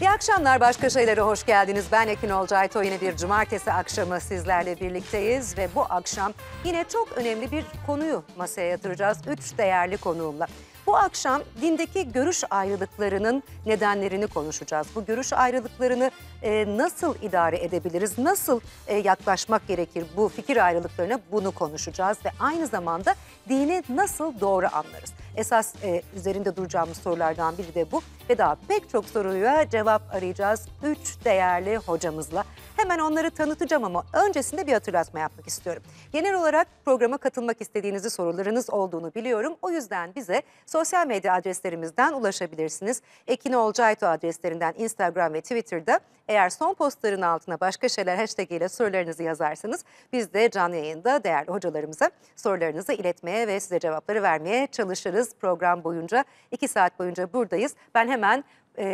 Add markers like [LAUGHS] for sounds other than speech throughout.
İyi akşamlar başka şeylere hoş geldiniz. Ben Ekin Olcay yine bir cumartesi akşamı sizlerle birlikteyiz ve bu akşam yine çok önemli bir konuyu masaya yatıracağız. Üç değerli konuğumla. Bu akşam dindeki görüş ayrılıklarının nedenlerini konuşacağız. Bu görüş ayrılıklarını e, nasıl idare edebiliriz, nasıl e, yaklaşmak gerekir bu fikir ayrılıklarına bunu konuşacağız ve aynı zamanda dini nasıl doğru anlarız. Esas e, üzerinde duracağımız sorulardan biri de bu ve daha pek çok soruya cevap arayacağız üç değerli hocamızla. Hemen onları tanıtacağım ama öncesinde bir hatırlatma yapmak istiyorum. Genel olarak programa katılmak istediğinizi sorularınız olduğunu biliyorum. O yüzden bize sosyal medya adreslerimizden ulaşabilirsiniz. Ekin Olcayto adreslerinden Instagram ve Twitter'da eğer son postların altına başka şeyler hashtag ile sorularınızı yazarsanız biz de canlı yayında değerli hocalarımıza sorularınızı iletmeye ve size cevapları vermeye çalışırız. Program boyunca iki saat boyunca buradayız. Ben hemen e,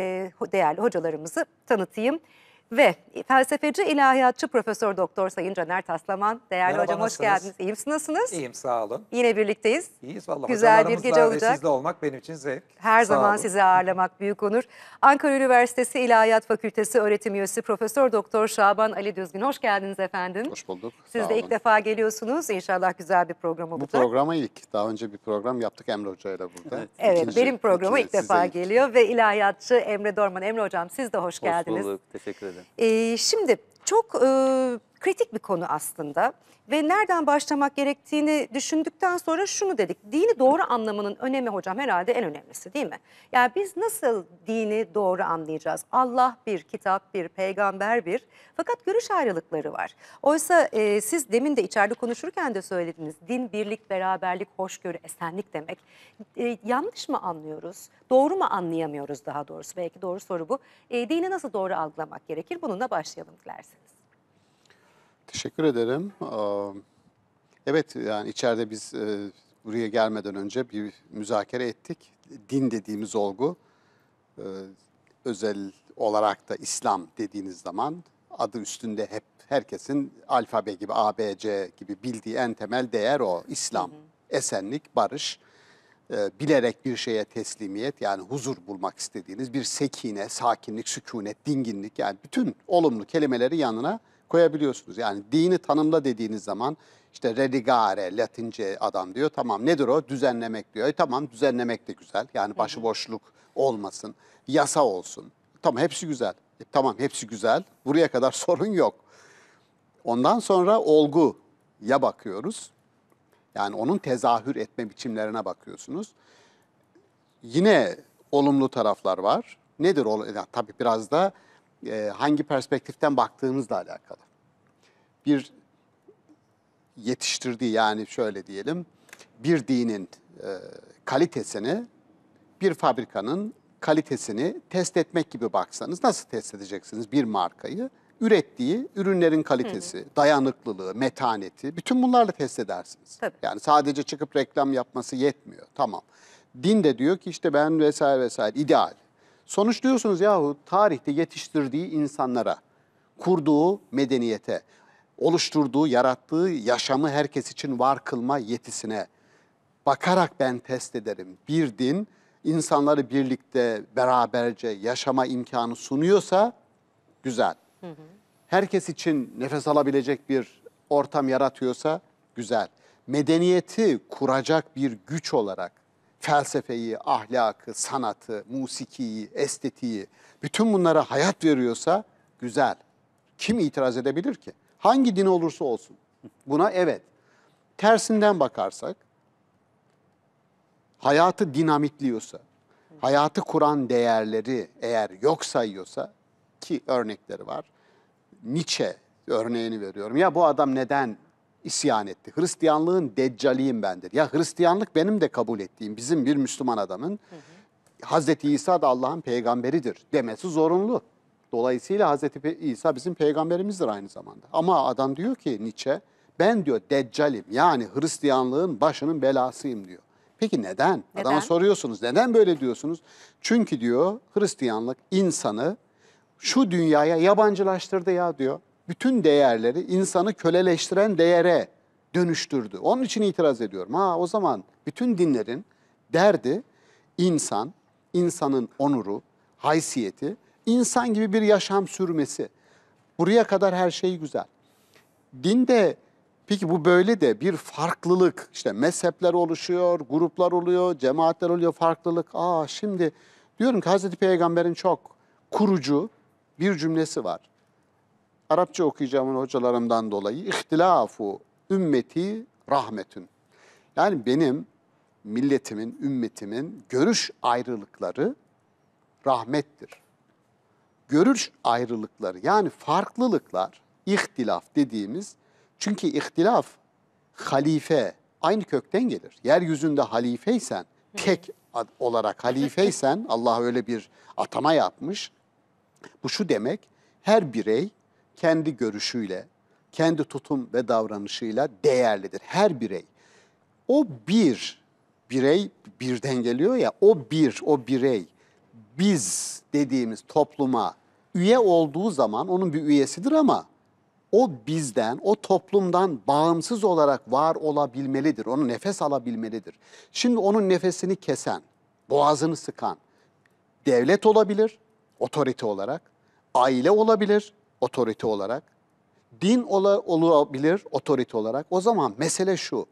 değerli hocalarımızı tanıtayım ve felsefeci ilahiyatçı Profesör Doktor Sayın Caner Taslaman. Değerli Merhaba, hocam nasılsınız? hoş geldiniz. İyi misiniz? Nasılsınız? İyiyim sağ olun. Yine birlikteyiz. İyiyiz vallahi. Güzel bir gece olacak. Sizle olmak benim için zevk. Her sağ zaman olun. sizi ağırlamak [LAUGHS] büyük onur. Ankara Üniversitesi İlahiyat Fakültesi öğretim üyesi Profesör Doktor Şaban Ali Düzgün. Hoş geldiniz efendim. Hoş bulduk. Siz sağ de olun. ilk defa geliyorsunuz. İnşallah güzel bir program olacak. Bu programa ilk. Daha önce bir program yaptık Emre Hoca ile burada. Evet, evet benim programa ilk defa ilk. geliyor ve ilahiyatçı Emre Dorman. Emre Hocam siz de hoş geldiniz. Hoş bulduk. Teşekkür ederim. Tabii. Ee, şimdi çok e, kritik bir konu aslında ve nereden başlamak gerektiğini düşündükten sonra şunu dedik. Dini doğru anlamının önemi hocam herhalde en önemlisi değil mi? Yani biz nasıl dini doğru anlayacağız? Allah bir, kitap bir, peygamber bir. Fakat görüş ayrılıkları var. Oysa e, siz demin de içeride konuşurken de söylediniz. Din, birlik, beraberlik, hoşgörü, esenlik demek. E, yanlış mı anlıyoruz? Doğru mu anlayamıyoruz daha doğrusu? Belki doğru soru bu. E, dini nasıl doğru algılamak gerekir? Bununla başlayalım dilerseniz. Teşekkür ederim. Evet yani içeride biz e, buraya gelmeden önce bir müzakere ettik. Din dediğimiz olgu e, özel olarak da İslam dediğiniz zaman adı üstünde hep herkesin alfabe gibi A, B, C gibi bildiği en temel değer o. İslam, esenlik, barış, e, bilerek bir şeye teslimiyet yani huzur bulmak istediğiniz bir sekine, sakinlik, sükunet, dinginlik yani bütün olumlu kelimeleri yanına koyabiliyorsunuz. Yani dini tanımla dediğiniz zaman işte religare, latince adam diyor. Tamam nedir o? Düzenlemek diyor. E, tamam düzenlemek de güzel. Yani başıboşluk olmasın, yasa olsun. Tamam hepsi güzel. E, tamam hepsi güzel. Buraya kadar [LAUGHS] sorun yok. Ondan sonra olguya bakıyoruz. Yani onun tezahür etme biçimlerine bakıyorsunuz. Yine olumlu taraflar var. Nedir? Yani tabii biraz da e, hangi perspektiften baktığımızla alakalı. Bir yetiştirdiği yani şöyle diyelim bir dinin e, kalitesini bir fabrikanın kalitesini test etmek gibi baksanız nasıl test edeceksiniz bir markayı? Ürettiği ürünlerin kalitesi, Hı. dayanıklılığı, metaneti bütün bunlarla test edersiniz. Tabii. Yani sadece çıkıp reklam yapması yetmiyor. Tamam. Din de diyor ki işte ben vesaire vesaire ideal. Sonuç diyorsunuz yahu tarihte yetiştirdiği insanlara, kurduğu medeniyete, oluşturduğu, yarattığı yaşamı herkes için var kılma yetisine bakarak ben test ederim. Bir din insanları birlikte, beraberce yaşama imkanı sunuyorsa güzel. Hı hı. Herkes için nefes alabilecek bir ortam yaratıyorsa güzel. Medeniyeti kuracak bir güç olarak felsefeyi, ahlakı, sanatı, musikiyi, estetiği, bütün bunlara hayat veriyorsa güzel. Kim itiraz edebilir ki? Hangi din olursa olsun. Buna evet. Tersinden bakarsak, hayatı dinamitliyorsa, hayatı kuran değerleri eğer yok sayıyorsa, ki örnekleri var, Nietzsche örneğini veriyorum. Ya bu adam neden isyan etti. Hristiyanlığın deccaliyim bendir. Ya Hristiyanlık benim de kabul ettiğim, bizim bir Müslüman adamın hı hı. Hazreti İsa da Allah'ın peygamberidir demesi zorunlu. Dolayısıyla Hazreti İsa bizim peygamberimizdir aynı zamanda. Ama adam diyor ki Nietzsche, ben diyor deccalim yani Hristiyanlığın başının belasıyım diyor. Peki neden? neden? Adama soruyorsunuz. Neden böyle diyorsunuz? Çünkü diyor Hristiyanlık insanı şu dünyaya yabancılaştırdı ya diyor bütün değerleri insanı köleleştiren değere dönüştürdü. Onun için itiraz ediyorum. Ha o zaman bütün dinlerin derdi insan, insanın onuru, haysiyeti, insan gibi bir yaşam sürmesi. Buraya kadar her şey güzel. Dinde peki bu böyle de bir farklılık işte mezhepler oluşuyor, gruplar oluyor, cemaatler oluyor, farklılık. Aa şimdi diyorum ki Hazreti Peygamber'in çok kurucu bir cümlesi var. Arapça okuyacağımın hocalarımdan dolayı ihtilafu ümmeti rahmetün. Yani benim milletimin, ümmetimin görüş ayrılıkları rahmettir. Görüş ayrılıkları yani farklılıklar, ihtilaf dediğimiz çünkü ihtilaf halife aynı kökten gelir. Yeryüzünde halifeysen, tek olarak halifeysen [LAUGHS] Allah öyle bir atama yapmış. Bu şu demek her birey kendi görüşüyle, kendi tutum ve davranışıyla değerlidir her birey. O bir, birey birden geliyor ya, o bir, o birey biz dediğimiz topluma üye olduğu zaman onun bir üyesidir ama o bizden, o toplumdan bağımsız olarak var olabilmelidir. Onu nefes alabilmelidir. Şimdi onun nefesini kesen, boğazını sıkan devlet olabilir, otorite olarak, aile olabilir, otorite olarak, din olabilir otorite olarak. O zaman mesele şu,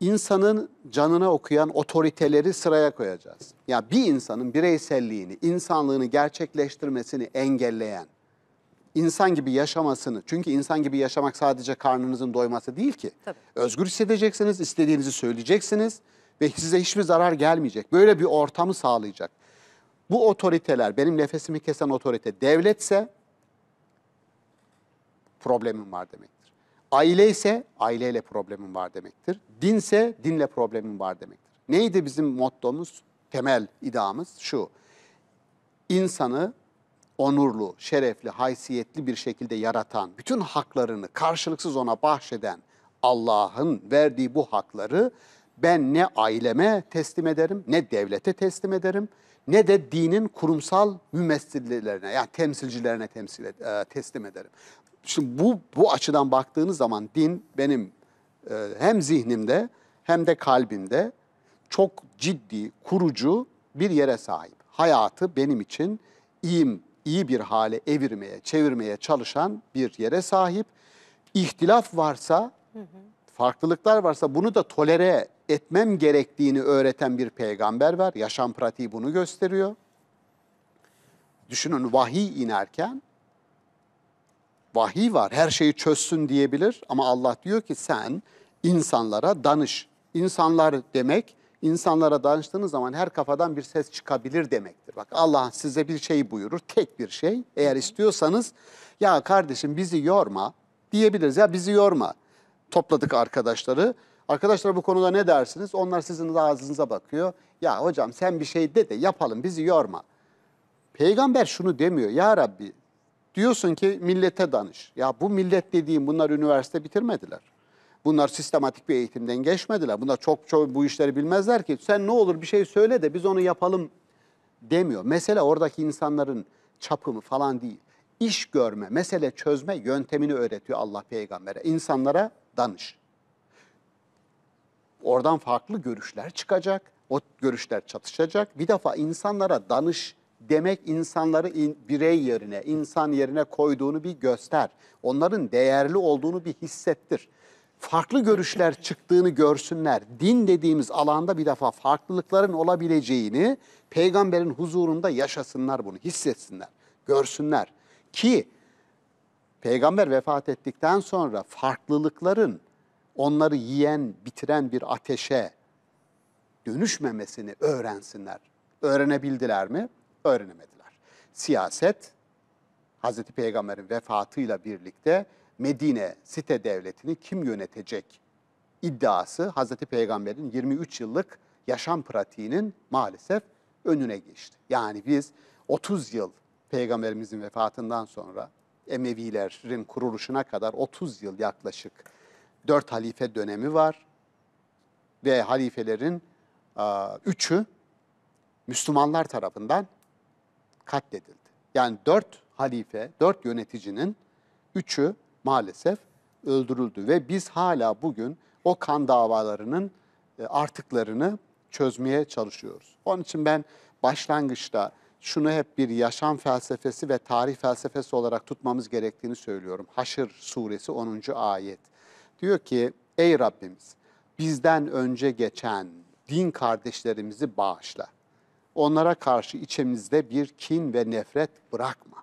insanın canına okuyan otoriteleri sıraya koyacağız. Ya yani bir insanın bireyselliğini, insanlığını gerçekleştirmesini engelleyen, insan gibi yaşamasını, çünkü insan gibi yaşamak sadece karnınızın doyması değil ki. Tabii. Özgür hissedeceksiniz, istediğinizi söyleyeceksiniz ve size hiçbir zarar gelmeyecek. Böyle bir ortamı sağlayacak. Bu otoriteler, benim nefesimi kesen otorite devletse problemin var demektir. Aile ise aileyle problemin var demektir. Dinse dinle problemin var demektir. Neydi bizim mottomuz, temel idamız Şu, insanı onurlu, şerefli, haysiyetli bir şekilde yaratan, bütün haklarını karşılıksız ona bahşeden Allah'ın verdiği bu hakları ben ne aileme teslim ederim, ne devlete teslim ederim, ne de dinin kurumsal mümessillerine yani temsilcilerine temsil e, teslim ederim. Şimdi bu, bu açıdan baktığınız zaman din benim e, hem zihnimde hem de kalbimde çok ciddi, kurucu bir yere sahip. Hayatı benim için iyi iyi bir hale evirmeye, çevirmeye çalışan bir yere sahip. İhtilaf varsa, farklılıklar varsa bunu da tolere etmem gerektiğini öğreten bir peygamber var. Yaşam pratiği bunu gösteriyor. Düşünün vahiy inerken vahiy var. Her şeyi çözsün diyebilir ama Allah diyor ki sen insanlara danış. İnsanlar demek insanlara danıştığınız zaman her kafadan bir ses çıkabilir demektir. Bak Allah size bir şey buyurur, tek bir şey. Eğer istiyorsanız ya kardeşim bizi yorma diyebiliriz. Ya bizi yorma. Topladık arkadaşları. Arkadaşlar bu konuda ne dersiniz? Onlar sizin ağzınıza bakıyor. Ya hocam sen bir şey de de yapalım bizi yorma. Peygamber şunu demiyor. Ya Rabbi Diyorsun ki millete danış. Ya bu millet dediğim bunlar üniversite bitirmediler. Bunlar sistematik bir eğitimden geçmediler. Bunlar çok çok bu işleri bilmezler ki. Sen ne olur bir şey söyle de biz onu yapalım demiyor. Mesele oradaki insanların çapımı falan değil. İş görme, mesele çözme yöntemini öğretiyor Allah peygambere. İnsanlara danış. Oradan farklı görüşler çıkacak. O görüşler çatışacak. Bir defa insanlara danış demek insanları in, birey yerine, insan yerine koyduğunu bir göster. Onların değerli olduğunu bir hissettir. Farklı görüşler çıktığını görsünler. Din dediğimiz alanda bir defa farklılıkların olabileceğini peygamberin huzurunda yaşasınlar bunu, hissetsinler, görsünler. Ki peygamber vefat ettikten sonra farklılıkların onları yiyen, bitiren bir ateşe dönüşmemesini öğrensinler. Öğrenebildiler mi? öğrenemediler. Siyaset, Hazreti Peygamber'in vefatıyla birlikte Medine site devletini kim yönetecek iddiası Hazreti Peygamber'in 23 yıllık yaşam pratiğinin maalesef önüne geçti. Yani biz 30 yıl Peygamberimizin vefatından sonra Emevilerin kuruluşuna kadar 30 yıl yaklaşık 4 halife dönemi var ve halifelerin 3'ü Müslümanlar tarafından katledildi. Yani dört halife, dört yöneticinin üçü maalesef öldürüldü ve biz hala bugün o kan davalarının e, artıklarını çözmeye çalışıyoruz. Onun için ben başlangıçta şunu hep bir yaşam felsefesi ve tarih felsefesi olarak tutmamız gerektiğini söylüyorum. Haşr suresi 10. ayet. Diyor ki ey Rabbimiz bizden önce geçen din kardeşlerimizi bağışla onlara karşı içimizde bir kin ve nefret bırakma.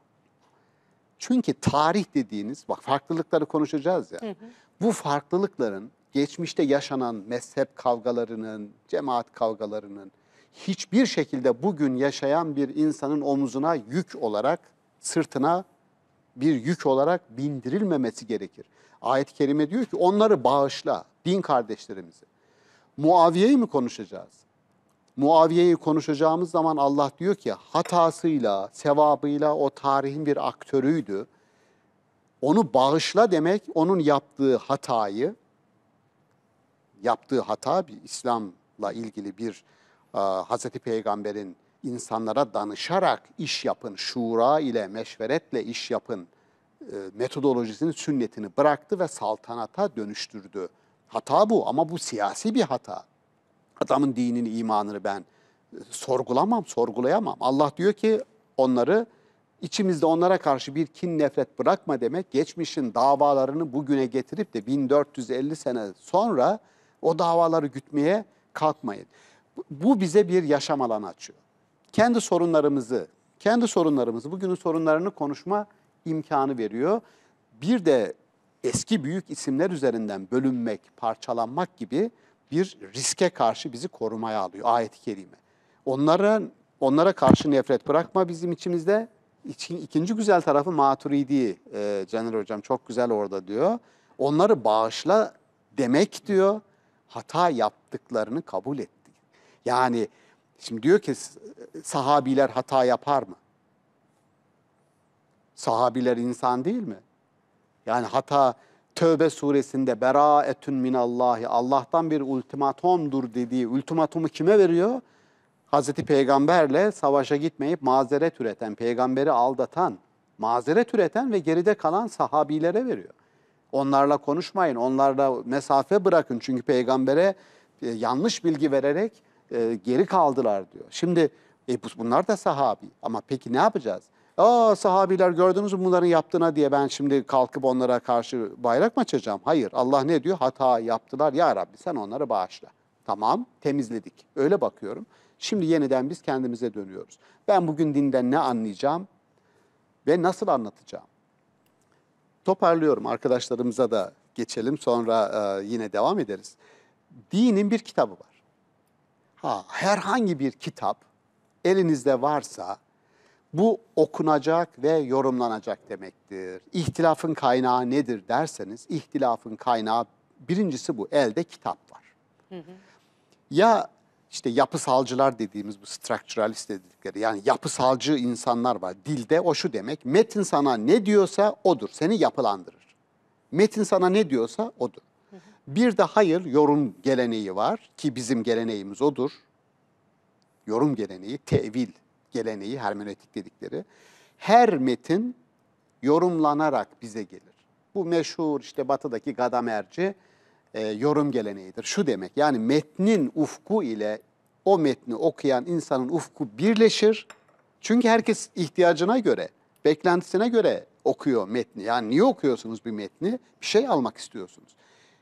Çünkü tarih dediğiniz, bak farklılıkları konuşacağız ya, hı hı. bu farklılıkların geçmişte yaşanan mezhep kavgalarının, cemaat kavgalarının hiçbir şekilde bugün yaşayan bir insanın omuzuna yük olarak, sırtına bir yük olarak bindirilmemesi gerekir. Ayet-i Kerime diyor ki onları bağışla din kardeşlerimizi. Muaviye'yi mi konuşacağız? Muaviye'yi konuşacağımız zaman Allah diyor ki hatasıyla, sevabıyla o tarihin bir aktörüydü. Onu bağışla demek onun yaptığı hatayı, yaptığı hata bir İslam'la ilgili bir e, Hz. Peygamber'in insanlara danışarak iş yapın, şura ile, meşveretle iş yapın e, metodolojisinin sünnetini bıraktı ve saltanata dönüştürdü. Hata bu ama bu siyasi bir hata adamın dinini, imanını ben sorgulamam, sorgulayamam. Allah diyor ki onları içimizde onlara karşı bir kin nefret bırakma demek geçmişin davalarını bugüne getirip de 1450 sene sonra o davaları gütmeye kalkmayın. Bu bize bir yaşam alanı açıyor. Kendi sorunlarımızı, kendi sorunlarımızı, bugünün sorunlarını konuşma imkanı veriyor. Bir de eski büyük isimler üzerinden bölünmek, parçalanmak gibi bir riske karşı bizi korumaya alıyor ayet-i kerime. Onlara, onlara karşı nefret bırakma bizim içimizde. İkin, ikinci güzel tarafı Maturidi, e, Caner Hocam çok güzel orada diyor. Onları bağışla demek diyor, hata yaptıklarını kabul etti. Yani şimdi diyor ki sahabiler hata yapar mı? Sahabiler insan değil mi? Yani hata Tövbe suresinde beraetün minallahi Allah'tan bir ultimatomdur dediği ultimatomu kime veriyor? Hazreti Peygamberle savaşa gitmeyip mazeret üreten, peygamberi aldatan, mazeret üreten ve geride kalan sahabilere veriyor. Onlarla konuşmayın, onlarla mesafe bırakın çünkü peygambere e, yanlış bilgi vererek e, geri kaldılar diyor. Şimdi e, bunlar da sahabi ama peki ne yapacağız? Aa sahabiler gördünüz mü bunların yaptığına diye ben şimdi kalkıp onlara karşı bayrak mı açacağım? Hayır. Allah ne diyor? Hata yaptılar. Ya Rabbi sen onları bağışla. Tamam temizledik. Öyle bakıyorum. Şimdi yeniden biz kendimize dönüyoruz. Ben bugün dinden ne anlayacağım ve nasıl anlatacağım? Toparlıyorum arkadaşlarımıza da geçelim sonra e, yine devam ederiz. Dinin bir kitabı var. Ha herhangi bir kitap elinizde varsa bu okunacak ve yorumlanacak demektir. İhtilafın kaynağı nedir derseniz ihtilafın kaynağı birincisi bu. Elde kitap var. Hı hı. Ya işte yapısalcılar dediğimiz bu structuralist dedikleri yani yapısalcı insanlar var. Dilde o şu demek metin sana ne diyorsa odur seni yapılandırır. Metin sana ne diyorsa odur. Bir de hayır yorum geleneği var ki bizim geleneğimiz odur. Yorum geleneği tevil geleneği, hermenötik dedikleri. Her metin yorumlanarak bize gelir. Bu meşhur işte batıdaki gadamerci e, yorum geleneğidir. Şu demek yani metnin ufku ile o metni okuyan insanın ufku birleşir. Çünkü herkes ihtiyacına göre, beklentisine göre okuyor metni. Yani niye okuyorsunuz bir metni? Bir şey almak istiyorsunuz.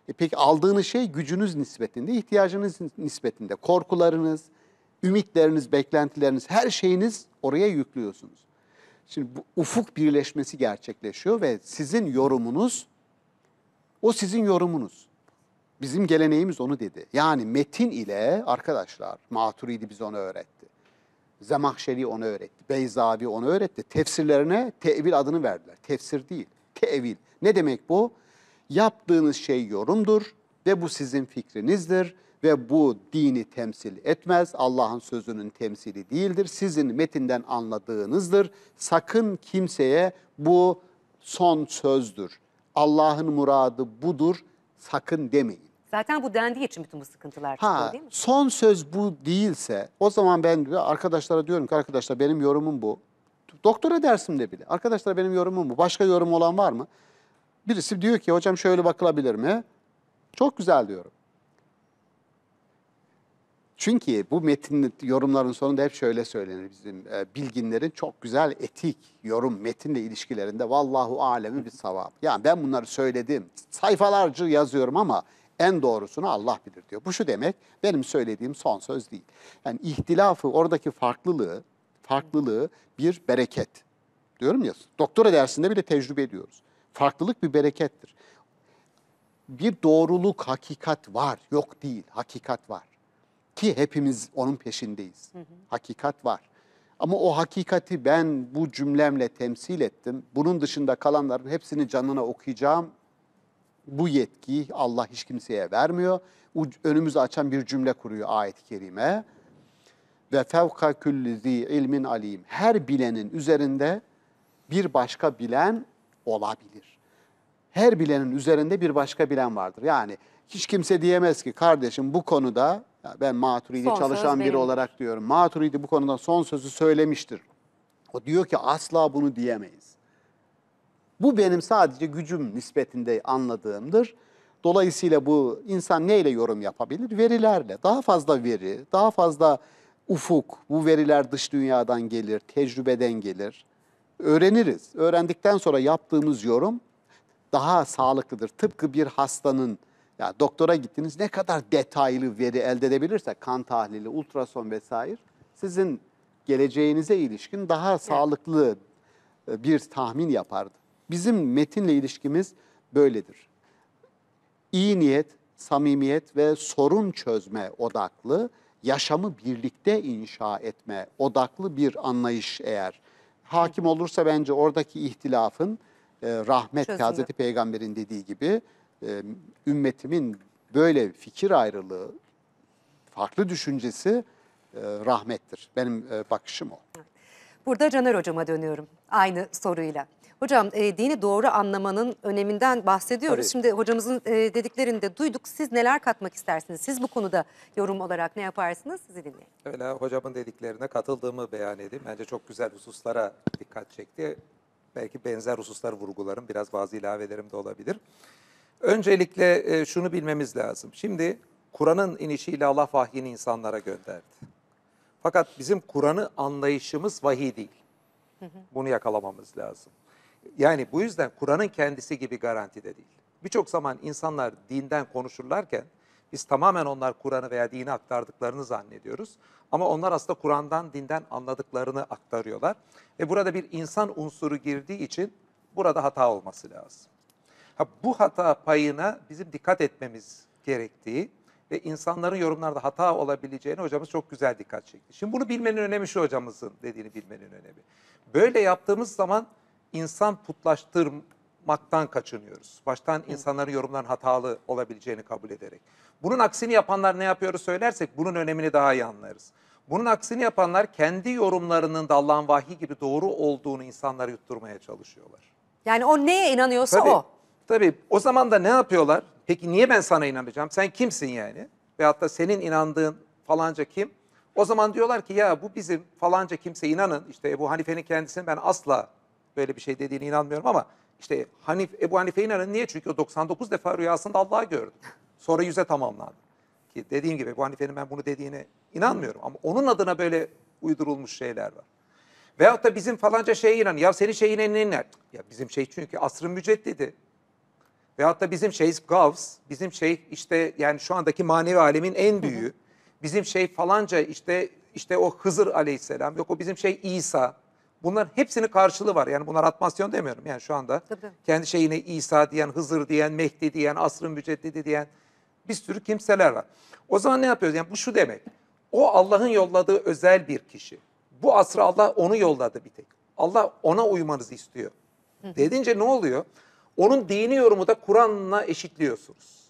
E peki aldığınız şey gücünüz nispetinde, ihtiyacınız nispetinde, korkularınız, ümitleriniz, beklentileriniz, her şeyiniz oraya yüklüyorsunuz. Şimdi bu ufuk birleşmesi gerçekleşiyor ve sizin yorumunuz, o sizin yorumunuz. Bizim geleneğimiz onu dedi. Yani metin ile arkadaşlar, Maturidi biz onu öğretti. Zemahşeri onu öğretti. Beyzavi onu öğretti. Tefsirlerine tevil adını verdiler. Tefsir değil, tevil. Ne demek bu? Yaptığınız şey yorumdur ve bu sizin fikrinizdir ve bu dini temsil etmez. Allah'ın sözünün temsili değildir. Sizin metinden anladığınızdır. Sakın kimseye bu son sözdür. Allah'ın muradı budur. Sakın demeyin. Zaten bu dendiği için bütün bu sıkıntılar ha, çıkıyor değil mi? Son söz bu değilse o zaman ben arkadaşlara diyorum ki arkadaşlar benim yorumum bu. Doktora dersimde bile arkadaşlar benim yorumum bu. Başka yorum olan var mı? Birisi diyor ki hocam şöyle bakılabilir mi? Çok güzel diyorum. Çünkü bu metin yorumların sonunda hep şöyle söylenir bizim e, bilginlerin çok güzel etik yorum metinle ilişkilerinde vallahu alemi bir savap. Yani ben bunları söyledim. Sayfalarca yazıyorum ama en doğrusunu Allah bilir diyor. Bu şu demek benim söylediğim son söz değil. Yani ihtilafı oradaki farklılığı farklılığı bir bereket. Diyorum ya doktora dersinde bile tecrübe ediyoruz. Farklılık bir berekettir. Bir doğruluk, hakikat var, yok değil, hakikat var. Ki hepimiz onun peşindeyiz. Hı hı. Hakikat var. Ama o hakikati ben bu cümlemle temsil ettim. Bunun dışında kalanların hepsini canına okuyacağım. Bu yetkiyi Allah hiç kimseye vermiyor. Önümüzü açan bir cümle kuruyor ayet-i kerime. Ve fevka külli zi ilmin alim. Her bilenin üzerinde bir başka bilen olabilir. Her bilenin üzerinde bir başka bilen vardır. Yani hiç kimse diyemez ki kardeşim bu konuda ben Maturidi son çalışan biri olarak diyorum. Maturidi bu konuda son sözü söylemiştir. O diyor ki asla bunu diyemeyiz. Bu benim sadece gücüm nispetinde anladığımdır. Dolayısıyla bu insan neyle yorum yapabilir? Verilerle. Daha fazla veri, daha fazla ufuk. Bu veriler dış dünyadan gelir, tecrübeden gelir. Öğreniriz. Öğrendikten sonra yaptığımız yorum daha sağlıklıdır. Tıpkı bir hastanın ya doktora gittiniz ne kadar detaylı veri elde edebilirse kan tahlili, ultrason vesaire sizin geleceğinize ilişkin daha sağlıklı e, bir tahmin yapardı. Bizim metinle ilişkimiz böyledir. İyi niyet, samimiyet ve sorun çözme odaklı, yaşamı birlikte inşa etme odaklı bir anlayış eğer hakim olursa bence oradaki ihtilafın e, rahmet Çözümü. Hazreti Peygamber'in dediği gibi e, ümmetimin böyle fikir ayrılığı, farklı düşüncesi e, rahmettir. Benim e, bakışım o. Burada Caner Hocam'a dönüyorum aynı soruyla. Hocam e, dini doğru anlamanın öneminden bahsediyoruz. Tabii. Şimdi hocamızın e, dediklerini de duyduk. Siz neler katmak istersiniz? Siz bu konuda yorum olarak ne yaparsınız? Sizi dinleyelim. Evvela hocamın dediklerine katıldığımı beyan edeyim. Bence çok güzel hususlara dikkat çekti. Belki benzer hususlar vurgularım. Biraz bazı ilavelerim de olabilir. Öncelikle e, şunu bilmemiz lazım. Şimdi Kur'an'ın inişiyle Allah vahyini insanlara gönderdi. Fakat bizim Kur'an'ı anlayışımız vahiy değil. Bunu yakalamamız lazım. Yani bu yüzden Kur'an'ın kendisi gibi garanti de değil. Birçok zaman insanlar dinden konuşurlarken biz tamamen onlar Kur'an'ı veya dini aktardıklarını zannediyoruz. Ama onlar aslında Kur'an'dan, dinden anladıklarını aktarıyorlar. Ve burada bir insan unsuru girdiği için burada hata olması lazım. Ha, bu hata payına bizim dikkat etmemiz gerektiği ve insanların yorumlarda hata olabileceğine hocamız çok güzel dikkat çekti. Şimdi bunu bilmenin önemi şu hocamızın dediğini bilmenin önemi. Böyle yaptığımız zaman insan putlaştırmaktan kaçınıyoruz. Baştan insanların yorumların hatalı olabileceğini kabul ederek. Bunun aksini yapanlar ne yapıyoruz söylersek bunun önemini daha iyi anlarız. Bunun aksini yapanlar kendi yorumlarının da Allah'ın vahyi gibi doğru olduğunu insanlara yutturmaya çalışıyorlar. Yani o neye inanıyorsa Tabii, o. Tabii o zaman da ne yapıyorlar? Peki niye ben sana inanacağım? Sen kimsin yani? Veyahut da senin inandığın falanca kim? O zaman diyorlar ki ya bu bizim falanca kimse inanın. İşte Ebu Hanife'nin kendisine ben asla böyle bir şey dediğine inanmıyorum ama işte Hanif, Ebu Hanife inanın. Niye? Çünkü o 99 defa rüyasında Allah'ı gördü. Sonra yüze tamamlandı. Ki dediğim gibi Ebu Hanife'nin ben bunu dediğine inanmıyorum. Ama onun adına böyle uydurulmuş şeyler var. Veyahut da bizim falanca şeye inan. Ya senin şeyine ne iner? Ya bizim şey çünkü asrın müceddidi. Veyahut da bizim şeyh Gavs, bizim şey işte yani şu andaki manevi alemin en büyüğü. Bizim şey falanca işte işte o Hızır aleyhisselam, yok o bizim şey İsa. Bunların hepsinin karşılığı var. Yani bunlar atmasyon demiyorum yani şu anda. Tabii. Kendi şeyine İsa diyen, Hızır diyen, Mehdi diyen, Asrın Müceddidi diyen bir sürü kimseler var. O zaman ne yapıyoruz? Yani bu şu demek. O Allah'ın yolladığı özel bir kişi. Bu asrı Allah onu yolladı bir tek. Allah ona uymanızı istiyor. Hı. Dedince ne oluyor? Onun dini yorumu da Kur'an'la eşitliyorsunuz.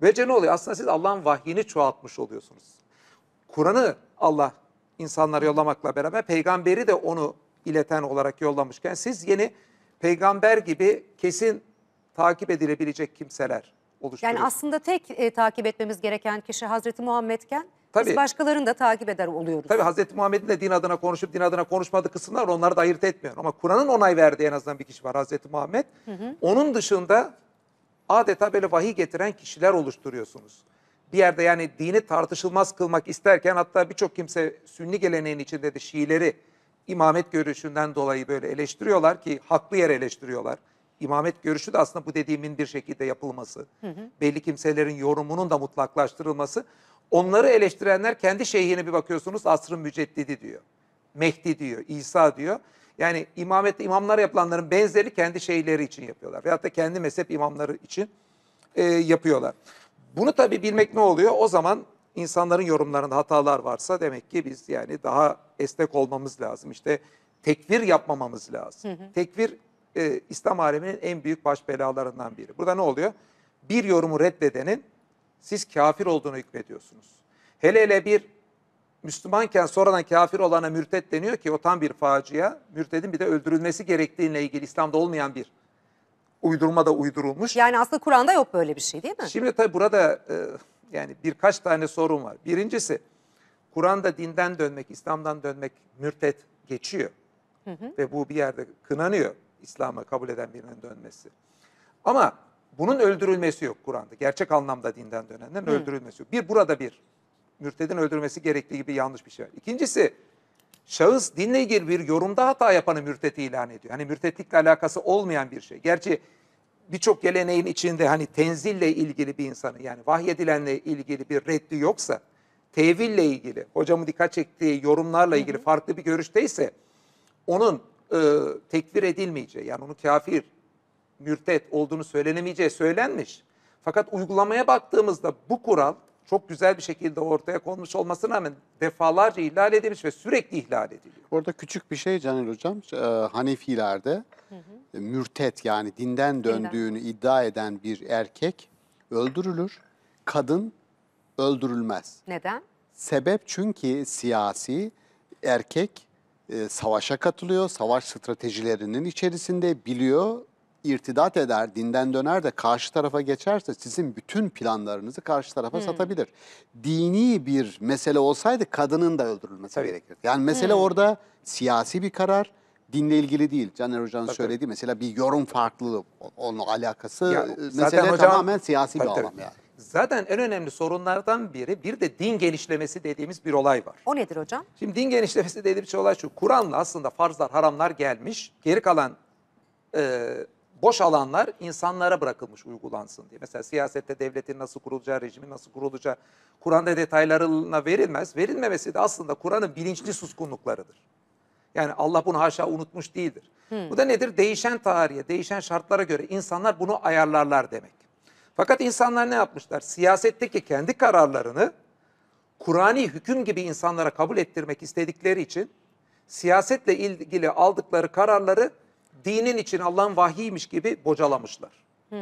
Böylece ne oluyor? Aslında siz Allah'ın vahyini çoğaltmış oluyorsunuz. Kur'an'ı Allah insanlara yollamakla beraber peygamberi de onu ileten olarak yollamışken siz yeni peygamber gibi kesin takip edilebilecek kimseler oluşturuyorsunuz. Yani aslında tek e, takip etmemiz gereken kişi Hazreti Muhammedken Tabii. Biz başkalarını da takip eder oluyoruz. Tabii Hazreti Muhammed'in de din adına konuşup din adına konuşmadığı kısımlar onları da ayırt etmiyor. Ama Kur'an'ın onay verdiği en azından bir kişi var Hazreti Muhammed. Hı hı. Onun dışında adeta böyle vahiy getiren kişiler oluşturuyorsunuz. Bir yerde yani dini tartışılmaz kılmak isterken hatta birçok kimse sünni geleneğin içinde de Şiileri imamet görüşünden dolayı böyle eleştiriyorlar ki haklı yere eleştiriyorlar. İmamet görüşü de aslında bu dediğimin bir şekilde yapılması. Hı hı. Belli kimselerin yorumunun da mutlaklaştırılması. Onları eleştirenler kendi şeyhine bir bakıyorsunuz asrın müceddidi diyor. Mehdi diyor, İsa diyor. Yani imamette imamlar yapılanların benzeri kendi şeyleri için yapıyorlar. Veyahut da kendi mezhep imamları için e, yapıyorlar. Bunu tabii bilmek ne oluyor? O zaman insanların yorumlarında hatalar varsa demek ki biz yani daha esnek olmamız lazım. İşte tekvir yapmamamız lazım. Hı hı. Tekvir e, İslam aleminin en büyük baş belalarından biri. Burada ne oluyor? Bir yorumu reddedenin siz kafir olduğunu hükmediyorsunuz. Hele hele bir Müslümanken sonradan kafir olana mürtet deniyor ki o tam bir facia. Mürtedin bir de öldürülmesi gerektiğiyle ilgili İslam'da olmayan bir uydurma da uydurulmuş. Yani aslında Kur'an'da yok böyle bir şey değil mi? Şimdi tabii burada e, yani birkaç tane sorun var. Birincisi Kur'an'da dinden dönmek, İslam'dan dönmek mürtet geçiyor. Hı hı. Ve bu bir yerde kınanıyor. İslam'ı kabul eden birinin dönmesi. Ama bunun öldürülmesi yok Kur'an'da. Gerçek anlamda dinden dönenlerin Hı. öldürülmesi yok. Bir burada bir. Mürtedin öldürülmesi gerektiği gibi yanlış bir şey. İkincisi şahıs dinle ilgili bir yorumda hata yapanı mürtet ilan ediyor. Hani mürtetlikle alakası olmayan bir şey. Gerçi birçok geleneğin içinde hani tenzille ilgili bir insanı yani vahyedilenle ilgili bir reddi yoksa teville ilgili hocamın dikkat çektiği yorumlarla ilgili hı. farklı bir görüşteyse onun e, tekfir edilmeyeceği yani onu kafir, mürtet olduğunu söylenemeyeceği söylenmiş. Fakat uygulamaya baktığımızda bu kural çok güzel bir şekilde ortaya konmuş olmasına rağmen defalarca ihlal edilmiş ve sürekli ihlal ediliyor. Orada küçük bir şey Caner Hocam, e, Hanefilerde hı hı. E, mürtet yani dinden döndüğünü dinden. iddia eden bir erkek öldürülür, kadın öldürülmez. Neden? Sebep çünkü siyasi erkek e, savaşa katılıyor, savaş stratejilerinin içerisinde biliyor, irtidat eder, dinden döner de karşı tarafa geçerse sizin bütün planlarınızı karşı tarafa hmm. satabilir. Dini bir mesele olsaydı kadının da öldürülmesi Tabii. gerekir. Yani mesele hmm. orada siyasi bir karar, dinle ilgili değil. Caner Hoca'nın tabii. söylediği mesela bir yorum farklılığı, onun alakası ya, e, mesele hocam, tamamen siyasi tabii, bir alan yani. Zaten en önemli sorunlardan biri bir de din genişlemesi dediğimiz bir olay var. O nedir hocam? Şimdi din genişlemesi dediğimiz şey olay şu. Kur'an'la aslında farzlar, haramlar gelmiş. Geri kalan e, boş alanlar insanlara bırakılmış uygulansın diye. Mesela siyasette devletin nasıl kurulacağı, rejimin nasıl kurulacağı Kur'an'da detaylarına verilmez. Verilmemesi de aslında Kur'an'ın bilinçli suskunluklarıdır. Yani Allah bunu haşa unutmuş değildir. Hmm. Bu da nedir? Değişen tarihe, değişen şartlara göre insanlar bunu ayarlarlar demek. Fakat insanlar ne yapmışlar? Siyasetteki kendi kararlarını Kur'ani hüküm gibi insanlara kabul ettirmek istedikleri için siyasetle ilgili aldıkları kararları dinin için Allah'ın vahiymiş gibi bocalamışlar. Hmm.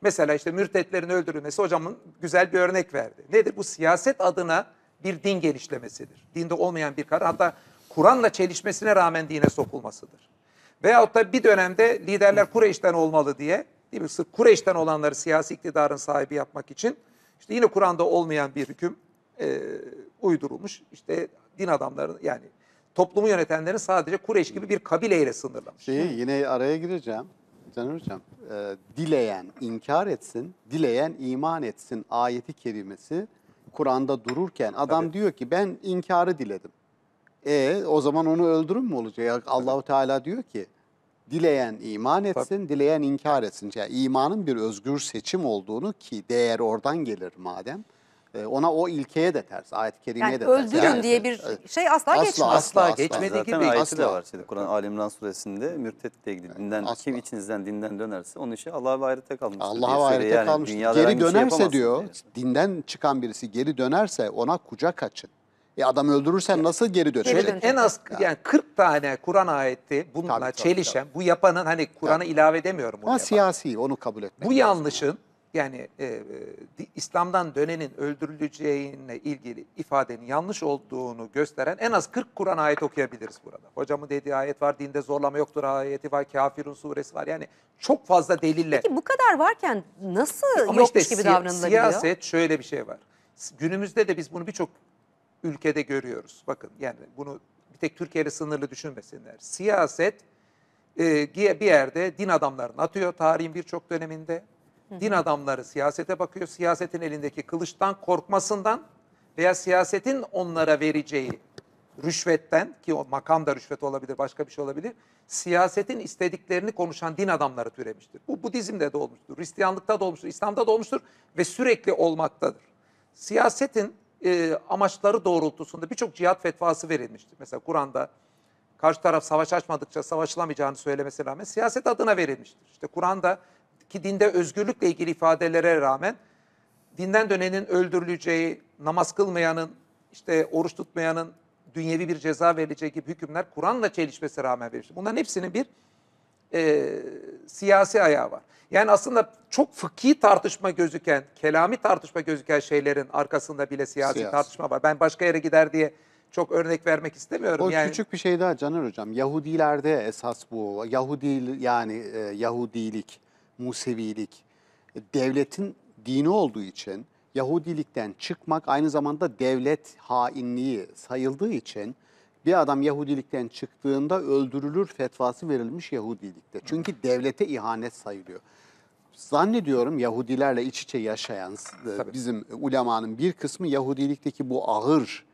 Mesela işte mürtetlerin öldürülmesi hocamın güzel bir örnek verdi. Nedir? Bu siyaset adına bir din genişlemesidir. Dinde olmayan bir karar hatta Kur'an'la çelişmesine rağmen dine sokulmasıdır. Veyahut da bir dönemde liderler Kureyş'ten olmalı diye Değil mi? Sırf Kureyş'ten olanları siyasi iktidarın sahibi yapmak için işte yine Kur'an'da olmayan bir hüküm e, uydurulmuş. İşte din adamlarının yani toplumu yönetenlerin sadece Kureyş gibi bir kabileyle sınırlamış. Şeyi yine araya gireceğim. Canım hocam, e, dileyen inkar etsin, dileyen iman etsin ayeti kerimesi Kur'an'da dururken adam Tabii. diyor ki ben inkarı diledim. E o zaman onu öldürür mü olacak? Allahu Teala diyor ki Dileyen iman etsin, Tabii. dileyen inkar etsin. Yani imanın bir özgür seçim olduğunu ki değer oradan gelir madem. E, ona o ilkeye de ters, ayet-i kerimeye yani de ters. Öldürün yani, diye bir şey asla, asla geçmez. Asla, asla geçmediği Zaten gibi. Ayeti asla. de var. Şimdi Kur'an Ali İmran suresinde mürtet diye yani, dinden, asla. kim içinizden dinden dönerse onun işi Allah'a ve ahirete kalmıştır. Allah'a ve ahirete yani, kalmıştır. Geri şey dönerse şey diyor, yani. dinden çıkan birisi geri dönerse ona kucak açın. E adam öldürürsen nasıl geri dönecek? Geri En az yani. 40 tane Kur'an ayeti bununla tabii, çelişen, tabii. bu yapanın hani Kur'an'a ilave demiyorum. Ama siyasi onu kabul etmek Bu yanlışın lazım. yani e, e, İslam'dan dönenin öldürüleceğine ilgili ifadenin yanlış olduğunu gösteren en az 40 Kur'an ayet okuyabiliriz burada. Hocamın dediği ayet var, dinde zorlama yoktur ayeti var, Kafirun suresi var. Yani çok fazla delille. Peki bu kadar varken nasıl Ama yokmuş işte, gibi davranılabiliyor? Siyaset şöyle bir şey var. Günümüzde de biz bunu birçok ülkede görüyoruz. Bakın yani bunu bir tek Türkiye'yle sınırlı düşünmesinler. Siyaset e, bir yerde din adamlarını atıyor tarihin birçok döneminde. Din adamları siyasete bakıyor. Siyasetin elindeki kılıçtan korkmasından veya siyasetin onlara vereceği rüşvetten ki o makam da rüşvet olabilir başka bir şey olabilir. Siyasetin istediklerini konuşan din adamları türemiştir. Bu Budizm'de de olmuştur, Hristiyanlıkta da olmuştur, İslam'da da olmuştur ve sürekli olmaktadır. Siyasetin e, amaçları doğrultusunda birçok cihat fetvası verilmiştir. Mesela Kur'an'da karşı taraf savaş açmadıkça savaşılamayacağını söylemesine rağmen siyaset adına verilmiştir. İşte Kur'an'da ki dinde özgürlükle ilgili ifadelere rağmen dinden dönenin öldürüleceği, namaz kılmayanın, işte oruç tutmayanın dünyevi bir ceza verileceği gibi hükümler Kur'an'la çelişmesi rağmen verilmiştir. Bunların hepsinin bir e, siyasi ayağı var. Yani aslında çok fıkhi tartışma gözüken, kelami tartışma gözüken şeylerin arkasında bile siyasi, siyasi. tartışma var. Ben başka yere gider diye çok örnek vermek istemiyorum. O yani... küçük bir şey daha Caner Hocam. Yahudilerde esas bu. Yahudi yani e, Yahudilik, Musevilik e, devletin dini olduğu için Yahudilikten çıkmak aynı zamanda devlet hainliği sayıldığı için bir adam Yahudilikten çıktığında öldürülür fetvası verilmiş Yahudilikte. Çünkü devlete ihanet sayılıyor zannediyorum Yahudilerle iç içe yaşayan e, Tabii. bizim ulemanın bir kısmı Yahudilikteki bu ağır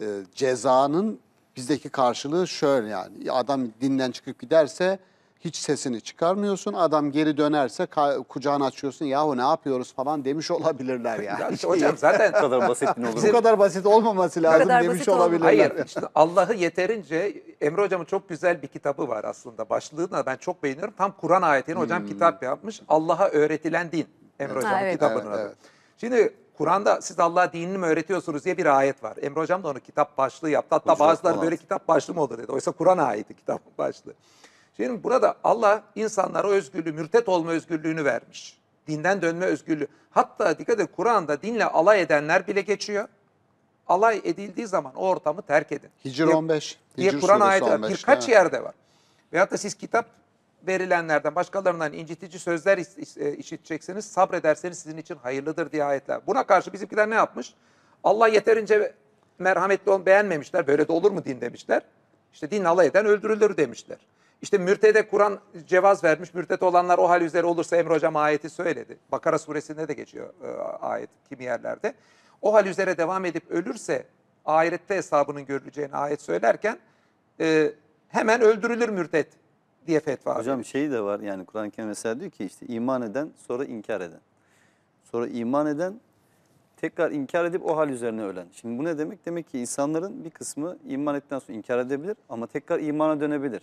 e, cezanın bizdeki karşılığı şöyle yani adam dinden çıkıp giderse hiç sesini çıkarmıyorsun. Adam geri dönerse kucağını açıyorsun. Yahu ne yapıyoruz falan demiş [LAUGHS] olabilirler [LAUGHS] yani. ya hocam zaten bu kadar basit ne olur? [LAUGHS] Bu kadar basit olmaması lazım demiş olabilirler. Hayır işte Allah'ı yeterince Emre hocamın çok güzel bir kitabı var aslında. Başlığını ben çok beğeniyorum. Tam Kur'an ayetini hmm. hocam kitap yapmış. Allah'a öğretilen din. Emre evet. hocamın evet. kitabının evet, adı. Evet. Şimdi Kur'an'da siz Allah dinini mi öğretiyorsunuz diye bir ayet var. Emre hocam da onu kitap başlığı yaptı. Hatta Hocam, bazıları böyle kitap başlığı mı olur dedi. Oysa Kur'an ayeti kitap başlığı. Şimdi burada Allah insanlara özgürlüğü, mürtet olma özgürlüğünü vermiş. Dinden dönme özgürlüğü. Hatta dikkat edin Kur'an'da dinle alay edenler bile geçiyor. Alay edildiği zaman o ortamı terk edin. Hicr 15. Diye, diye Kur'an ayeti var. Birkaç he. yerde var. Veyahut da siz kitap verilenlerden, başkalarından incitici sözler e, işitecekseniz sabrederseniz sizin için hayırlıdır diye ayetler. Buna karşı bizimkiler ne yapmış? Allah yeterince merhametli olun beğenmemişler. Böyle de olur mu din demişler. İşte din alay eden öldürülür demişler. İşte mürtede Kur'an cevaz vermiş. Mürtet olanlar o hal üzere olursa Emre Hocam ayeti söyledi. Bakara suresinde de geçiyor e, ayet kimi yerlerde. O hal üzere devam edip ölürse ahirette hesabının görüleceğini ayet söylerken e, hemen öldürülür mürtet diye fetva Hocam verir. şeyi de var yani Kur'an-ı Kerim mesela diyor ki işte iman eden sonra inkar eden. Sonra iman eden tekrar inkar edip o hal üzerine ölen. Şimdi bu ne demek? Demek ki insanların bir kısmı iman ettikten sonra inkar edebilir ama tekrar imana dönebilir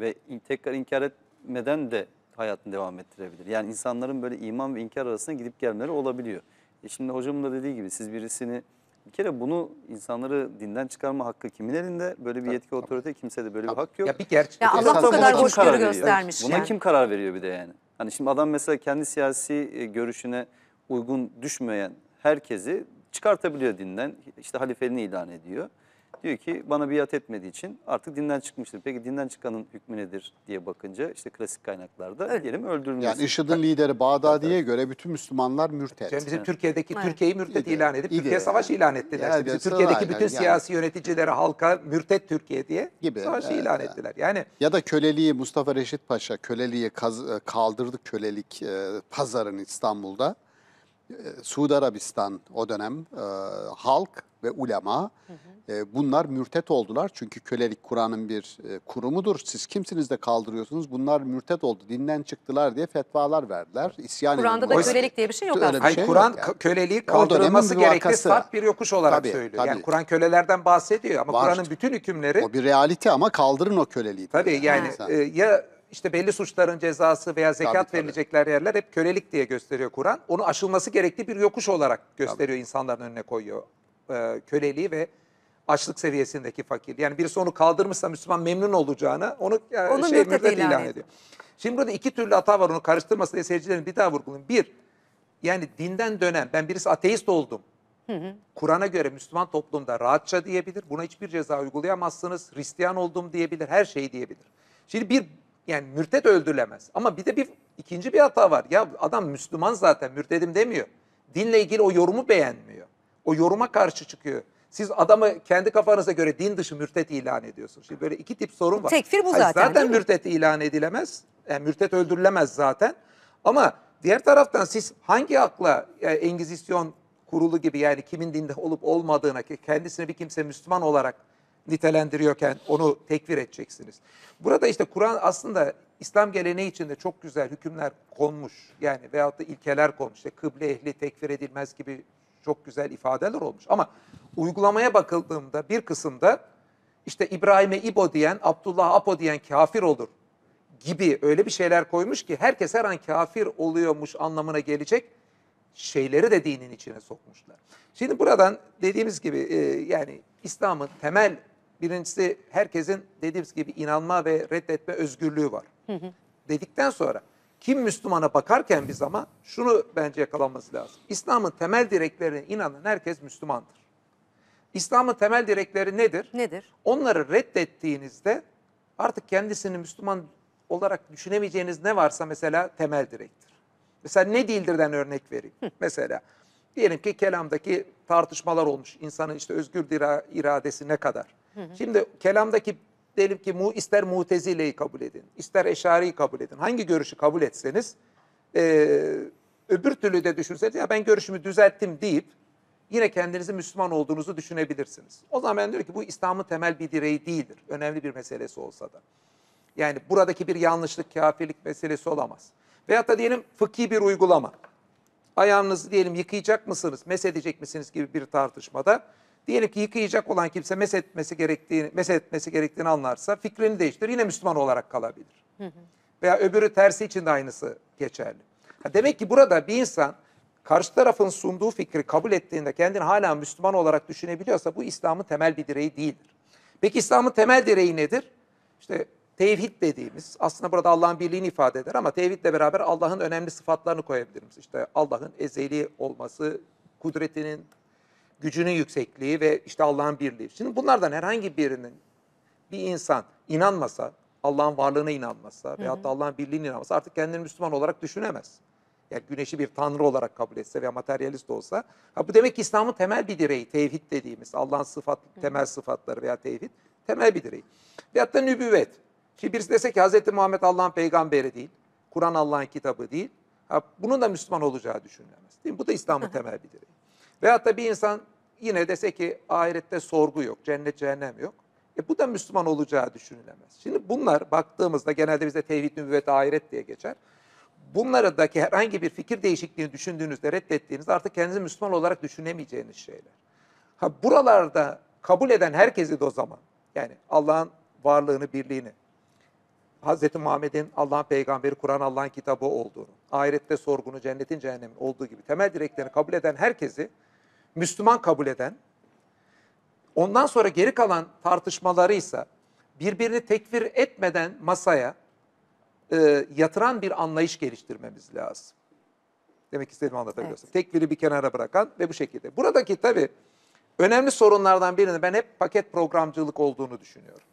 ve tekrar inkar etmeden de hayatını devam ettirebilir. Yani insanların böyle iman ve inkar arasında gidip gelmeleri olabiliyor. E şimdi hocamın da dediği gibi siz birisini bir kere bunu insanları dinden çıkarma hakkı kimin elinde? Böyle bir yetki, tabii. otorite de böyle tabii. bir hak yok. Ya bir gerçek. Ya Allah bu kadar hoşgörü göstermiş. Buna kim karar veriyor bir de yani? Hani şimdi adam mesela kendi siyasi e, görüşüne uygun düşmeyen herkesi çıkartabiliyor dinden. İşte halifeliğini ilan ediyor. Diyor ki bana biat etmediği için artık dinden çıkmıştır. Peki dinden çıkanın hükmü nedir diye bakınca işte klasik kaynaklarda evet. diyelim öldürülmesi. Yani IŞİD'in lideri Bağdadi'ye evet. göre bütün Müslümanlar mürtet. Yani bizim Türkiye'deki evet. Türkiye'yi mürtet İde. ilan edip İde. Türkiye savaş ilan ettiler. Yani, işte Türkiye'deki bütün yani. siyasi yöneticileri halka mürtet Türkiye diye gibi. savaş evet. ilan ettiler. Yani ya da köleliği Mustafa Reşit Paşa köleliği kaldırdı kölelik e, pazarın İstanbul'da. Ee, Suudi Arabistan o dönem e, halk ve ulema hı hı. E, bunlar mürtet oldular. Çünkü kölelik Kur'an'ın bir e, kurumudur. Siz kimsiniz de kaldırıyorsunuz. Bunlar mürtet oldu. Dinden çıktılar diye fetvalar verdiler. İsyan Kur'an'da da Oysa, kölelik diye bir şey yok aslında. Hayır, şey Kur'an yani. köleliği kaldırılması gerekli sert bir yokuş olarak tabii, söylüyor. Tabii. Yani Kur'an kölelerden bahsediyor ama Kur'an'ın bütün hükümleri... O bir realite ama kaldırın o köleliği. Tabii yani, yani e, ya işte belli suçların cezası veya zekat tabii, tabii. yerler hep kölelik diye gösteriyor Kur'an. Onu aşılması gerektiği bir yokuş olarak gösteriyor tabii. insanların önüne koyuyor ee, köleliği ve açlık seviyesindeki fakir. Yani birisi onu kaldırmışsa Müslüman memnun olacağını onu yani e, Onun şey, mürtet ilan, ediyor. Şimdi burada iki türlü hata var onu karıştırmasın diye seyircilerin bir daha vurgulayayım. Bir, yani dinden dönen ben birisi ateist oldum. Kur'an'a göre Müslüman toplumda rahatça diyebilir. Buna hiçbir ceza uygulayamazsınız. Hristiyan oldum diyebilir. Her şeyi diyebilir. Şimdi bir yani mürted öldürülemez. Ama bir de bir ikinci bir hata var. Ya adam Müslüman zaten mürtedim demiyor. Dinle ilgili o yorumu beğenmiyor. O yoruma karşı çıkıyor. Siz adamı kendi kafanıza göre din dışı mürtet ilan ediyorsunuz. Şimdi böyle iki tip sorun var. Tekfir bu zaten. Hayır, zaten mürtet ilan edilemez. Yani e, mürtet öldürülemez zaten. Ama diğer taraftan siz hangi akla yani e, Engizisyon kurulu gibi yani kimin dinde olup olmadığına kendisine bir kimse Müslüman olarak nitelendiriyorken onu tekfir edeceksiniz. Burada işte Kur'an aslında İslam geleneği içinde çok güzel hükümler konmuş. Yani veyahut da ilkeler konmuş. İşte kıble ehli tekfir edilmez gibi çok güzel ifadeler olmuş. Ama uygulamaya bakıldığımda bir kısımda işte İbrahim'e İbo diyen, Abdullah Apo diyen kafir olur gibi öyle bir şeyler koymuş ki herkes her an kafir oluyormuş anlamına gelecek şeyleri de dinin içine sokmuşlar. Şimdi buradan dediğimiz gibi e, yani İslam'ın temel Birincisi herkesin dediğimiz gibi inanma ve reddetme özgürlüğü var. Hı hı. Dedikten sonra kim Müslümana bakarken biz ama şunu bence yakalanması lazım. İslam'ın temel direklerine inanan herkes Müslümandır. İslam'ın temel direkleri nedir? Nedir? Onları reddettiğinizde artık kendisini Müslüman olarak düşünemeyeceğiniz ne varsa mesela temel direktir. Mesela ne değildirden örnek vereyim. Hı. Mesela diyelim ki kelamdaki tartışmalar olmuş. İnsanın işte özgür iradesi ne kadar? Hı Şimdi kelamdaki diyelim ki mu, ister mutezileyi kabul edin, ister eşariyi kabul edin. Hangi görüşü kabul etseniz e, öbür türlü de düşünseniz ya ben görüşümü düzelttim deyip yine kendinizi Müslüman olduğunuzu düşünebilirsiniz. O zaman ben diyorum ki bu İslam'ın temel bir direği değildir. Önemli bir meselesi olsa da. Yani buradaki bir yanlışlık, kafirlik meselesi olamaz. Veyahut da diyelim fıkhi bir uygulama. Ayağınızı diyelim yıkayacak mısınız, mesedecek misiniz gibi bir tartışmada Diyelim ki yıkayacak olan kimse mesetmesi gerektiğini, mesetmesi gerektiğini anlarsa fikrini değiştir, Yine Müslüman olarak kalabilir. Veya öbürü tersi için de aynısı geçerli. Ha demek ki burada bir insan karşı tarafın sunduğu fikri kabul ettiğinde kendini hala Müslüman olarak düşünebiliyorsa bu İslam'ın temel bir direği değildir. Peki İslam'ın temel direği nedir? İşte tevhid dediğimiz aslında burada Allah'ın birliğini ifade eder ama tevhidle beraber Allah'ın önemli sıfatlarını koyabiliriz. İşte Allah'ın ezeli olması, kudretinin, gücünün yüksekliği ve işte Allah'ın birliği. Şimdi bunlardan herhangi birinin bir insan inanmasa, Allah'ın varlığına inanmasa veya da Allah'ın birliğine inanmasa artık kendini Müslüman olarak düşünemez. Yani güneşi bir tanrı olarak kabul etse veya materyalist olsa. Ha bu demek ki İslam'ın temel bir direği, tevhid dediğimiz Allah'ın sıfat, temel sıfatları veya tevhid temel bir direği. Veyahut da nübüvvet. Şimdi birisi dese ki Hz. Muhammed Allah'ın peygamberi değil, Kur'an Allah'ın kitabı değil. Ha, bunun da Müslüman olacağı düşünülemez. Değil mi? Bu da İslam'ın temel bir direği. Veyahut da bir insan yine dese ki ahirette sorgu yok, cennet cehennem yok. E bu da Müslüman olacağı düşünülemez. Şimdi bunlar baktığımızda genelde bize tevhid, nübüvvet, ahiret diye geçer. Bunlardaki herhangi bir fikir değişikliğini düşündüğünüzde, reddettiğinizde artık kendinizi Müslüman olarak düşünemeyeceğiniz şeyler. Ha buralarda kabul eden herkesi de o zaman yani Allah'ın varlığını, birliğini, Hz. Muhammed'in Allah'ın peygamberi, Kur'an Allah'ın kitabı olduğunu, ahirette sorgunu, cennetin cehennemin olduğu gibi temel direklerini kabul eden herkesi Müslüman kabul eden, ondan sonra geri kalan tartışmaları ise birbirini tekfir etmeden masaya e, yatıran bir anlayış geliştirmemiz lazım. Demek istediğimi anlatabiliyorsun. Evet. Tekfiri bir kenara bırakan ve bu şekilde. Buradaki tabii önemli sorunlardan birini ben hep paket programcılık olduğunu düşünüyorum.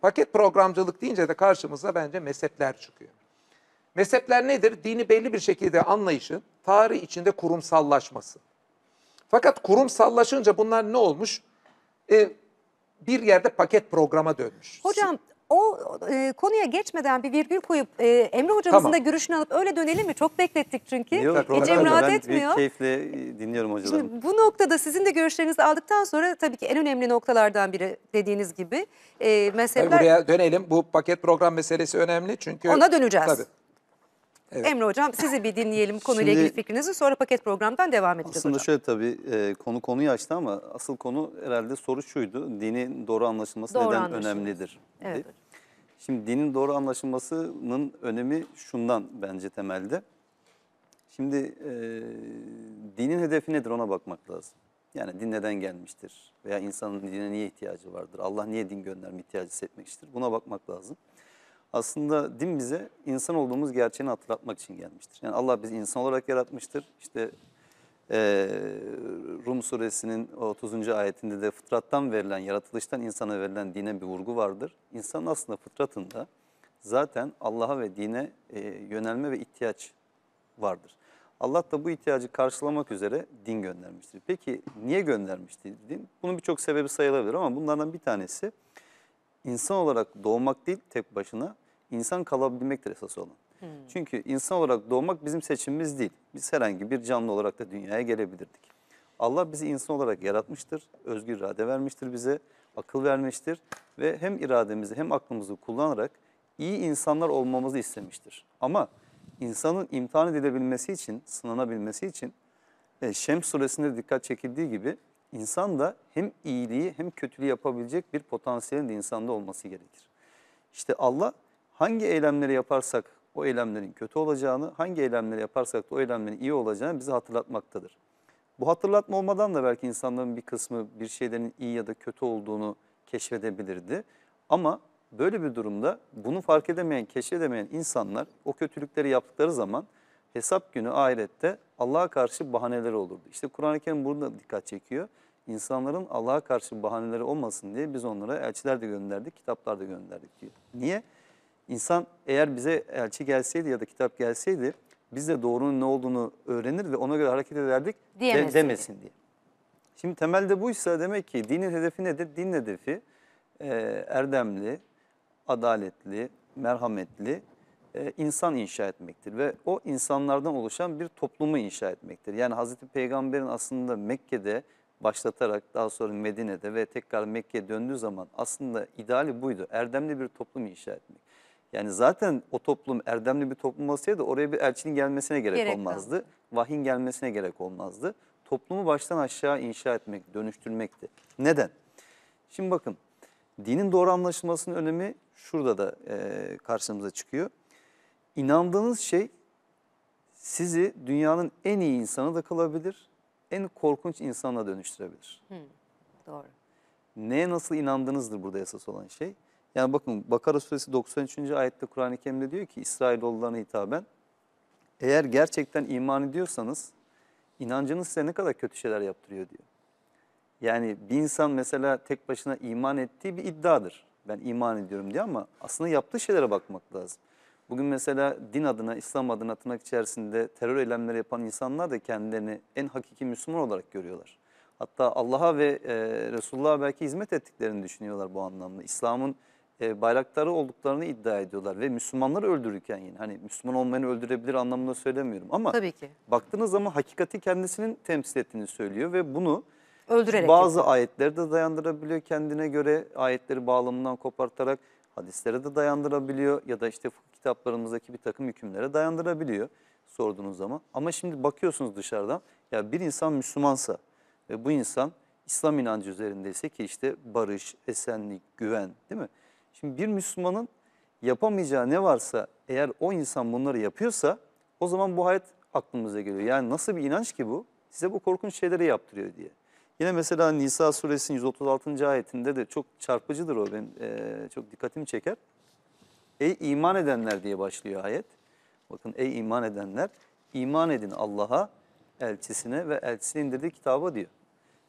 Paket programcılık deyince de karşımıza bence mezhepler çıkıyor. Mezhepler nedir? Dini belli bir şekilde anlayışın tarih içinde kurumsallaşması. Fakat kurumsallaşınca bunlar ne olmuş? Ee, bir yerde paket programa dönmüş. Hocam o e, konuya geçmeden bir virgül koyup e, Emre hocamızın tamam. da görüşünü alıp öyle dönelim mi? Çok beklettik çünkü. Yok, Ecem rahat etmiyor. Ben keyifle e, dinliyorum hocalarım. Şimdi bu noktada sizin de görüşlerinizi aldıktan sonra tabii ki en önemli noktalardan biri dediğiniz gibi e, meseleler. buraya dönelim. Bu paket program meselesi önemli çünkü. Ona döneceğiz. Tabii. Evet. Emre Hocam sizi bir dinleyelim konuyla Şimdi, ilgili fikrinizi sonra paket programdan devam edeceğiz aslında hocam. şöyle tabii e, konu konuyu açtı ama asıl konu herhalde soru şuydu. Dinin doğru anlaşılması doğru neden önemlidir? Evet. Şimdi dinin doğru anlaşılmasının önemi şundan bence temelde. Şimdi e, dinin hedefi nedir ona bakmak lazım. Yani din neden gelmiştir veya insanın dine niye ihtiyacı vardır? Allah niye din gönderme ihtiyacı hissetmek ister? Buna bakmak lazım aslında din bize insan olduğumuz gerçeğini hatırlatmak için gelmiştir. Yani Allah bizi insan olarak yaratmıştır. İşte e, Rum suresinin 30. ayetinde de fıtrattan verilen, yaratılıştan insana verilen dine bir vurgu vardır. İnsan aslında fıtratında zaten Allah'a ve dine e, yönelme ve ihtiyaç vardır. Allah da bu ihtiyacı karşılamak üzere din göndermiştir. Peki niye göndermiştir din? Bunun birçok sebebi sayılabilir ama bunlardan bir tanesi insan olarak doğmak değil tek başına, insan kalabilmektir esas olan. Hmm. Çünkü insan olarak doğmak bizim seçimimiz değil. Biz herhangi bir canlı olarak da dünyaya gelebilirdik. Allah bizi insan olarak yaratmıştır, özgür irade vermiştir bize, akıl vermiştir ve hem irademizi hem aklımızı kullanarak iyi insanlar olmamızı istemiştir. Ama insanın imtihan edilebilmesi için, sınanabilmesi için e, Şems suresinde dikkat çekildiği gibi İnsan da hem iyiliği hem kötülüğü yapabilecek bir potansiyelin de insanda olması gerekir. İşte Allah hangi eylemleri yaparsak o eylemlerin kötü olacağını, hangi eylemleri yaparsak da o eylemlerin iyi olacağını bize hatırlatmaktadır. Bu hatırlatma olmadan da belki insanların bir kısmı bir şeylerin iyi ya da kötü olduğunu keşfedebilirdi. Ama böyle bir durumda bunu fark edemeyen, keşfedemeyen insanlar o kötülükleri yaptıkları zaman hesap günü ahirette Allah'a karşı bahaneleri olurdu. İşte Kur'an-ı Kerim burada dikkat çekiyor. İnsanların Allah'a karşı bahaneleri olmasın diye biz onlara elçiler de gönderdik, kitaplar da gönderdik diyor. Niye? İnsan eğer bize elçi gelseydi ya da kitap gelseydi biz de doğrunun ne olduğunu öğrenir ve ona göre hareket ederdik de, demesin diye. Şimdi temelde buysa demek ki dinin hedefi nedir? Dinin hedefi e, erdemli, adaletli, merhametli e, insan inşa etmektir ve o insanlardan oluşan bir toplumu inşa etmektir. Yani Hazreti Peygamber'in aslında Mekke'de başlatarak daha sonra Medine'de ve tekrar Mekke'ye döndüğü zaman aslında ideali buydu. Erdemli bir toplum inşa etmek. Yani zaten o toplum erdemli bir toplum olsaydı oraya bir elçinin gelmesine gerek, gerek olmazdı. Yok. Vahyin gelmesine gerek olmazdı. Toplumu baştan aşağı inşa etmek, dönüştürmekti. Neden? Şimdi bakın dinin doğru anlaşılmasının önemi şurada da e, karşımıza çıkıyor inandığınız şey sizi dünyanın en iyi insanı da kılabilir, en korkunç insana dönüştürebilir. Hı, doğru. Neye nasıl inandığınızdır burada esas olan şey. Yani bakın Bakara suresi 93. ayette Kur'an-ı Kerim'de diyor ki İsrailoğullarına hitaben eğer gerçekten iman ediyorsanız inancınız size ne kadar kötü şeyler yaptırıyor diyor. Yani bir insan mesela tek başına iman ettiği bir iddiadır. Ben iman ediyorum diye ama aslında yaptığı şeylere bakmak lazım. Bugün mesela din adına, İslam adına tırnak içerisinde terör eylemleri yapan insanlar da kendilerini en hakiki Müslüman olarak görüyorlar. Hatta Allah'a ve e, Resulullah'a belki hizmet ettiklerini düşünüyorlar bu anlamda. İslam'ın e, bayrakları olduklarını iddia ediyorlar ve Müslümanları öldürürken yine hani Müslüman olmayanı öldürebilir anlamında söylemiyorum ama Tabii ki. baktığınız zaman hakikati kendisinin temsil ettiğini söylüyor ve bunu Öldürerek bazı yapıyor. ayetleri de dayandırabiliyor kendine göre ayetleri bağlamından kopartarak hadislere de dayandırabiliyor ya da işte kitaplarımızdaki bir takım hükümlere dayandırabiliyor sorduğunuz zaman. Ama şimdi bakıyorsunuz dışarıdan ya bir insan Müslümansa ve bu insan İslam inancı üzerindeyse ki işte barış, esenlik, güven değil mi? Şimdi bir Müslümanın yapamayacağı ne varsa eğer o insan bunları yapıyorsa o zaman bu hayat aklımıza geliyor. Yani nasıl bir inanç ki bu? Size bu korkunç şeyleri yaptırıyor diye. Yine mesela Nisa suresinin 136. ayetinde de çok çarpıcıdır o benim e, çok dikkatimi çeker. Ey iman edenler diye başlıyor ayet. Bakın ey iman edenler iman edin Allah'a, elçisine ve elçisine indirdiği kitaba diyor.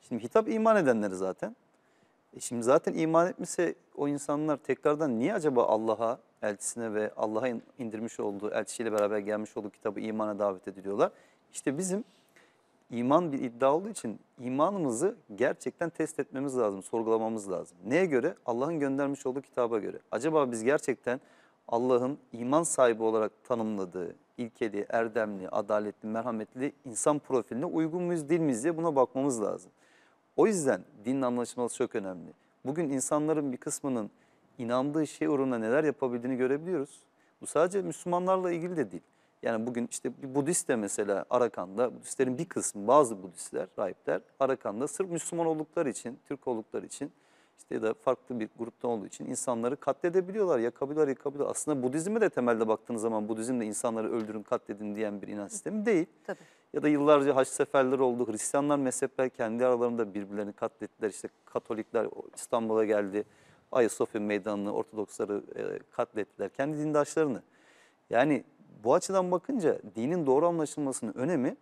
Şimdi hitap iman edenleri zaten. E şimdi zaten iman etmişse o insanlar tekrardan niye acaba Allah'a, elçisine ve Allah'a indirmiş olduğu, elçisiyle beraber gelmiş olduğu kitabı imana davet ediliyorlar? İşte bizim iman bir iddia olduğu için imanımızı gerçekten test etmemiz lazım, sorgulamamız lazım. Neye göre? Allah'ın göndermiş olduğu kitaba göre. Acaba biz gerçekten Allah'ın iman sahibi olarak tanımladığı ilkeli, erdemli, adaletli, merhametli insan profiline uygun muyuz değil miyiz diye buna bakmamız lazım. O yüzden dinin anlaşılması çok önemli. Bugün insanların bir kısmının inandığı şey uğruna neler yapabildiğini görebiliyoruz. Bu sadece Müslümanlarla ilgili de değil. Yani bugün işte bir Budist de mesela Arakan'da, Budistlerin bir kısmı bazı Budistler, rahipler Arakan'da sırf Müslüman oldukları için, Türk oldukları için işte ya da farklı bir grupta olduğu için insanları katledebiliyorlar, yakabiliyorlar, yakabiliyorlar. Aslında Budizm'e de temelde baktığınız zaman Budizm de insanları öldürün, katledin diyen bir inanç sistemi değil. Tabii. Ya da yıllarca haç seferleri oldu. Hristiyanlar mezhepler kendi aralarında birbirlerini katlettiler. İşte Katolikler İstanbul'a geldi. Ayasofya Meydanı'nı, Ortodoksları e, katlettiler. Kendi dindaşlarını. Yani bu açıdan bakınca dinin doğru anlaşılmasının önemi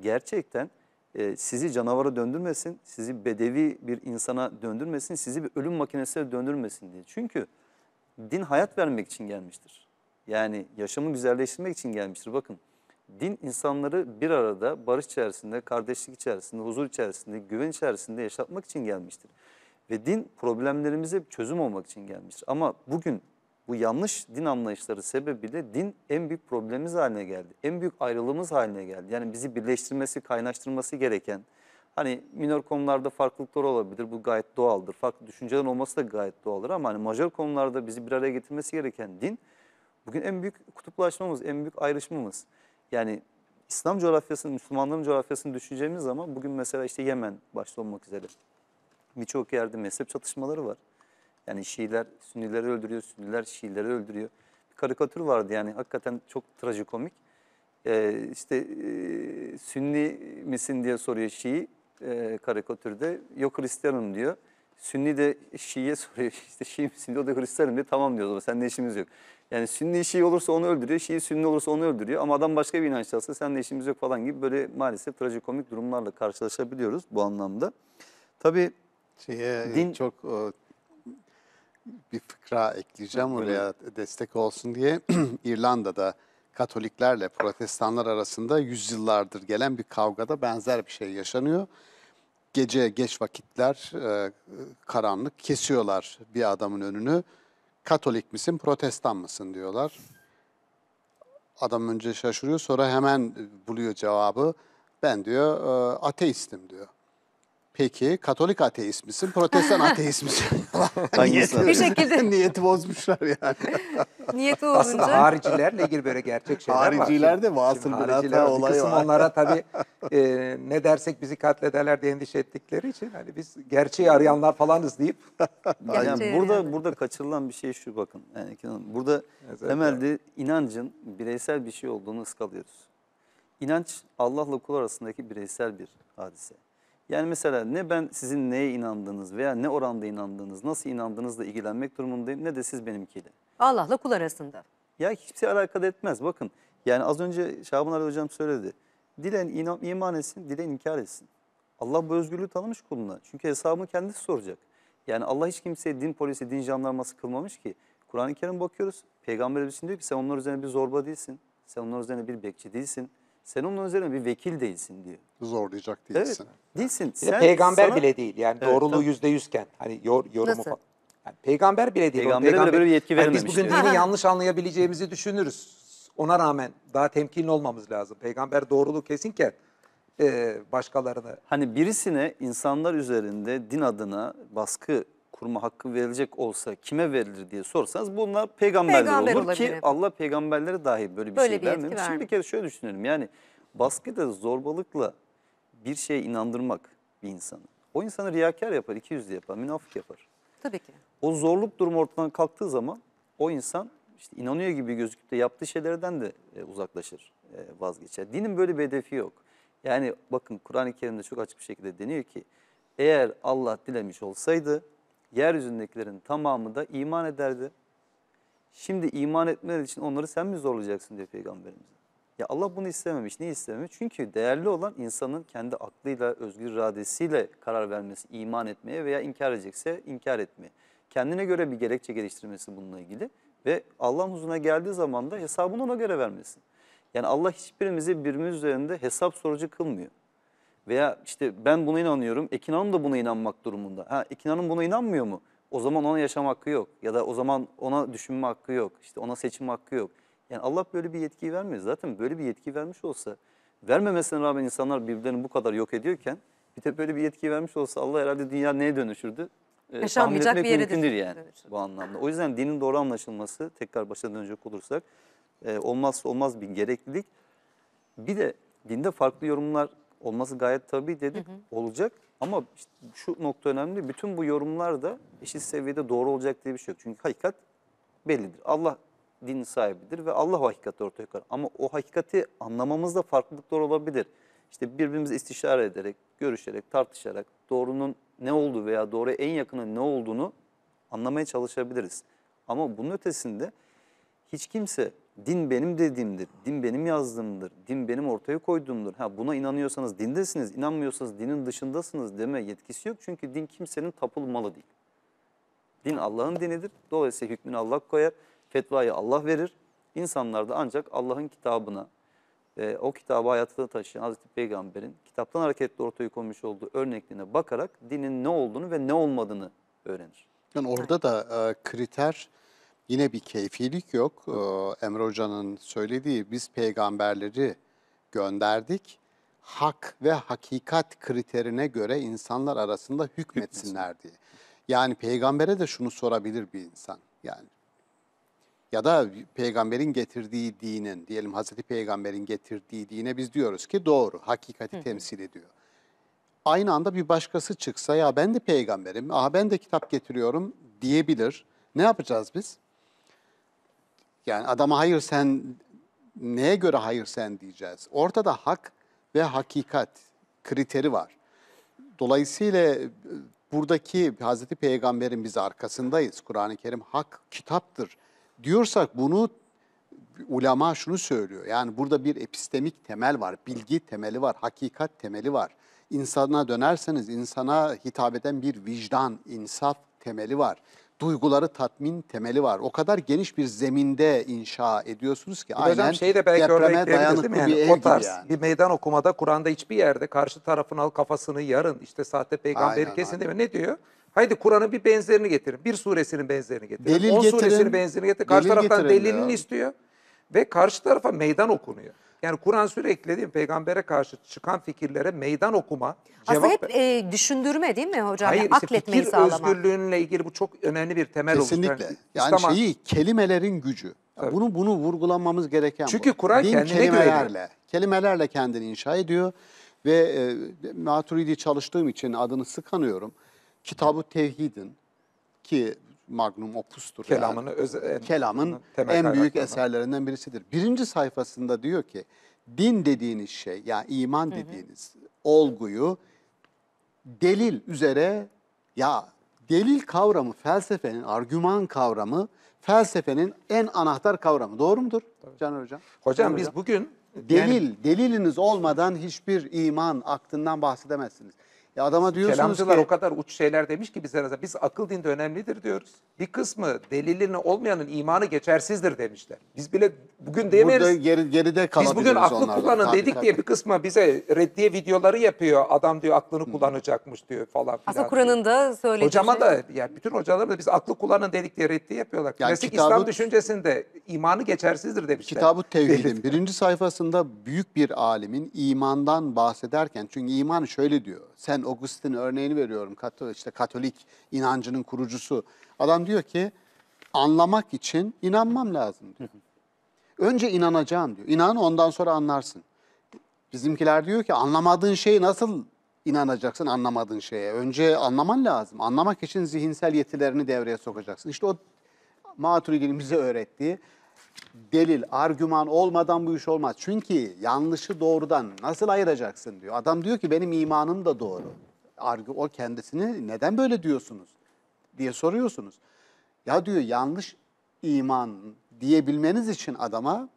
gerçekten e, sizi canavara döndürmesin, sizi bedevi bir insana döndürmesin, sizi bir ölüm makinesine döndürmesin diye. Çünkü din hayat vermek için gelmiştir. Yani yaşamı güzelleştirmek için gelmiştir. Bakın din insanları bir arada barış içerisinde, kardeşlik içerisinde, huzur içerisinde, güven içerisinde yaşatmak için gelmiştir. Ve din problemlerimize çözüm olmak için gelmiştir. Ama bugün bu yanlış din anlayışları sebebiyle din en büyük problemimiz haline geldi. En büyük ayrılığımız haline geldi. Yani bizi birleştirmesi, kaynaştırması gereken, hani minor konularda farklılıklar olabilir, bu gayet doğaldır. Farklı düşüncelerin olması da gayet doğaldır ama hani majör konularda bizi bir araya getirmesi gereken din, bugün en büyük kutuplaşmamız, en büyük ayrışmamız. Yani İslam coğrafyasını, Müslümanların coğrafyasını düşüneceğimiz zaman bugün mesela işte Yemen başta olmak üzere birçok yerde mezhep çatışmaları var. Yani Şiiler Sünnileri öldürüyor, Sünniler Şiileri öldürüyor. Bir karikatür vardı yani hakikaten çok trajikomik. Ee, işte e, Sünni misin diye soruyor Şii e, karikatürde. Yok Hristiyanım diyor. Sünni de Şii'ye [LAUGHS] soruyor. İşte Şii misin diyor. O da Hristiyanım diyor. Tamam diyor. o Seninle işimiz yok. Yani Sünni Şii olursa onu öldürüyor. Şii Sünni olursa onu öldürüyor. Ama adam başka bir inanç inançlıysa seninle işimiz yok falan gibi böyle maalesef trajikomik durumlarla karşılaşabiliyoruz bu anlamda. Tabii şeye din çok e, bir fıkra ekleyeceğim oraya destek olsun diye. [CLEARS THROAT] İrlanda'da Katoliklerle Protestanlar arasında yüzyıllardır gelen bir kavgada benzer bir şey yaşanıyor. Gece geç vakitler e, e, karanlık kesiyorlar bir adamın önünü. Katolik misin, protestan mısın diyorlar. Adam önce şaşırıyor sonra hemen buluyor cevabı. Ben diyor e, ateistim diyor. Peki Katolik ateist misin, Protestan [LAUGHS] ateist misin? [LAUGHS] Bir şekilde. [LAUGHS] Niyeti bozmuşlar yani. Niyeti bozunca. Aslında haricilerle ilgili böyle gerçek şeyler hariciler var. Hariciler de vasıl bir hata olayı kısım var. onlara tabii e, ne dersek bizi katlederler diye endişe ettikleri için hani biz gerçeği arayanlar falanız deyip. yani, burada burada kaçırılan bir şey şu bakın. Yani burada evet, temelde evet. inancın bireysel bir şey olduğunu ıskalıyoruz. İnanç Allah'la kul arasındaki bireysel bir hadise. Yani mesela ne ben sizin neye inandığınız veya ne oranda inandığınız, nasıl inandığınızla ilgilenmek durumundayım ne de siz benimkiyle. Allah'la kul arasında. Ya kimse şey alakadar etmez. Bakın yani az önce Şaban Ali Hocam söyledi. Dilen inan, iman etsin, dilen inkar etsin. Allah bu özgürlüğü tanımış kuluna. Çünkü hesabını kendisi soracak. Yani Allah hiç kimseye din polisi, din jandarması kılmamış ki. Kur'an-ı Kerim bakıyoruz. Peygamber için diyor ki sen onlar üzerine bir zorba değilsin. Sen onlar üzerine bir bekçi değilsin. Sen onun üzerine bir vekil değilsin diyor. Zorlayacak değilsin. Evet, değilsin. Sen, peygamber sana... bile değil yani evet, doğruluğu yüzde yüzken hani yor, yorumu Nasıl? falan. Yani peygamber bile değil. Peygamber'e peygamber, böyle bir yetki verilmemiş. Yani biz bugün dini [LAUGHS] yanlış anlayabileceğimizi düşünürüz. Ona rağmen daha temkinli olmamız lazım. Peygamber doğruluğu kesinken e, başkalarını. Hani birisine insanlar üzerinde din adına baskı kurma hakkı verilecek olsa kime verilir diye sorsanız bunlar peygamberler Peygamber olur olabilir. ki Allah peygamberlere dahi böyle bir böyle şey bir vermemiş. Şimdi bir kere şöyle düşünelim yani baskıda zorbalıkla bir şeye inandırmak bir insanı. O insanı riyakar yapar, iki yapar, münafık yapar. Tabii ki. O zorluk durumu ortadan kalktığı zaman o insan işte inanıyor gibi gözüküp de yaptığı şeylerden de e, uzaklaşır, e, vazgeçer. Dinin böyle bir hedefi yok. Yani bakın Kur'an-ı Kerim'de çok açık bir şekilde deniyor ki eğer Allah dilemiş olsaydı yeryüzündekilerin tamamı da iman ederdi. Şimdi iman etmeleri için onları sen mi zorlayacaksın diyor Peygamberimiz. Ya Allah bunu istememiş. Niye istememiş? Çünkü değerli olan insanın kendi aklıyla, özgür iradesiyle karar vermesi, iman etmeye veya inkar edecekse inkar etmeye. Kendine göre bir gerekçe geliştirmesi bununla ilgili ve Allah'ın huzuruna geldiği zaman da hesabını ona göre vermesi. Yani Allah hiçbirimizi birimiz üzerinde hesap sorucu kılmıyor. Veya işte ben buna inanıyorum, Ekin Hanım da buna inanmak durumunda. Ha Ekin Hanım buna inanmıyor mu? O zaman ona yaşam hakkı yok. Ya da o zaman ona düşünme hakkı yok. İşte ona seçim hakkı yok. Yani Allah böyle bir yetkiyi vermiyor. Zaten böyle bir yetki vermiş olsa, vermemesine rağmen insanlar birbirlerini bu kadar yok ediyorken, bir de böyle bir yetki vermiş olsa Allah herhalde dünya neye dönüşürdü? Ee, Yaşanmayacak bir yere mümkündür yani evet. bu anlamda. O yüzden dinin doğru anlaşılması, tekrar başa dönecek olursak, e, olmazsa olmaz bir gereklilik. Bir de dinde farklı yorumlar olması gayet tabii dedik. Hı hı. Olacak ama işte şu nokta önemli. Bütün bu yorumlar da eşit seviyede doğru olacak diye bir şey yok. Çünkü hakikat bellidir. Allah din sahibidir ve Allah o hakikati ortaya koyar. Ama o hakikati anlamamızda farklılıklar olabilir. İşte birbirimizi istişare ederek, görüşerek, tartışarak doğrunun ne olduğu veya doğruya en yakının ne olduğunu anlamaya çalışabiliriz. Ama bunun ötesinde hiç kimse Din benim dediğimdir, din benim yazdığımdır, din benim ortaya koyduğumdur. Ha buna inanıyorsanız dindesiniz, inanmıyorsanız dinin dışındasınız deme yetkisi yok. Çünkü din kimsenin tapılmalı değil. Din Allah'ın dinidir. Dolayısıyla hükmünü Allah koyar, fetvayı Allah verir. İnsanlar da ancak Allah'ın kitabına, e, o kitabı hayatına taşıyan Hazreti Peygamber'in kitaptan hareketli ortaya koymuş olduğu örnekliğine bakarak dinin ne olduğunu ve ne olmadığını öğrenir. Yani orada da e, kriter yine bir keyfilik yok. Ee, Emre Hoca'nın söylediği biz peygamberleri gönderdik. Hak ve hakikat kriterine göre insanlar arasında hükmetsinler diye. Yani peygambere de şunu sorabilir bir insan. Yani ya da peygamberin getirdiği dinin, diyelim Hazreti Peygamber'in getirdiği dine biz diyoruz ki doğru, hakikati temsil ediyor. Aynı anda bir başkası çıksa ya ben de peygamberim, aha ben de kitap getiriyorum diyebilir. Ne yapacağız biz? Yani adama hayır sen neye göre hayır sen diyeceğiz. Ortada hak ve hakikat kriteri var. Dolayısıyla e, buradaki Hazreti Peygamber'in biz arkasındayız. Kur'an-ı Kerim hak kitaptır diyorsak bunu ulema şunu söylüyor. Yani burada bir epistemik temel var, bilgi temeli var, hakikat temeli var. İnsana dönerseniz insana hitap eden bir vicdan, insaf temeli var duyguları tatmin temeli var. O kadar geniş bir zeminde inşa ediyorsunuz ki aynen şeyi de belki örnek dayanıklı değil Yani, bir ev o tarz yani. bir meydan okumada Kur'an'da hiçbir yerde karşı tarafın al kafasını yarın işte sahte peygamberi aynen, kesin aynen. değil mi? Ne diyor? Haydi Kur'an'ın bir benzerini getirin. Bir suresinin benzerini getirin. Delil on getirin, suresinin benzerini getirin. Karşı delil taraftan delilini ya. istiyor ve karşı tarafa meydan okunuyor. Yani Kur'an sürekli değil mi? Peygambere karşı çıkan fikirlere meydan okuma. Aslında cevap... hep e, düşündürme değil mi hocam? Hayır, işte Akletmeyi fikir sağlama. özgürlüğünle ilgili bu çok önemli bir temel Kesinlikle. oluşturan. Yani İslam... şeyi kelimelerin gücü. Tabii. Bunu bunu vurgulamamız gereken Çünkü Kur'an kendine kelimelerle, güveniyor. kelimelerle kendini inşa ediyor ve e, Maturidi çalıştığım için adını sık anıyorum. Kitabı Tevhid'in ki magnum opustur. Kelamını yani. öze, Kelamın en büyük eserlerinden birisidir. Birinci sayfasında diyor ki din dediğiniz şey yani iman dediğiniz hı hı. olguyu delil üzere ya delil kavramı felsefenin argüman kavramı felsefenin en anahtar kavramı doğru mudur Tabii. Caner hocam? Hocam Caner biz hocam. bugün delil yani... deliliniz olmadan hiçbir iman aklından bahsedemezsiniz. Ya e adama diyorsunuz Kelamcılar ki... o kadar uç şeyler demiş ki bize biz akıl dinde önemlidir diyoruz. Bir kısmı delilini olmayanın imanı geçersizdir demişler. Biz bile bugün diyemeyiz. Burada geri, geride kalabiliriz Biz bugün aklı onlardan. kullanın tabii, dedik tabii. diye bir kısmı bize reddiye videoları yapıyor. Adam diyor aklını hmm. kullanacakmış diyor falan filan. Aslında Kur'an'ın da söylediği Hocama şey- da yani bütün hocalarım da biz aklı kullanın dedik diye reddiye yapıyorlar. Yani Klasik kitabı, İslam düşüncesinde imanı geçersizdir demişler. Kitabı Tevhid'in birinci sayfasında büyük bir alimin imandan bahsederken çünkü imanı şöyle diyor sen Augustin örneğini veriyorum. Kato, işte Katolik inancının kurucusu. Adam diyor ki anlamak için inanmam lazım diyor. Önce inanacağım diyor. İnan ondan sonra anlarsın. Bizimkiler diyor ki anlamadığın şeyi nasıl inanacaksın anlamadığın şeye? Önce anlaman lazım. Anlamak için zihinsel yetilerini devreye sokacaksın. İşte o Maturidi'nin bize öğrettiği delil, argüman olmadan bu iş olmaz. Çünkü yanlışı doğrudan nasıl ayıracaksın diyor. Adam diyor ki benim imanım da doğru. Argü o kendisini neden böyle diyorsunuz diye soruyorsunuz. Ya diyor yanlış iman diyebilmeniz için adama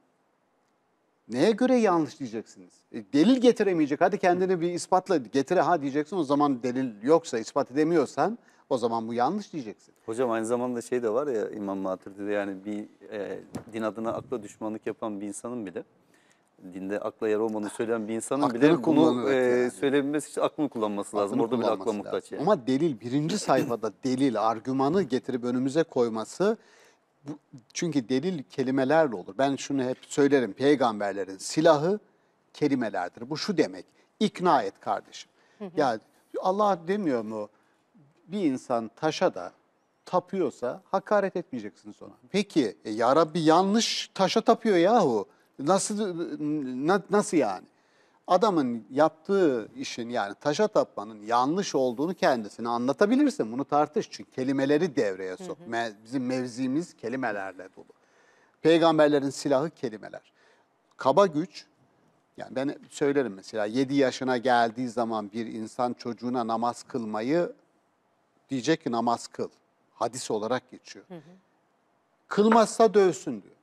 neye göre yanlış diyeceksiniz? E, delil getiremeyecek. Hadi kendini bir ispatla getire ha diyeceksin. O zaman delil yoksa ispat edemiyorsan o zaman bu yanlış diyeceksin. Hocam aynı zamanda şey de var ya İmam Matür'de yani bir e, din adına akla düşmanlık yapan bir insanın bile dinde akla yer olmadığını söyleyen bir insanın Aklını bile bunu e, yani. söyleyebilmesi için aklını kullanması lazım. Orada bir akla muhtaç yani. Ama delil birinci sayfada [CLEARS THROAT] delil argümanı getirip önümüze koyması bu, çünkü delil kelimelerle olur. Ben şunu hep söylerim peygamberlerin silahı kelimelerdir. Bu şu demek ikna et kardeşim. Ya Allah demiyor mu bir insan taşa da tapıyorsa hakaret etmeyeceksiniz ona. Peki e, ya Rabbi yanlış taşa tapıyor yahu. Nasıl na, nasıl yani? Adamın yaptığı işin yani taşa tapmanın yanlış olduğunu kendisine anlatabilirsin. Bunu tartış çünkü kelimeleri devreye sok. Hı hı. Me, bizim mevzimiz kelimelerle dolu. Peygamberlerin silahı kelimeler. Kaba güç yani ben söylerim mesela 7 yaşına geldiği zaman bir insan çocuğuna namaz kılmayı diyecek ki namaz kıl. Hadis olarak geçiyor. Hı hı. Kılmazsa dövsün diyor.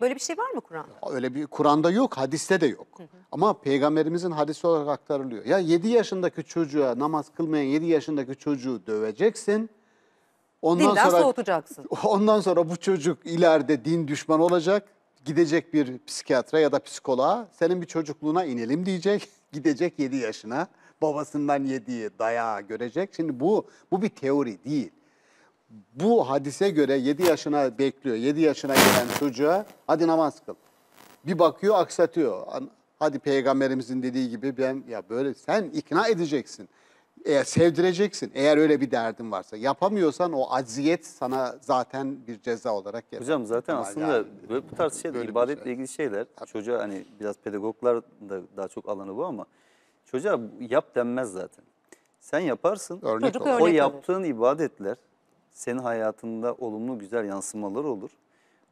Böyle bir şey var mı Kur'an'da? Öyle bir Kur'an'da yok, hadiste de yok. Hı hı. Ama peygamberimizin hadisi olarak aktarılıyor. Ya 7 yaşındaki çocuğa namaz kılmayan 7 yaşındaki çocuğu döveceksin. Ondan Dinden sonra soğutacaksın. [LAUGHS] Ondan sonra bu çocuk ileride din düşman olacak. Gidecek bir psikiyatra ya da psikoloğa. Senin bir çocukluğuna inelim diyecek. [LAUGHS] Gidecek 7 yaşına babasından yediği dayağı görecek. Şimdi bu bu bir teori değil. Bu hadise göre 7 yaşına bekliyor. 7 yaşına gelen çocuğa hadi namaz kıl. Bir bakıyor aksatıyor. Hadi peygamberimizin dediği gibi ben ya böyle sen ikna edeceksin. Eğer sevdireceksin. Eğer öyle bir derdin varsa. Yapamıyorsan o acziyet sana zaten bir ceza olarak gelir. Hocam zaten Ama aslında yani, böyle bu tarz şeyler, ibadetle şey. ilgili şeyler. Tabii. Çocuğa hani biraz pedagoglar da daha çok alanı bu ama Çocuğa yap denmez zaten. Sen yaparsın. Örnek Çocuk olur. o örnek yaptığın olur. ibadetler senin hayatında olumlu güzel yansımalar olur.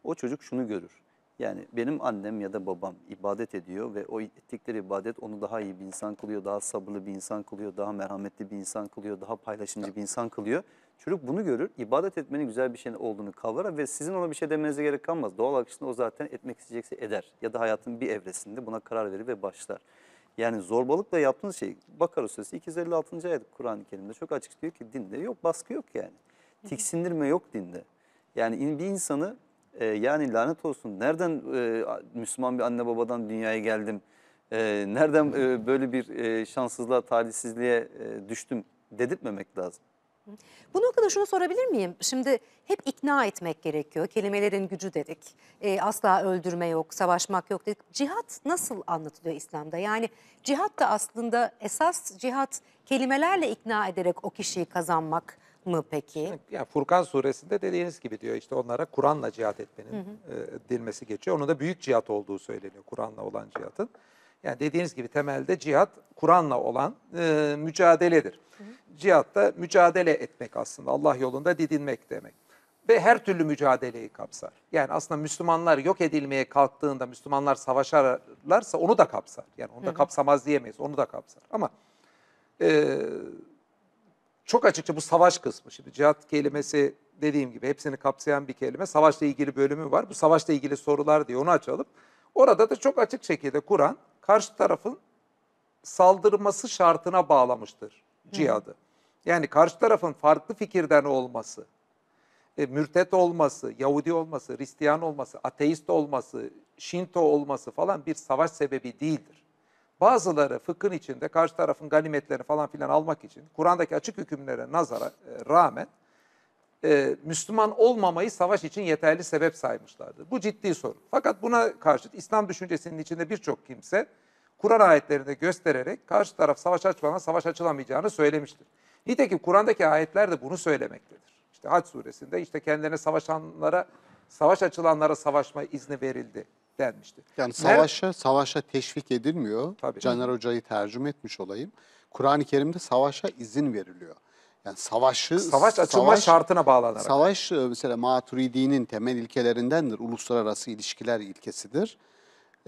O çocuk şunu görür. Yani benim annem ya da babam ibadet ediyor ve o ettikleri ibadet onu daha iyi bir insan kılıyor, daha sabırlı bir insan kılıyor, daha merhametli bir insan kılıyor, daha paylaşımcı bir insan kılıyor. Çocuk bunu görür, ibadet etmenin güzel bir şey olduğunu kavrar ve sizin ona bir şey demenize gerek kalmaz. Doğal akışında o zaten etmek isteyecekse eder ya da hayatın bir evresinde buna karar verir ve başlar. Yani zorbalıkla yaptığınız şey Bakara Suresi 256. ayet Kur'an-ı Kerim'de çok açık diyor ki dinde yok baskı yok yani. Tiksindirme yok dinde. Yani bir insanı e, yani lanet olsun nereden e, Müslüman bir anne babadan dünyaya geldim, e, nereden e, böyle bir e, şanssızlığa, talihsizliğe e, düştüm dedirtmemek lazım. Bu noktada şunu sorabilir miyim? Şimdi hep ikna etmek gerekiyor. Kelimelerin gücü dedik. E, asla öldürme yok, savaşmak yok dedik. Cihat nasıl anlatılıyor İslam'da? Yani cihat da aslında esas cihat kelimelerle ikna ederek o kişiyi kazanmak mı peki? Ya Furkan suresinde dediğiniz gibi diyor işte onlara Kur'an'la cihat etmenin hı hı. E, denilmesi geçiyor. Onun da büyük cihat olduğu söyleniyor Kur'an'la olan cihatın. Yani dediğiniz gibi temelde cihat Kur'an'la olan e, mücadeledir. Cihat da mücadele etmek aslında. Allah yolunda didinmek demek. Ve her türlü mücadeleyi kapsar. Yani aslında Müslümanlar yok edilmeye kalktığında Müslümanlar savaşarlarsa onu da kapsar. Yani onu da kapsamaz diyemeyiz. Onu da kapsar. Ama e, çok açıkça bu savaş kısmı. Şimdi cihat kelimesi dediğim gibi hepsini kapsayan bir kelime. Savaşla ilgili bölümü var. Bu savaşla ilgili sorular diye onu açalım. Orada da çok açık şekilde Kur'an karşı tarafın saldırması şartına bağlamıştır cihadı. Hı. Yani karşı tarafın farklı fikirden olması, e, mürtet olması, Yahudi olması, Hristiyan olması, ateist olması, Şinto olması falan bir savaş sebebi değildir. Bazıları fıkhın içinde karşı tarafın ganimetlerini falan filan almak için Kur'an'daki açık hükümlere nazara e, rağmen e, Müslüman olmamayı savaş için yeterli sebep saymışlardı. Bu ciddi soru. Fakat buna karşıt İslam düşüncesinin içinde birçok kimse Kur'an ayetlerinde göstererek karşı taraf savaş açmadan savaş açılamayacağını söylemiştir. Nitekim Kur'an'daki ayetler de bunu söylemektedir. İşte Hac suresinde işte kendilerine savaşanlara, savaş açılanlara savaşma izni verildi denmişti. Yani savaşa, Her... savaşa teşvik edilmiyor. Tabii. Caner Hoca'yı tercüme etmiş olayım. Kur'an-ı Kerim'de savaşa izin veriliyor. Yani savaşı savaş açılma savaş, şartına bağlanarak. Savaş e, mesela Maturidi'nin temel ilkelerindendir. Uluslararası ilişkiler ilkesidir.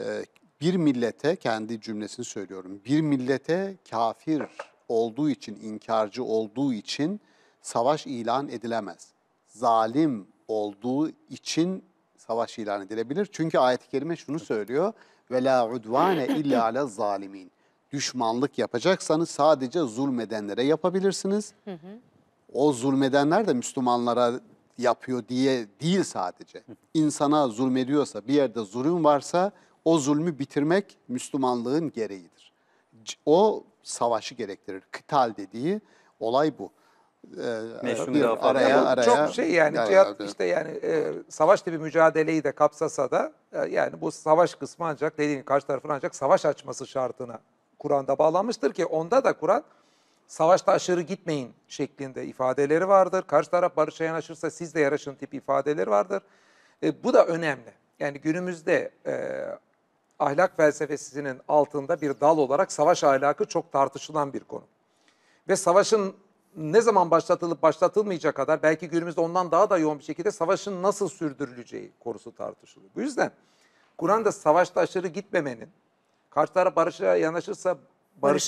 E, bir millete kendi cümlesini söylüyorum. Bir millete kafir olduğu için, inkarcı olduğu için savaş ilan edilemez. Zalim olduğu için savaş ilan edilebilir. Çünkü ayet-i kerime şunu söylüyor. Ve la udvane illa ala düşmanlık yapacaksanız sadece zulmedenlere yapabilirsiniz. Hı hı. O zulmedenler de Müslümanlara yapıyor diye değil sadece. İnsana zulmediyorsa, bir yerde zulüm varsa o zulmü bitirmek Müslümanlığın gereğidir. O savaşı gerektirir. Kıtal dediği olay bu. Ee, bir araya, araya, araya, çok şey yani cihat işte yani e, savaş gibi mücadeleyi de kapsasa da e, yani bu savaş kısmı ancak dediğim karşı tarafın ancak savaş açması şartına Kur'an'da bağlanmıştır ki onda da Kur'an savaşta aşırı gitmeyin şeklinde ifadeleri vardır. Karşı taraf barışa yanaşırsa siz de yaraşın tip ifadeleri vardır. E, bu da önemli. Yani günümüzde e, ahlak felsefesinin altında bir dal olarak savaş ahlakı çok tartışılan bir konu. Ve savaşın ne zaman başlatılıp başlatılmayacak kadar belki günümüzde ondan daha da yoğun bir şekilde savaşın nasıl sürdürüleceği konusu tartışılıyor. Bu yüzden Kur'an'da savaşta aşırı gitmemenin Karşı taraf barışa yanaşırsa barışa,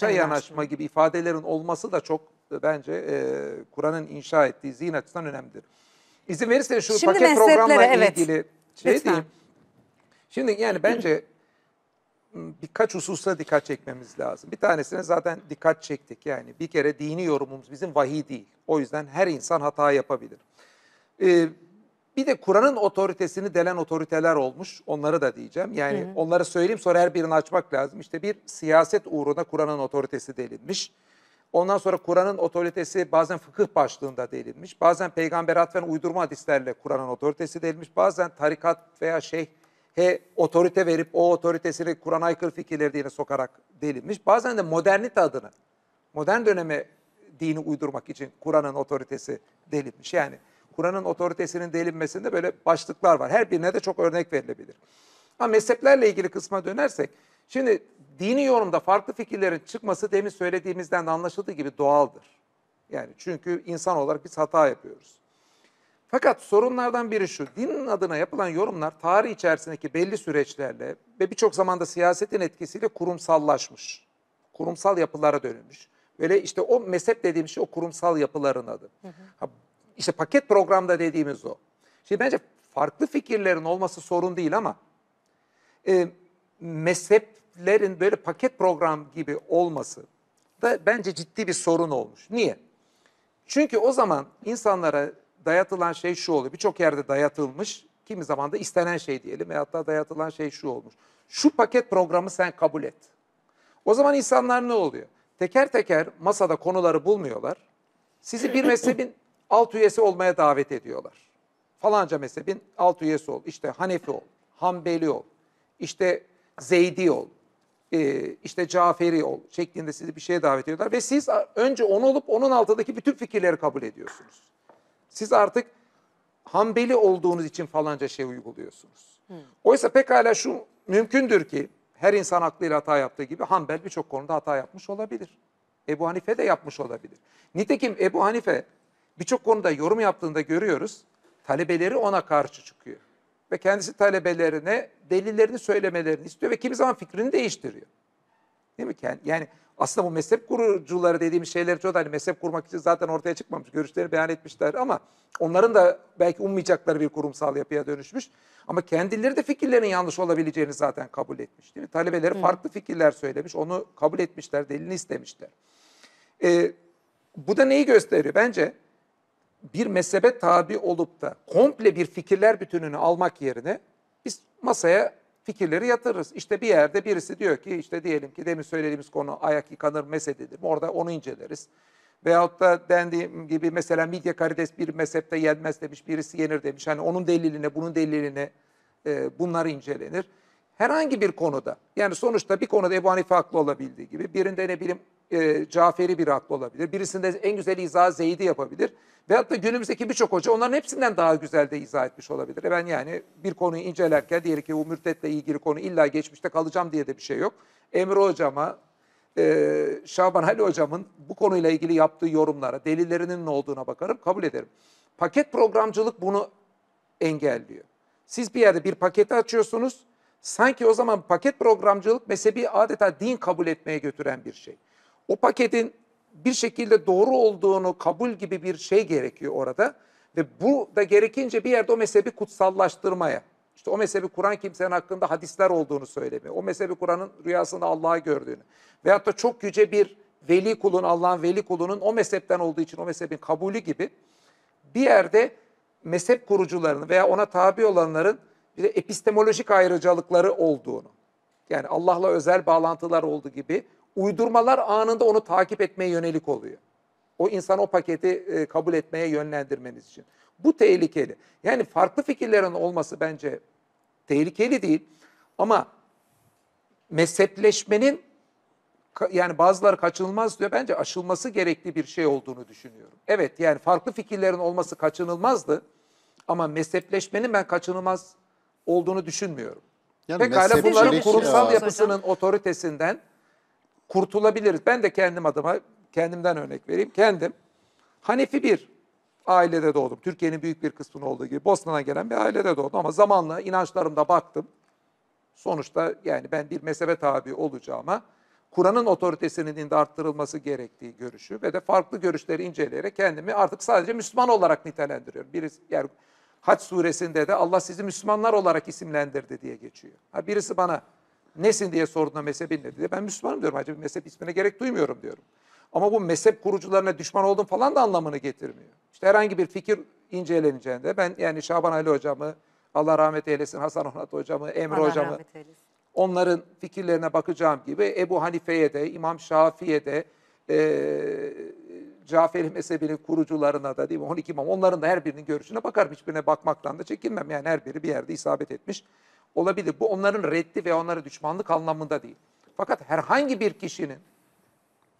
barışa yanaşma gibi ifadelerin olması da çok bence e, Kur'an'ın inşa ettiği zihin açısından önemlidir. İzin verirse şu Şimdi paket programla evet. ilgili şey Lütfen. diyeyim. Şimdi yani bence birkaç hususa dikkat çekmemiz lazım. Bir tanesine zaten dikkat çektik. Yani bir kere dini yorumumuz bizim vahiy değil. O yüzden her insan hata yapabilir. Ee, bir de Kur'an'ın otoritesini delen otoriteler olmuş. Onları da diyeceğim. Yani hı hı. onları söyleyeyim sonra her birini açmak lazım. İşte bir siyaset uğruna Kur'an'ın otoritesi delinmiş. Ondan sonra Kur'an'ın otoritesi bazen fıkıh başlığında delinmiş. Bazen peygamber atfen uydurma hadislerle Kur'an'ın otoritesi delinmiş. Bazen tarikat veya şeyhe otorite verip o otoritesini Kur'an aykırı fikirleri diye sokarak delinmiş. Bazen de modernite adını, modern döneme dini uydurmak için Kur'an'ın otoritesi delinmiş. Yani Kur'an'ın otoritesinin delinmesinde böyle başlıklar var. Her birine de çok örnek verilebilir. Ama mezheplerle ilgili kısma dönersek, şimdi dini yorumda farklı fikirlerin çıkması demin söylediğimizden de anlaşıldığı gibi doğaldır. Yani çünkü insan olarak biz hata yapıyoruz. Fakat sorunlardan biri şu, din adına yapılan yorumlar tarih içerisindeki belli süreçlerle ve birçok zamanda siyasetin etkisiyle kurumsallaşmış. Kurumsal yapılara dönülmüş. Böyle işte o mezhep dediğim şey o kurumsal yapıların adı. Hı hı. Ha, işte paket programda dediğimiz o. Şimdi bence farklı fikirlerin olması sorun değil ama e, mezheplerin böyle paket program gibi olması da bence ciddi bir sorun olmuş. Niye? Çünkü o zaman insanlara dayatılan şey şu oluyor. Birçok yerde dayatılmış. Kimi zaman da istenen şey diyelim veyahut da dayatılan şey şu olmuş. Şu paket programı sen kabul et. O zaman insanlar ne oluyor? Teker teker masada konuları bulmuyorlar. Sizi bir mezhebin alt üyesi olmaya davet ediyorlar. Falanca mezhebin alt üyesi ol. İşte Hanefi ol, Hanbeli ol, işte Zeydi ol, e, işte Caferi ol şeklinde sizi bir şeye davet ediyorlar. Ve siz önce onu olup onun altındaki bütün fikirleri kabul ediyorsunuz. Siz artık Hanbeli olduğunuz için falanca şey uyguluyorsunuz. Hmm. Oysa pekala şu mümkündür ki her insan aklıyla hata yaptığı gibi Hanbel birçok konuda hata yapmış olabilir. Ebu Hanife de yapmış olabilir. Nitekim Ebu Hanife birçok konuda yorum yaptığında görüyoruz. Talebeleri ona karşı çıkıyor. Ve kendisi talebelerine delillerini söylemelerini istiyor ve kimi zaman fikrini değiştiriyor. Değil mi? Yani aslında bu mezhep kurucuları dediğimiz şeyler çoğu da hani mezhep kurmak için zaten ortaya çıkmamış. Görüşleri beyan etmişler ama onların da belki ummayacakları bir kurumsal yapıya dönüşmüş. Ama kendileri de fikirlerin yanlış olabileceğini zaten kabul etmiş. Değil mi? Talebeleri Hı. farklı fikirler söylemiş. Onu kabul etmişler, delilini istemişler. Ee, bu da neyi gösteriyor? Bence bir mezhebe tabi olup da komple bir fikirler bütününü almak yerine biz masaya fikirleri yatırırız. İşte bir yerde birisi diyor ki işte diyelim ki demin söylediğimiz konu ayak yıkanır mesedidir. Orada onu inceleriz. Veyahut da dendiğim gibi mesela midye karides bir mezhepte yenmez demiş, birisi yenir demiş. Hani onun deliline, bunun deliline e, bunlar incelenir. Herhangi bir konuda yani sonuçta bir konuda Ebu Hanife haklı olabildiği gibi birinde ne bileyim e, Caferi bir haklı olabilir. Birisinde en güzel izah Zeydi yapabilir. Veyahut da günümüzdeki birçok hoca onların hepsinden daha güzel de izah etmiş olabilir. E ben yani bir konuyu incelerken diyelim ki bu mürtetle ilgili konu illa geçmişte kalacağım diye de bir şey yok. Emre hocama, e, Şaban Ali hocamın bu konuyla ilgili yaptığı yorumlara, delillerinin ne olduğuna bakarım, kabul ederim. Paket programcılık bunu engelliyor. Siz bir yerde bir paketi açıyorsunuz, sanki o zaman paket programcılık mezhebi adeta din kabul etmeye götüren bir şey. O paketin bir şekilde doğru olduğunu kabul gibi bir şey gerekiyor orada. Ve bu da gerekince bir yerde o mezhebi kutsallaştırmaya. İşte o mezhebi kuran kimsenin hakkında hadisler olduğunu söylemiyor. O mezhebi kuranın rüyasında Allah'ı gördüğünü. Veyahut da çok yüce bir veli kulun, Allah'ın veli kulunun o mezhepten olduğu için o mezhebin kabulü gibi bir yerde mezhep kurucularının veya ona tabi olanların bir de epistemolojik ayrıcalıkları olduğunu, yani Allah'la özel bağlantılar olduğu gibi uydurmalar anında onu takip etmeye yönelik oluyor. O insan o paketi e, kabul etmeye yönlendirmeniz için. Bu tehlikeli. Yani farklı fikirlerin olması bence tehlikeli değil ama mezhepleşmenin yani bazıları kaçınılmaz diyor. Bence aşılması gerekli bir şey olduğunu düşünüyorum. Evet yani farklı fikirlerin olması kaçınılmazdı ama mezhepleşmenin ben kaçınılmaz olduğunu düşünmüyorum. Yani Pekala bunların kurumsal ya. yapısının otoritesinden kurtulabiliriz. Ben de kendim adıma, kendimden örnek vereyim. Kendim Hanefi bir ailede doğdum. Türkiye'nin büyük bir kısmının olduğu gibi Bosna'dan gelen bir ailede doğdum. Ama zamanla inançlarımda baktım. Sonuçta yani ben bir mezhebe tabi olacağıma Kur'an'ın otoritesinin de arttırılması gerektiği görüşü ve de farklı görüşleri inceleyerek kendimi artık sadece Müslüman olarak nitelendiriyorum. Birisi yani Haç suresinde de Allah sizi Müslümanlar olarak isimlendirdi diye geçiyor. Ha, birisi bana nesin diye sorduğunda mezhebin ne diye ben Müslümanım diyorum. Acaba bir mezhep ismine gerek duymuyorum diyorum. Ama bu mezhep kurucularına düşman oldum falan da anlamını getirmiyor. İşte herhangi bir fikir inceleneceğinde ben yani Şaban Ali hocamı, Allah rahmet eylesin Hasan Onat hocamı, Emre Allah hocamı onların fikirlerine bakacağım gibi Ebu Hanife'ye de, İmam Şafii'ye de, e, Caferi mezhebinin kurucularına da değil mi 12 imam onların da her birinin görüşüne bakarım. Hiçbirine bakmaktan da çekinmem. Yani her biri bir yerde isabet etmiş olabilir. Bu onların reddi ve onlara düşmanlık anlamında değil. Fakat herhangi bir kişinin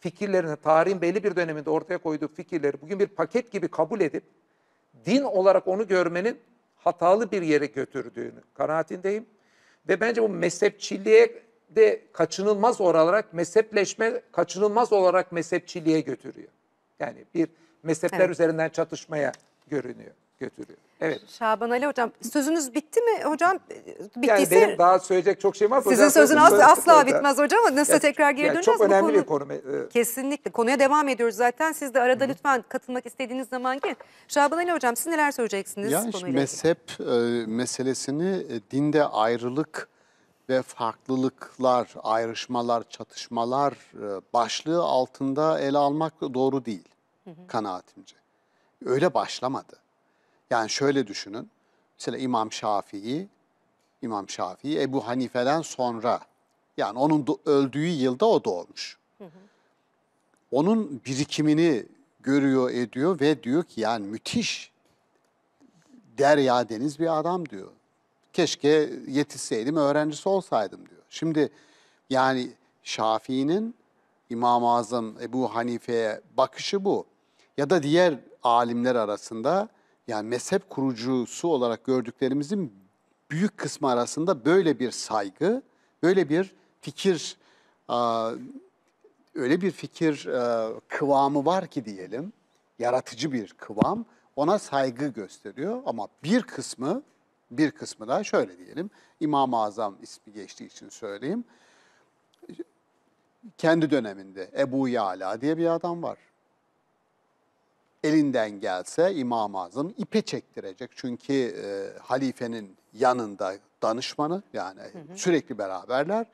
fikirlerini, tarihin belli bir döneminde ortaya koyduğu fikirleri bugün bir paket gibi kabul edip din olarak onu görmenin hatalı bir yere götürdüğünü kanaatindeyim. Ve bence bu mezhepçiliğe de kaçınılmaz olarak mezhepleşme kaçınılmaz olarak mezhepçiliğe götürüyor. Yani bir mezhepler evet. üzerinden çatışmaya görünüyor götürüyor. Evet. Şaban Ali hocam sözünüz bitti mi hocam? E, bittiyse yani benim daha söyleyecek çok şeyim var. Sizin sözün as asla bitmez hocam nasıl yani, tekrar geri yani döneceğiz? Çok önemli konu... bir konu. E, Kesinlikle konuya devam ediyoruz zaten. Siz de arada Hı -hı. lütfen katılmak istediğiniz zaman gelin. Şaban Ali hocam siz neler söyleyeceksiniz? Yani mezhep e, meselesini e, dinde ayrılık ve farklılıklar, ayrışmalar, çatışmalar e, başlığı altında ele almak doğru değil hı hı. kanaatimce. Öyle başlamadı yani şöyle düşünün. Mesela İmam Şafii, İmam Şafii Ebu Hanife'den sonra yani onun öldüğü yılda o doğmuş. Hı hı. Onun birikimini görüyor ediyor ve diyor ki yani müthiş derya deniz bir adam diyor. Keşke yetişseydim öğrencisi olsaydım diyor. Şimdi yani Şafii'nin İmam-ı Azam Ebu Hanife'ye bakışı bu. Ya da diğer alimler arasında yani mezhep kurucusu olarak gördüklerimizin büyük kısmı arasında böyle bir saygı, böyle bir fikir, öyle bir fikir e, kıvamı var ki diyelim, yaratıcı bir kıvam, ona saygı gösteriyor. Ama bir kısmı, bir kısmı da şöyle diyelim, İmam-ı Azam ismi geçtiği için söyleyeyim, kendi döneminde Ebu Yala diye bir adam var elinden gelse İmam-ı Azam ipe çektirecek. Çünkü e, halifenin yanında danışmanı yani hı hı. sürekli beraberler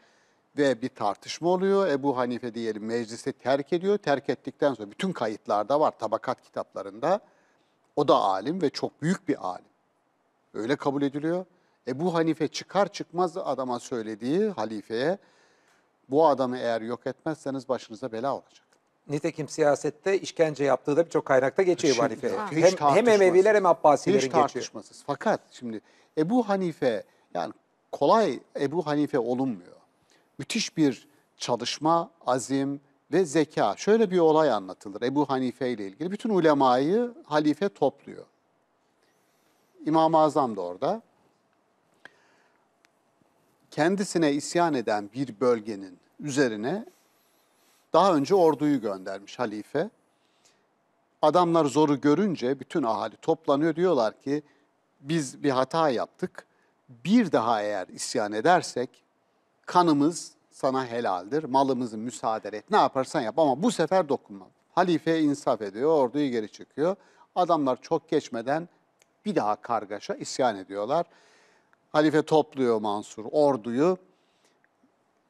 ve bir tartışma oluyor. Ebu Hanife diyelim meclisi terk ediyor. Terk ettikten sonra bütün kayıtlarda var tabakat kitaplarında. O da alim ve çok büyük bir alim. Öyle kabul ediliyor. Ebu Hanife çıkar çıkmaz adama söylediği halifeye bu adamı eğer yok etmezseniz başınıza bela olacak. Nitekim siyasette işkence yaptığı da birçok kaynakta geçiyor şimdi, Hanife. Hem, hem Emeviler hem Abbasilerin geçiyor. Hiç tartışmasız. Geçiyor. Fakat şimdi Ebu Hanife yani kolay Ebu Hanife olunmuyor. Müthiş bir çalışma, azim ve zeka. Şöyle bir olay anlatılır Ebu Hanife ile ilgili. Bütün ulemayı halife topluyor. İmam-ı Azam da orada. Kendisine isyan eden bir bölgenin üzerine daha önce orduyu göndermiş halife. Adamlar zoru görünce bütün ahali toplanıyor diyorlar ki biz bir hata yaptık. Bir daha eğer isyan edersek kanımız sana helaldir. Malımızı müsaade et. Ne yaparsan yap ama bu sefer dokunma. Halife insaf ediyor, orduyu geri çıkıyor. Adamlar çok geçmeden bir daha kargaşa isyan ediyorlar. Halife topluyor Mansur orduyu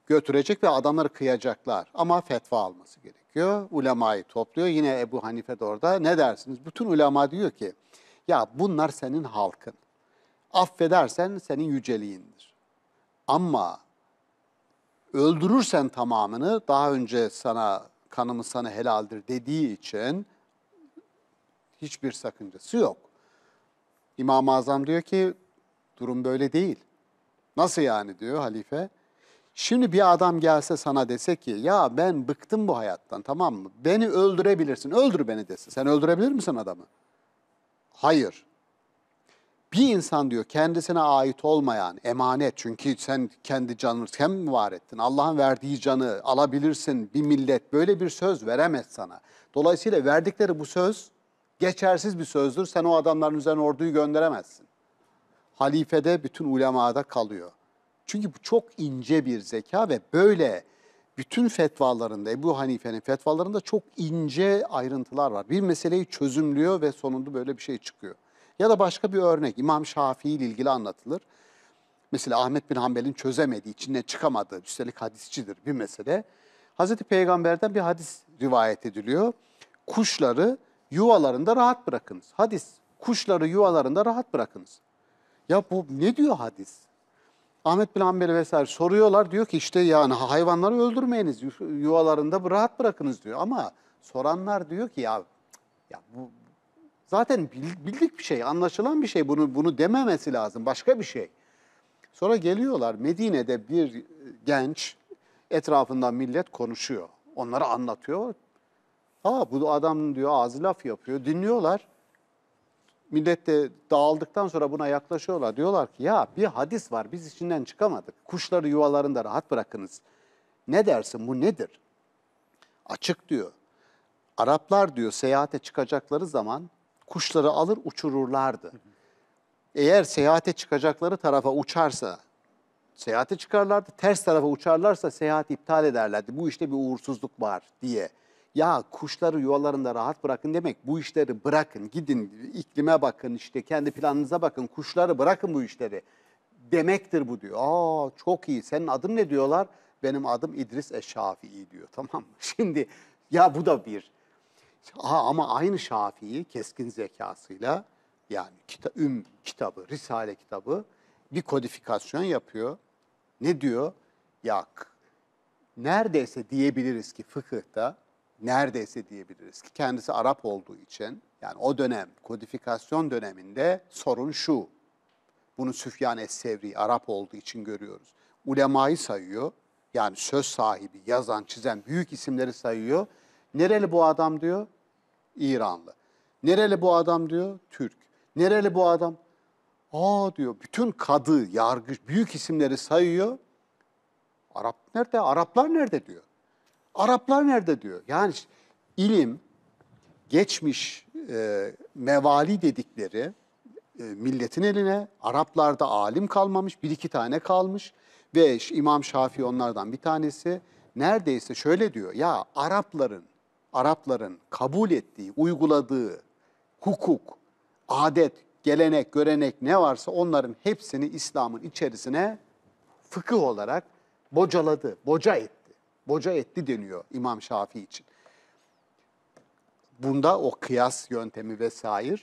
götürecek ve adamları kıyacaklar. Ama fetva alması gerekiyor. Ulemayı topluyor. Yine Ebu Hanife de orada ne dersiniz? Bütün ulema diyor ki ya bunlar senin halkın. Affedersen senin yüceliğindir. Ama öldürürsen tamamını daha önce sana kanımı sana helaldir dediği için hiçbir sakıncası yok. İmam-ı Azam diyor ki durum böyle değil. Nasıl yani diyor halife. Şimdi bir adam gelse sana dese ki ya ben bıktım bu hayattan tamam mı? Beni öldürebilirsin. Öldür beni desin. Sen öldürebilir misin adamı? Hayır. Bir insan diyor kendisine ait olmayan emanet çünkü sen kendi canını sen mi var ettin? Allah'ın verdiği canı alabilirsin bir millet böyle bir söz veremez sana. Dolayısıyla verdikleri bu söz geçersiz bir sözdür. Sen o adamların üzerine orduyu gönderemezsin. Halifede bütün ulemada kalıyor. Çünkü bu çok ince bir zeka ve böyle bütün fetvalarında, Ebu Hanife'nin fetvalarında çok ince ayrıntılar var. Bir meseleyi çözümlüyor ve sonunda böyle bir şey çıkıyor. Ya da başka bir örnek İmam Şafii ile ilgili anlatılır. Mesela Ahmet bin Hanbel'in çözemediği, içine çıkamadığı, üstelik hadisçidir bir mesele. Hazreti Peygamber'den bir hadis rivayet ediliyor. Kuşları yuvalarında rahat bırakınız. Hadis, kuşları yuvalarında rahat bırakınız. Ya bu ne diyor hadis? Ahmet bin Ambeli vesaire soruyorlar. Diyor ki işte yani hayvanları öldürmeyiniz. Yuvalarında rahat bırakınız diyor. Ama soranlar diyor ki ya, ya bu zaten bildik bir şey, anlaşılan bir şey. Bunu bunu dememesi lazım. Başka bir şey. Sonra geliyorlar Medine'de bir genç etrafında millet konuşuyor. Onlara anlatıyor. Aa bu adam diyor ağzı laf yapıyor. Dinliyorlar. Millet de dağıldıktan sonra buna yaklaşıyorlar. Diyorlar ki ya bir hadis var biz içinden çıkamadık. Kuşları yuvalarında rahat bırakınız. Ne dersin bu nedir? Açık diyor. Araplar diyor seyahate çıkacakları zaman kuşları alır uçururlardı. Eğer seyahate çıkacakları tarafa uçarsa seyahate çıkarlardı. Ters tarafa uçarlarsa seyahat iptal ederlerdi. Bu işte bir uğursuzluk var diye ya kuşları yuvalarında rahat bırakın demek bu işleri bırakın gidin iklime bakın işte kendi planınıza bakın kuşları bırakın bu işleri demektir bu diyor. Aa çok iyi senin adın ne diyorlar? Benim adım İdris Eşşafii diyor [LAUGHS] tamam mı? Şimdi ya bu da bir. Aa, ama aynı Şafii keskin zekasıyla yani kita, Üm kitabı, Risale kitabı bir kodifikasyon yapıyor. Ne diyor? Yak neredeyse diyebiliriz ki fıkıhta neredeyse diyebiliriz ki kendisi Arap olduğu için yani o dönem kodifikasyon döneminde sorun şu. Bunu Süfyan Es-Sevri Arap olduğu için görüyoruz. Ulemayı sayıyor. Yani söz sahibi, yazan, çizen büyük isimleri sayıyor. Nereli bu adam diyor? İranlı. Nereli bu adam diyor? Türk. Nereli bu adam? Aa diyor bütün kadı, yargıç, büyük isimleri sayıyor. Arap nerede? Araplar nerede diyor. Araplar nerede diyor. Yani ilim, geçmiş e, mevali dedikleri e, milletin eline, Araplarda alim kalmamış, bir iki tane kalmış ve İmam Şafii onlardan bir tanesi neredeyse şöyle diyor, ya Arapların, Arapların kabul ettiği, uyguladığı hukuk, adet, gelenek, görenek ne varsa onların hepsini İslam'ın içerisine fıkıh olarak bocaladı, boca etti boca etti deniyor İmam Şafii için. Bunda o kıyas yöntemi vesaire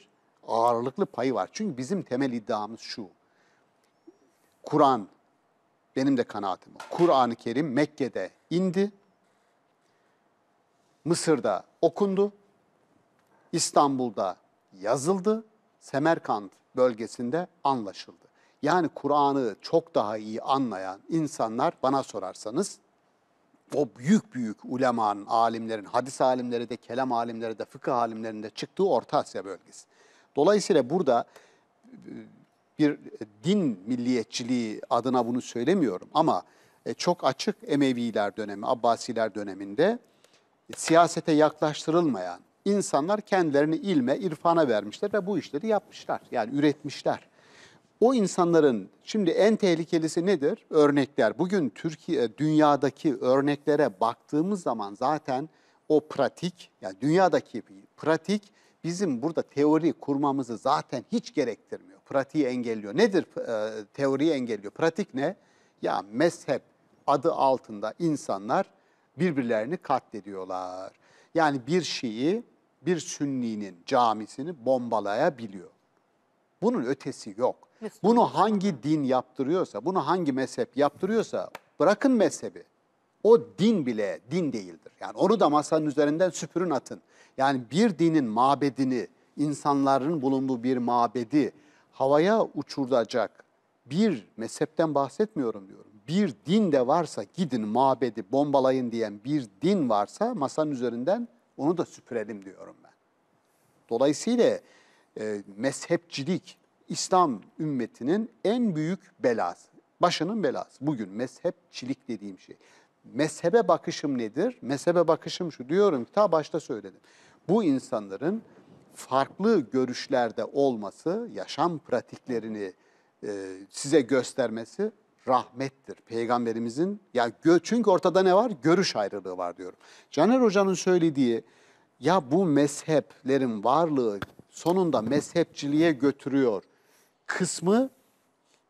ağırlıklı payı var. Çünkü bizim temel iddiamız şu. Kur'an, benim de kanaatim o. Kur'an-ı Kerim Mekke'de indi, Mısır'da okundu, İstanbul'da yazıldı, Semerkant bölgesinde anlaşıldı. Yani Kur'an'ı çok daha iyi anlayan insanlar bana sorarsanız o büyük büyük ulemanın, alimlerin, hadis alimleri de, kelam alimleri de, fıkıh alimlerinde çıktığı Orta Asya bölgesi. Dolayısıyla burada e, bir din milliyetçiliği adına bunu söylemiyorum ama e, çok açık Emeviler dönemi, Abbasiler döneminde e, siyasete yaklaştırılmayan insanlar kendilerini ilme, irfana vermişler ve bu işleri yapmışlar. Yani üretmişler. O insanların şimdi en tehlikelisi nedir? Örnekler. Bugün Türkiye e, dünyadaki örneklere baktığımız zaman zaten o pratik yani dünyadaki pratik bizim burada teori kurmamızı zaten hiç gerektirmiyor. Pratiği engelliyor. Nedir e, teoriyi engelliyor? Pratik ne? Ya mezhep adı altında insanlar birbirlerini katlediyorlar. Yani bir şeyi bir Sünni'nin camisini bombalayabiliyor. Bunun ötesi yok. Bunu hangi din yaptırıyorsa, bunu hangi mezhep yaptırıyorsa bırakın mezhebi. O din bile din değildir. Yani onu da masanın üzerinden süpürün atın. Yani bir dinin mabedini, insanların bulunduğu bir mabedi havaya uçuracak bir mezhepten bahsetmiyorum diyorum. Bir din de varsa gidin mabedi bombalayın diyen bir din varsa masanın üzerinden onu da süpürelim diyorum ben. Dolayısıyla e, mezhepçilik, İslam ümmetinin en büyük belası, başının belası. Bugün mezhepçilik dediğim şey. Mezhebe bakışım nedir? Mezhebe bakışım şu diyorum ki ta başta söyledim. Bu insanların farklı görüşlerde olması, yaşam pratiklerini e, size göstermesi rahmettir. Peygamberimizin ya çünkü ortada ne var? Görüş ayrılığı var diyorum. Caner Hoca'nın söylediği ya bu mezheplerin varlığı sonunda mezhepçiliğe götürüyor kısmı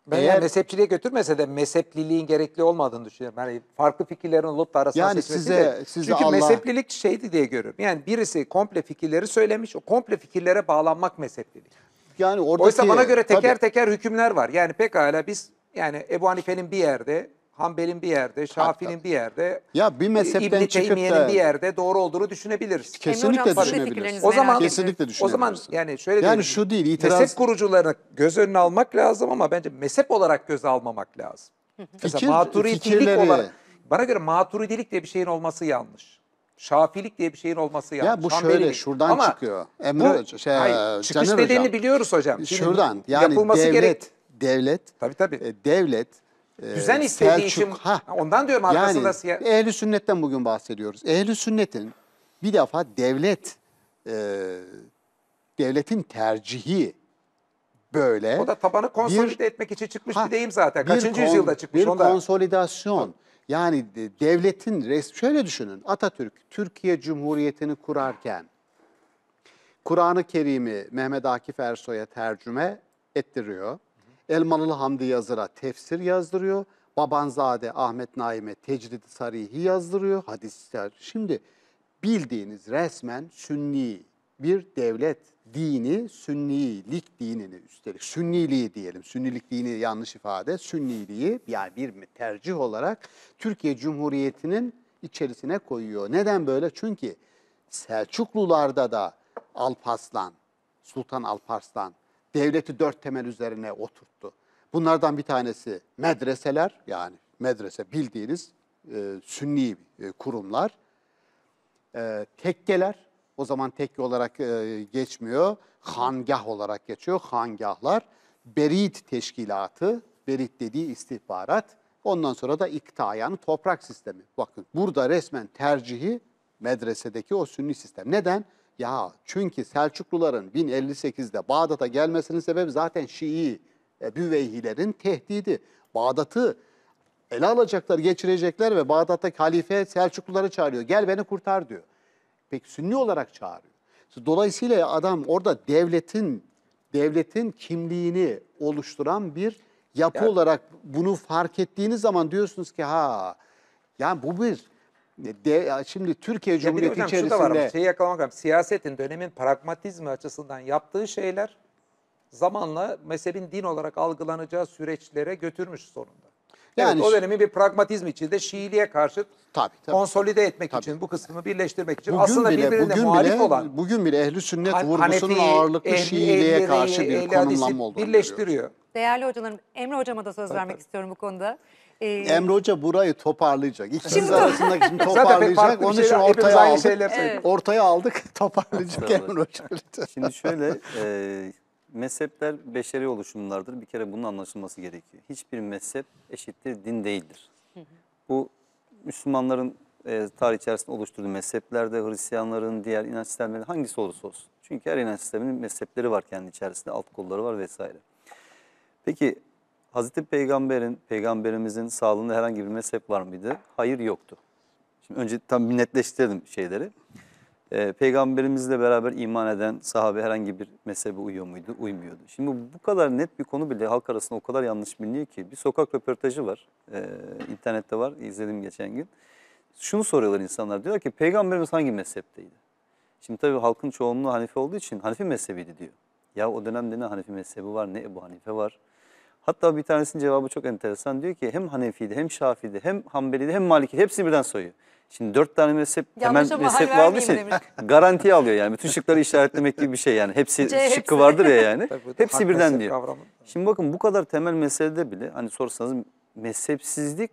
ben eğer yani mezhepçiliğe götürmese de mezhepliliğin gerekli olmadığını düşünüyorum. Yani farklı fikirlerin olup da arasına yani size, de. size Çünkü Allah... mezheplilik şeydi diye görüyorum. Yani birisi komple fikirleri söylemiş, o komple fikirlere bağlanmak mezheplilik. Yani oradaki, Oysa bana göre teker tabii. teker hükümler var. Yani pekala biz yani Ebu Hanife'nin bir yerde Hanbel'in bir yerde, Şafi'nin bir yerde, ya bir e, mezhepten İbn Teymiye'nin da... bir yerde doğru olduğunu düşünebiliriz. Kesinlikle hocam, düşünebiliriz. O zaman kesinlikle O zaman yani şöyle yani şu değil itiraz mezhep kurucularını göz önüne almak lazım ama bence mezhep olarak göz almamak lazım. Hı hı. Fikir, maturidilik fikirleri... olarak bana göre maturidilik diye bir şeyin olması yanlış. Şafilik diye bir şeyin olması yanlış. Ya bu şöyle şuradan Ama çıkıyor. Emre bu, Hoca, şey, hayır, e, çıkış Caner nedenini hocam. biliyoruz hocam. Şimdi şuradan yani yapılması devlet, gerek... devlet, tabii, tabii. E, devlet ee, düzen istediği Selçuk, için ha, ondan diyorum arkasında yani, ehli sünnetten bugün bahsediyoruz. Ehli sünnetin bir defa devlet e, devletin tercihi böyle. O da tabanı konsolide bir, etmek için çıkmış ha, bir deyim zaten. Kaçıncı kon, yüzyılda çıkmış? Bir onda? konsolidasyon. Yani devletin resmi, şöyle düşünün Atatürk Türkiye Cumhuriyeti'ni kurarken Kur'an-ı Kerim'i Mehmet Akif Ersoy'a tercüme ettiriyor. Elmalılı Hamdi Yazır'a tefsir yazdırıyor. Babanzade Ahmet Naim'e Tecrid-i Sarih'i yazdırıyor. Hadisler. Şimdi bildiğiniz resmen sünni bir devlet dini, sünnilik dinini üstelik, sünniliği diyelim, sünnilik dini yanlış ifade, sünniliği yani bir tercih olarak Türkiye Cumhuriyeti'nin içerisine koyuyor. Neden böyle? Çünkü Selçuklularda da Alparslan, Sultan Alparslan devleti dört temel üzerine oturttu. Bunlardan bir tanesi medreseler yani medrese bildiğiniz e, sünni e, kurumlar. E, tekkeler o zaman tekke olarak e, geçmiyor, hangah olarak geçiyor, hangahlar. Berit teşkilatı, berit dediği istihbarat. Ondan sonra da ikta yani toprak sistemi. Bakın burada resmen tercihi medresedeki o sünni sistem. Neden? Ya çünkü Selçukluların 1058'de Bağdat'a gelmesinin sebebi zaten Şii e, Büveyhilerin tehdidi. Bağdat'ı ele alacaklar, geçirecekler ve Bağdat'taki halife Selçukluları çağırıyor. Gel beni kurtar diyor. Peki Sünni olarak çağırıyor. Dolayısıyla adam orada devletin devletin kimliğini oluşturan bir yapı yani, olarak bunu fark ettiğiniz zaman diyorsunuz ki ha yani bu bir e, de, şimdi Türkiye Cumhuriyeti ya hocam, içerisinde... Şu da var, şeyi yakalamak lazım. Siyasetin dönemin pragmatizmi açısından yaptığı şeyler zamanla mezhebin din olarak algılanacağı süreçlere götürmüş sonunda. Yani evet, o dönemin bir pragmatizm içinde Şiiliğe karşı tabii, tabii, konsolide etmek tabii. için bu kısmı birleştirmek için bugün aslında bile, birbirine bugün muhalif bile, olan bugün bile ehli sünnet han, vurgusunun Hanefi, ağırlıklı ehli, Şiiliğe ehli, karşı bir konumlanma olduğunu birleştiriyor. Görüyoruz. Değerli hocalarım Emre hocama da söz tabii, vermek tabii. istiyorum bu konuda. Ee, Emre Hoca burayı toparlayacak. İkimiz arasındaki şimdi toparlayacak. Şey Onun için ortaya aldık. Evet. Ortaya aldık [LAUGHS] toparlayacak Emre Hoca. şimdi şöyle e, mezhepler beşeri oluşumlardır. Bir kere bunun anlaşılması gerekiyor. Hiçbir mezhep eşittir din değildir. Bu Müslümanların e, tarih içerisinde oluşturduğu mezheplerde Hristiyanların diğer inanç sistemleri hangisi olursa olsun. Çünkü her inanç sisteminin mezhepleri var kendi içerisinde, alt kolları var vesaire. Peki Hazreti Peygamber'in, Peygamberimizin sağlığında herhangi bir mezhep var mıydı? Hayır yoktu. Şimdi önce tam bir netleştirelim şeyleri. Ee, peygamberimizle beraber iman eden sahabe herhangi bir mezhebe uyuyor muydu? Uymuyordu. Şimdi bu kadar net bir konu bile halk arasında o kadar yanlış biliniyor ki. Bir sokak röportajı var. Ee, internette var. izledim geçen gün. Şunu soruyorlar insanlar. Diyorlar ki peygamberimiz hangi mezhepteydi? Şimdi tabii halkın çoğunluğu Hanife olduğu için Hanife mezhebiydi diyor. Ya o dönemde ne Hanife mezhebi var ne Ebu Hanife var. Hatta bir tanesinin cevabı çok enteresan. Diyor ki hem Hanefi'de hem Şafi'de hem Hanbeli'de hem Maliki'de hepsini birden soyuyor. Şimdi dört tane mezhep Yanlış hemen mezhep aldığı için demiş. [LAUGHS] alıyor yani. Bütün şıkları işaretlemek gibi bir şey yani. Hepsi C, şıkkı hepsi. vardır ya yani. [LAUGHS] Tabii, hepsi birden diyor. Kavramı. Şimdi bakın bu kadar temel meselede bile hani sorsanız mezhepsizlik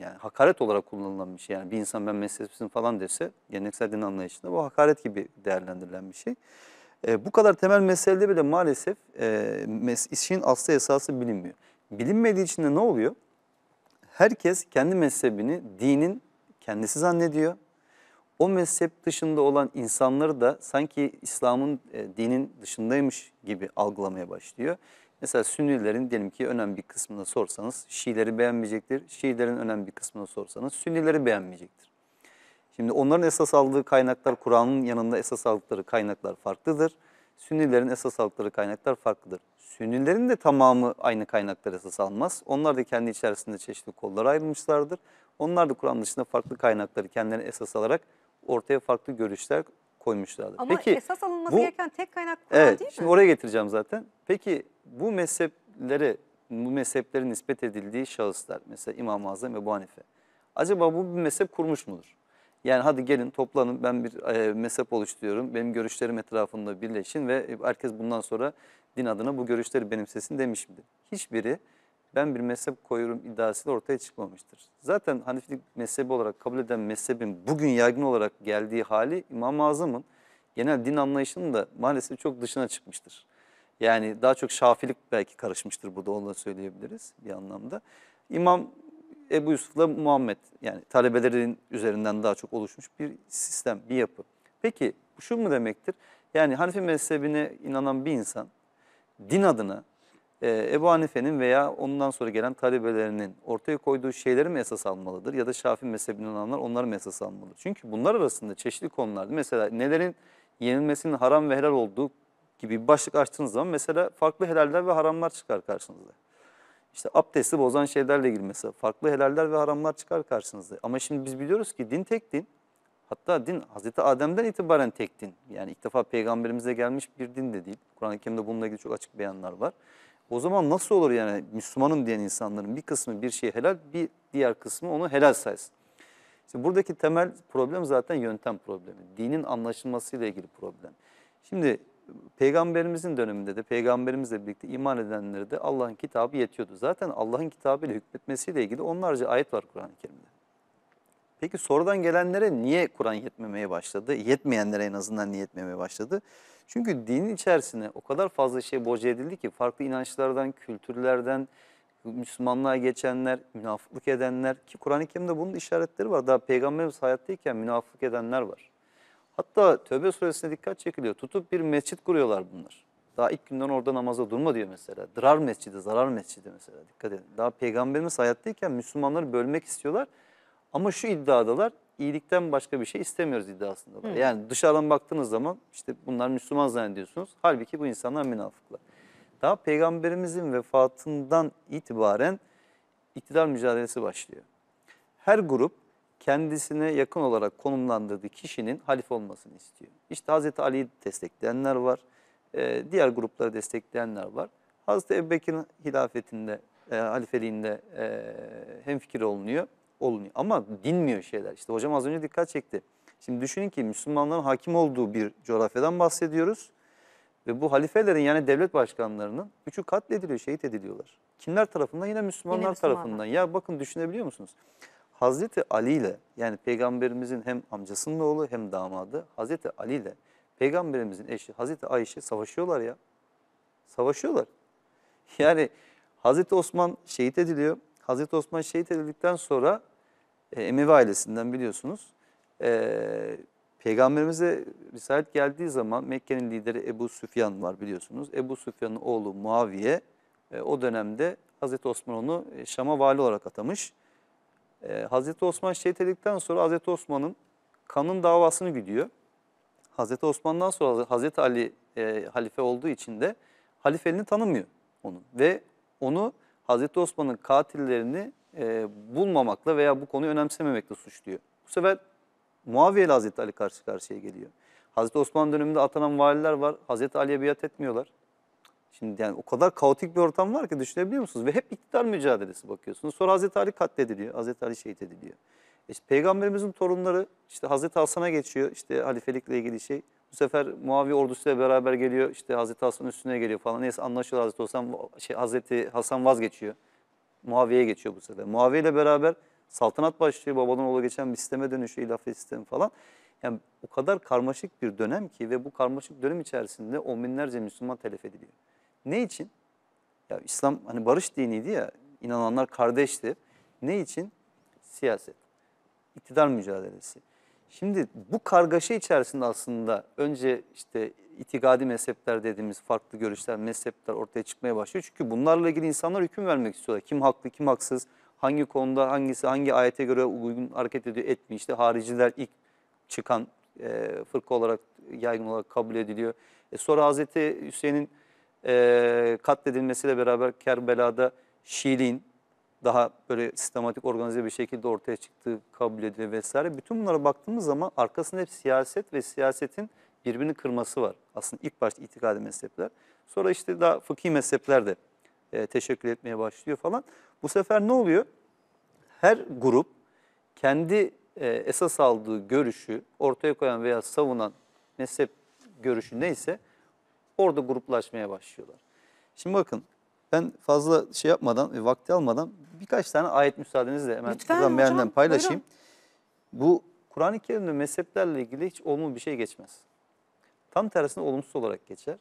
yani hakaret olarak kullanılan bir şey. Yani bir insan ben mezhepsizim falan dese geleneksel din anlayışında bu hakaret gibi değerlendirilen bir şey. E, bu kadar temel meselede bile maalesef e, mes işin aslı esası bilinmiyor. Bilinmediği için de ne oluyor? Herkes kendi mezhebini dinin kendisi zannediyor. O mezhep dışında olan insanları da sanki İslam'ın, e, dinin dışındaymış gibi algılamaya başlıyor. Mesela Sünnilerin diyelim ki önemli bir kısmına sorsanız Şiileri beğenmeyecektir. Şiilerin önemli bir kısmına sorsanız Sünnileri beğenmeyecektir. Şimdi onların esas aldığı kaynaklar, Kur'an'ın yanında esas aldıkları kaynaklar farklıdır. Sünnilerin esas aldıkları kaynaklar farklıdır. Sünnilerin de tamamı aynı kaynakları esas almaz. Onlar da kendi içerisinde çeşitli kollara ayrılmışlardır. Onlar da Kur'an dışında farklı kaynakları kendilerine esas alarak ortaya farklı görüşler koymuşlardır. Ama Peki, esas alınması bu, gereken tek kaynak Kur'an evet, değil mi? Şimdi oraya getireceğim zaten. Peki bu mezheplere, bu mezheplere nispet edildiği şahıslar mesela İmam-ı Azam ve bu Hanife. Acaba bu bir mezhep kurmuş mudur? Yani hadi gelin toplanın ben bir e, mezhep oluşturuyorum. Benim görüşlerim etrafında birleşin ve e, herkes bundan sonra din adına bu görüşleri benimsesin demişimdir. Hiçbiri ben bir mezhep koyuyorum iddiasıyla ortaya çıkmamıştır. Zaten Hanefilik mezhebi olarak kabul eden mezhebin bugün yaygın olarak geldiği hali İmam-ı Azam'ın genel din anlayışının da maalesef çok dışına çıkmıştır. Yani daha çok şafilik belki karışmıştır burada onu da söyleyebiliriz bir anlamda. İmam Ebu Yusuf'la Muhammed yani talebelerin üzerinden daha çok oluşmuş bir sistem, bir yapı. Peki bu şu mu demektir? Yani Hanefi mezhebine inanan bir insan din adına e, Ebu Hanife'nin veya ondan sonra gelen talebelerinin ortaya koyduğu şeyleri mi esas almalıdır? Ya da Şafii mezhebine inananlar onları mı esas almalıdır? Çünkü bunlar arasında çeşitli konular mesela nelerin yenilmesinin haram ve helal olduğu gibi bir başlık açtığınız zaman mesela farklı helaller ve haramlar çıkar karşınıza. İşte abdesti bozan şeylerle girmesi, farklı helaller ve haramlar çıkar karşınıza. Ama şimdi biz biliyoruz ki din tek din. Hatta din Hazreti Adem'den itibaren tek din. Yani ilk defa peygamberimize gelmiş bir din de değil. Kur'an-ı Kerim'de bununla ilgili çok açık beyanlar var. O zaman nasıl olur yani Müslümanım diyen insanların bir kısmı bir şey helal, bir diğer kısmı onu helal saysın. İşte buradaki temel problem zaten yöntem problemi. Dinin anlaşılmasıyla ilgili problem. Şimdi Peygamberimizin döneminde de peygamberimizle birlikte iman edenlere de Allah'ın kitabı yetiyordu. Zaten Allah'ın kitabı hükmetmesiyle ilgili onlarca ayet var Kur'an-ı Kerim'de. Peki sorudan gelenlere niye Kur'an yetmemeye başladı? Yetmeyenlere en azından niye yetmemeye başladı? Çünkü dinin içerisine o kadar fazla şey boca edildi ki farklı inançlardan, kültürlerden, Müslümanlığa geçenler, münafıklık edenler ki Kur'an-ı Kerim'de bunun işaretleri var. Daha Peygamberimiz hayattayken münafıklık edenler var. Hatta Tövbe suresine dikkat çekiliyor. Tutup bir mescit kuruyorlar bunlar. Daha ilk günden orada namaza durma diyor mesela. Dırar mescidi, zarar mescidi mesela. Dikkat edin. Daha peygamberimiz hayattayken Müslümanları bölmek istiyorlar. Ama şu iddiadalar iyilikten başka bir şey istemiyoruz iddiasındalar. Hı. Yani dışarıdan baktığınız zaman işte bunlar Müslüman zannediyorsunuz. Halbuki bu insanlar münafıklar. Daha peygamberimizin vefatından itibaren iktidar mücadelesi başlıyor. Her grup kendisine yakın olarak konumlandırdığı kişinin halife olmasını istiyor. İşte Hazreti Ali'yi destekleyenler var, e, diğer grupları destekleyenler var. Hazreti Ebubekir'in hilafetinde, e, halifeliğinde e, hemfikir olunuyor, olunuyor. Ama dinmiyor şeyler. İşte hocam az önce dikkat çekti. Şimdi düşünün ki Müslümanların hakim olduğu bir coğrafyadan bahsediyoruz. Ve bu halifelerin yani devlet başkanlarının üçü katlediliyor, şehit ediliyorlar. Kimler tarafından? Yine Müslümanlar, Yine Müslümanlar tarafından. Ya bakın düşünebiliyor musunuz? Hazreti Ali ile yani peygamberimizin hem amcasının oğlu hem damadı Hazreti Ali ile peygamberimizin eşi Hazreti Ayşe savaşıyorlar ya. Savaşıyorlar. [LAUGHS] Yani Hazreti Osman şehit ediliyor. Hazreti Osman şehit edildikten sonra e, Emevi ailesinden biliyorsunuz. E, Peygamberimize risalet geldiği zaman Mekke'nin lideri Ebu Süfyan var biliyorsunuz. Ebu Süfyan'ın oğlu Muaviye e, o dönemde Hazreti Osman onu e, Şam'a vali olarak atamış. E, Hazreti Osman şehit edildikten sonra Hazreti Osman'ın kanın davasını güdüyor. Hazreti Osman'dan sonra Hazreti Ali e, halife olduğu için de halifeliğini tanımıyor onu Ve onu Hazreti Osman'ın katillerini e, bulmamakla veya bu konuyu önemsememekle suçluyor. Bu sefer Muaviye ile Hazreti Ali karşı karşıya geliyor. Hazreti Osman döneminde atanan valiler var. Hazreti Ali'ye biat etmiyorlar. Şimdi yani o kadar kaotik bir ortam var ki düşünebiliyor musunuz? Ve hep iktidar mücadelesi bakıyorsunuz. Sonra Hazreti Ali katlediliyor, Hazreti Ali şehit ediliyor. E işte Peygamberimizin torunları işte Hazreti Hasan'a geçiyor işte halifelikle ilgili şey. Bu sefer Muavi ordusuyla beraber geliyor işte Hazreti Hasan üstüne geliyor falan. Neyse anlaşılıyor Hazreti Hasan, şey, Hazreti Hasan vazgeçiyor. Muaviye'ye geçiyor bu sefer. Muaviye ile beraber saltanat başlıyor. Babadan oğula geçen bir sisteme dönüşüyor, ilafet sistemi falan. Yani o kadar karmaşık bir dönem ki ve bu karmaşık dönem içerisinde on binlerce Müslüman telef ediliyor. Ne için? Ya İslam hani barış diniydi ya, inananlar kardeşti. Ne için? Siyaset, iktidar mücadelesi. Şimdi bu kargaşa içerisinde aslında önce işte itikadi mezhepler dediğimiz farklı görüşler, mezhepler ortaya çıkmaya başlıyor. Çünkü bunlarla ilgili insanlar hüküm vermek istiyorlar. Kim haklı, kim haksız, hangi konuda, hangisi, hangi ayete göre uygun hareket ediyor, etmiyor. İşte hariciler ilk çıkan e, fırka olarak yaygın olarak kabul ediliyor. E, sonra Hazreti Hüseyin'in e, katledilmesiyle beraber Kerbela'da Şiiliğin daha böyle sistematik organize bir şekilde ortaya çıktığı kabul ediliyor vesaire. Bütün bunlara baktığımız zaman arkasında hep siyaset ve siyasetin birbirini kırması var. Aslında ilk başta itikadi mezhepler. Sonra işte daha fıkhi mezhepler de e, teşekkül etmeye başlıyor falan. Bu sefer ne oluyor? Her grup kendi e, esas aldığı görüşü ortaya koyan veya savunan mezhep görüşü neyse orada gruplaşmaya başlıyorlar. Şimdi bakın ben fazla şey yapmadan, e, vakti almadan birkaç tane ayet müsaadenizle hemen Lütfen buradan beğenden paylaşayım. Buyurun. Bu Kur'an-ı Kerim'de mezheplerle ilgili hiç olumlu bir şey geçmez. Tam tersine olumsuz olarak geçer.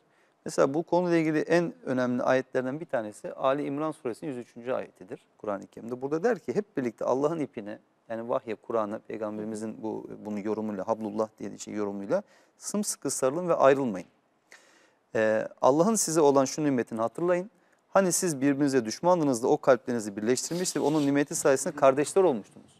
Mesela bu konuyla ilgili en önemli ayetlerden bir tanesi Ali İmran suresinin 103. ayetidir Kur'an-ı Kerim'de. Burada der ki hep birlikte Allah'ın ipine yani vahye Kur'an'a peygamberimizin bu bunu yorumuyla Hablullah diye şey yorumuyla sımsıkı sarılın ve ayrılmayın. Ee, Allah'ın size olan şu nimetini hatırlayın. Hani siz birbirinize düşmandınız da o kalplerinizi birleştirmişti onun nimeti sayesinde kardeşler olmuştunuz.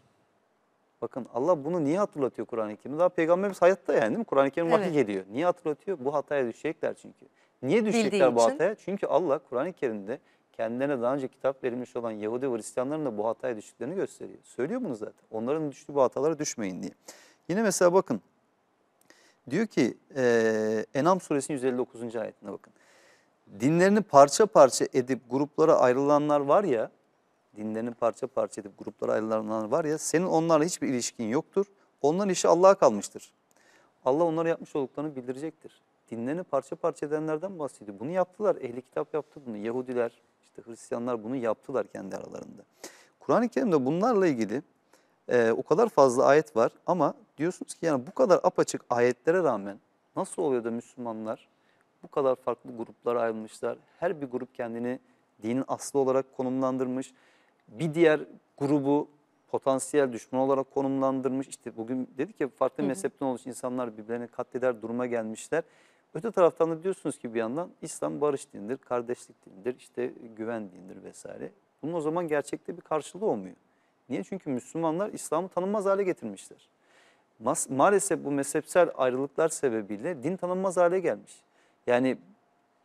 Bakın Allah bunu niye hatırlatıyor Kur'an-ı Kerim'de? Daha Peygamberimiz hayatta yani değil mi? Kur'an-ı Kerim evet. geliyor. Niye hatırlatıyor? Bu hataya düşecekler çünkü. Niye düşecekler Bildiği bu için. hataya? Çünkü Allah Kur'an-ı Kerim'de kendilerine daha önce kitap verilmiş olan Yahudi ve Hristiyanların da bu hataya düştüklerini gösteriyor. Söylüyor bunu zaten. Onların düştüğü bu hatalara düşmeyin diye. Yine mesela bakın Diyor ki e, Enam suresinin 159. ayetine bakın. Dinlerini parça parça edip gruplara ayrılanlar var ya, dinlerini parça parça edip gruplara ayrılanlar var ya, senin onlarla hiçbir ilişkin yoktur. Onların işi Allah'a kalmıştır. Allah onlara yapmış olduklarını bildirecektir. Dinlerini parça parça edenlerden bahsediyor. Bunu yaptılar, ehli kitap yaptı bunu, Yahudiler, işte Hristiyanlar bunu yaptılar kendi aralarında. Kur'an-ı Kerim'de bunlarla ilgili e, o kadar fazla ayet var ama diyorsunuz ki yani bu kadar apaçık ayetlere rağmen nasıl oluyor da Müslümanlar bu kadar farklı gruplara ayrılmışlar. Her bir grup kendini dinin aslı olarak konumlandırmış. Bir diğer grubu potansiyel düşman olarak konumlandırmış. İşte bugün dedik ki farklı mezhepten olmuş insanlar birbirlerini katleder duruma gelmişler. Öte taraftan da diyorsunuz ki bir yandan İslam barış dinidir, kardeşlik dinidir, işte güven dinidir vesaire. Bunun o zaman gerçekte bir karşılığı olmuyor. Niye? Çünkü Müslümanlar İslam'ı tanınmaz hale getirmişler. Mas maalesef bu mezhepsel ayrılıklar sebebiyle din tanınmaz hale gelmiş. Yani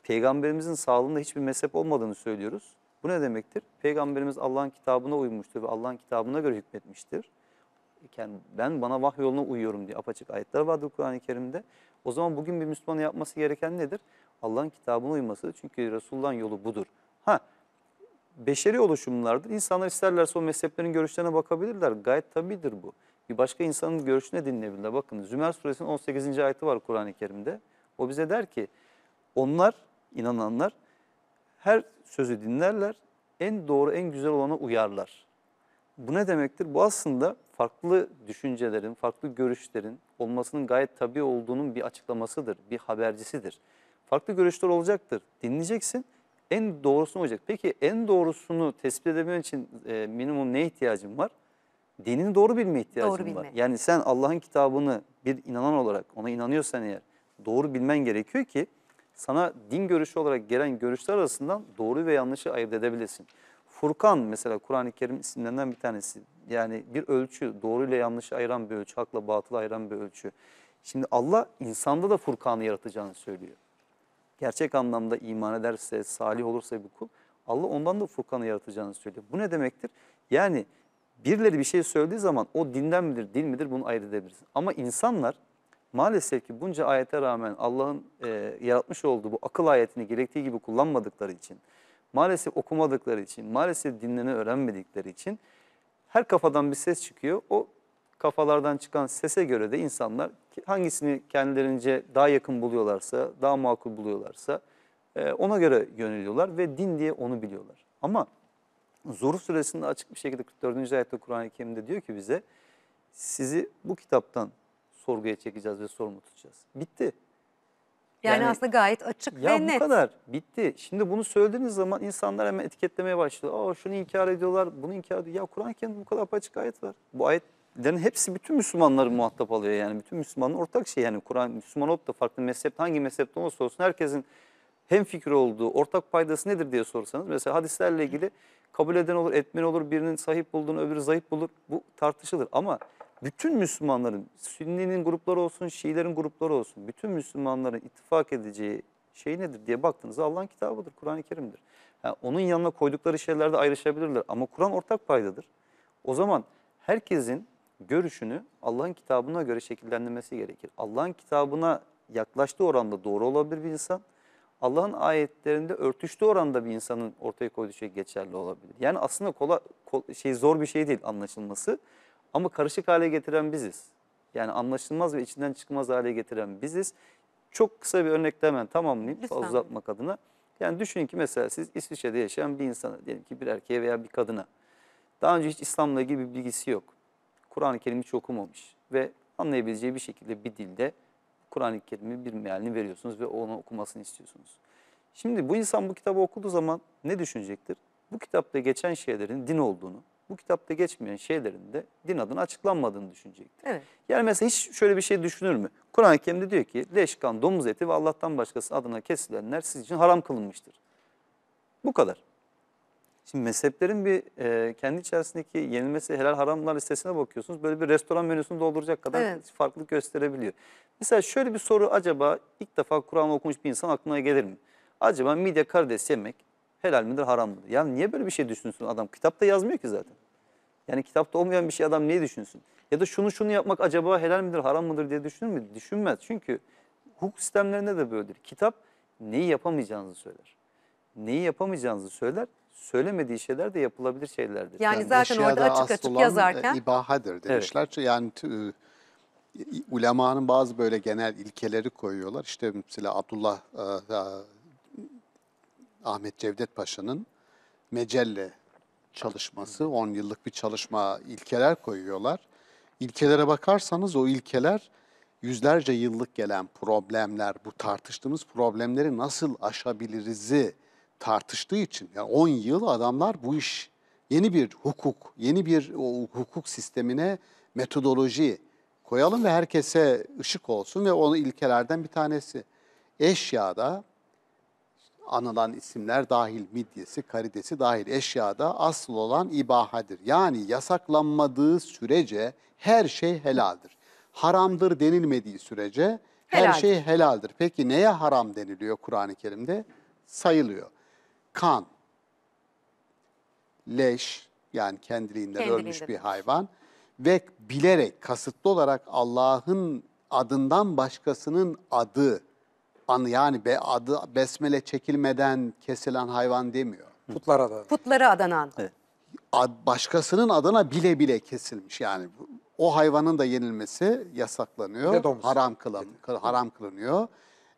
peygamberimizin sağlığında hiçbir mezhep olmadığını söylüyoruz. Bu ne demektir? Peygamberimiz Allah'ın kitabına uymuştur ve Allah'ın kitabına göre hükmetmiştir. Yani ben bana vahy yoluna uyuyorum diye apaçık ayetler vardır Kur'an-ı Kerim'de. O zaman bugün bir Müslüman yapması gereken nedir? Allah'ın kitabına uyması. Çünkü Resulullah'ın yolu budur. Ha beşeri oluşumlardır. İnsanlar isterlerse o mezheplerin görüşlerine bakabilirler. Gayet tabidir bu. Bir başka insanın görüşüne dinleyebilirler. Bakın Zümer suresinin 18. ayeti var Kur'an-ı Kerim'de. O bize der ki onlar inananlar her sözü dinlerler. En doğru en güzel olana uyarlar. Bu ne demektir? Bu aslında farklı düşüncelerin, farklı görüşlerin olmasının gayet tabii olduğunun bir açıklamasıdır, bir habercisidir. Farklı görüşler olacaktır. Dinleyeceksin en doğrusunu olacak. Peki en doğrusunu tespit edebilmen için e, minimum ne ihtiyacım var? Dinini doğru bilme ihtiyacım doğru bilme. var. Yani sen Allah'ın kitabını bir inanan olarak ona inanıyorsan eğer doğru bilmen gerekiyor ki sana din görüşü olarak gelen görüşler arasından doğru ve yanlışı ayırt edebilesin. Furkan mesela Kur'an-ı Kerim isimlerinden bir tanesi. Yani bir ölçü, doğru ile yanlışı ayıran bir ölçü, hakla batılı ayıran bir ölçü. Şimdi Allah insanda da Furkan'ı yaratacağını söylüyor gerçek anlamda iman ederse, salih olursa bir kul Allah ondan da Furkan'ı yaratacağını söylüyor. Bu ne demektir? Yani birileri bir şey söylediği zaman o dinden midir, dil midir bunu ayırt edebiliriz. Ama insanlar maalesef ki bunca ayete rağmen Allah'ın e, yaratmış olduğu bu akıl ayetini gerektiği gibi kullanmadıkları için, maalesef okumadıkları için, maalesef dinlerini öğrenmedikleri için her kafadan bir ses çıkıyor. O kafalardan çıkan sese göre de insanlar hangisini kendilerince daha yakın buluyorlarsa, daha makul buluyorlarsa e, ona göre yöneliyorlar ve din diye onu biliyorlar. Ama Zuhruf suresinde açık bir şekilde 44. ayette Kur'an-ı Kerim'de diyor ki bize sizi bu kitaptan sorguya çekeceğiz ve sorumlu tutacağız. Bitti. Yani, yani aslında gayet açık ya ve net. Ya bu kadar bitti. Şimdi bunu söylediğiniz zaman insanlar hemen etiketlemeye başlıyor. Aa şunu inkar ediyorlar, bunu inkar ediyor. Ya Kur'an-ı Kerim'de bu kadar açık ayet var. Bu ayet Dinlerin hepsi bütün Müslümanları muhatap alıyor yani. Bütün Müslümanın ortak şey yani Kur'an Müslüman olup da farklı mezhep hangi mezhepten olursa olsun herkesin hem fikir olduğu ortak paydası nedir diye sorsanız mesela hadislerle ilgili kabul eden olur, etmen olur, birinin sahip bulduğunu öbürü zayıf bulur. Bu tartışılır ama bütün Müslümanların, Sünni'nin grupları olsun, Şiilerin grupları olsun, bütün Müslümanların ittifak edeceği şey nedir diye baktığınızda Allah'ın kitabıdır, Kur'an-ı Kerim'dir. Yani onun yanına koydukları şeylerde ayrışabilirler ama Kur'an ortak paydadır. O zaman herkesin görüşünü Allah'ın kitabına göre şekillendirmesi gerekir. Allah'ın kitabına yaklaştığı oranda doğru olabilir bir insan. Allah'ın ayetlerinde örtüştüğü oranda bir insanın ortaya koyduğu şey geçerli olabilir. Yani aslında kolay kol, şey zor bir şey değil anlaşılması ama karışık hale getiren biziz. Yani anlaşılmaz ve içinden çıkmaz hale getiren biziz. Çok kısa bir örnekle hemen tamamlayıp Lütfen. uzatmak adına. Yani düşünün ki mesela siz İsviçre'de yaşayan bir insana diyelim ki bir erkeğe veya bir kadına. Daha önce hiç İslam'la ilgili bir bilgisi yok. Kur'an-ı Kerim hiç okumamış ve anlayabileceği bir şekilde bir dilde Kur'an-ı Kerim'i bir mealini veriyorsunuz ve onu okumasını istiyorsunuz. Şimdi bu insan bu kitabı okuduğu zaman ne düşünecektir? Bu kitapta geçen şeylerin din olduğunu, bu kitapta geçmeyen şeylerin de din adına açıklanmadığını düşünecektir. Evet. Yani mesela hiç şöyle bir şey düşünür mü? Kur'an-ı Kerim'de diyor ki leş kan, domuz eti ve Allah'tan başkası adına kesilenler siz için haram kılınmıştır. Bu kadar. Şimdi mezheplerin bir e, kendi içerisindeki yenilmesi helal haramlar listesine bakıyorsunuz. Böyle bir restoran menüsünü dolduracak kadar evet. farklılık gösterebiliyor. Mesela şöyle bir soru acaba ilk defa Kur'an okumuş bir insan aklına gelir mi? Acaba midye karides yemek helal midir haram mıdır? Yani niye böyle bir şey düşünsün adam? Kitapta yazmıyor ki zaten. Yani kitapta olmayan bir şey adam niye düşünsün? Ya da şunu şunu yapmak acaba helal midir haram mıdır diye düşünür mü? Düşünmez. Çünkü hukuk sistemlerinde de böyledir. Kitap neyi yapamayacağınızı söyler. Neyi yapamayacağınızı söyler söylemediği şeyler de yapılabilir şeylerdir. Yani, yani zaten orada açık açık olan e, yazarken. ibahadır demişler. Evet. Yani ulemanın bazı böyle genel ilkeleri koyuyorlar. İşte mesela Abdullah e, e, Ahmet Cevdet Paşa'nın mecelle çalışması, 10 yıllık bir çalışma ilkeler koyuyorlar. İlkelere bakarsanız o ilkeler yüzlerce yıllık gelen problemler, bu tartıştığımız problemleri nasıl aşabiliriz'i tartıştığı için yani 10 yıl adamlar bu iş yeni bir hukuk, yeni bir hukuk sistemine metodoloji koyalım ve herkese ışık olsun ve onu ilkelerden bir tanesi. Eşyada anılan isimler dahil, midyesi, karidesi dahil eşyada asıl olan ibahadır. Yani yasaklanmadığı sürece her şey helaldir. Haramdır denilmediği sürece her şey helaldir. şey helaldir. Peki neye haram deniliyor Kur'an-ı Kerim'de? Sayılıyor kan, leş yani kendiliğinden Kendiliğinde ölmüş bir hayvan ve bilerek kasıtlı olarak Allah'ın adından başkasının adı anı yani be adı besmele çekilmeden kesilen hayvan demiyor. Putlara da. Putlara adanan. Evet. Ad, başkasının adına bile bile kesilmiş yani o hayvanın da yenilmesi yasaklanıyor. Bir de Haram kılan, haram kılınıyor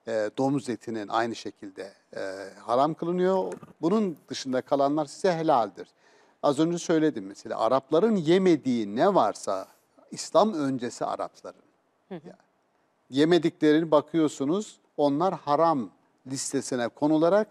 e, domuz etinin aynı şekilde e, haram kılınıyor. Bunun dışında kalanlar size helaldir. Az önce söyledim mesela Arapların yemediği ne varsa İslam öncesi Arapların. Yani, yemediklerini bakıyorsunuz onlar haram listesine konularak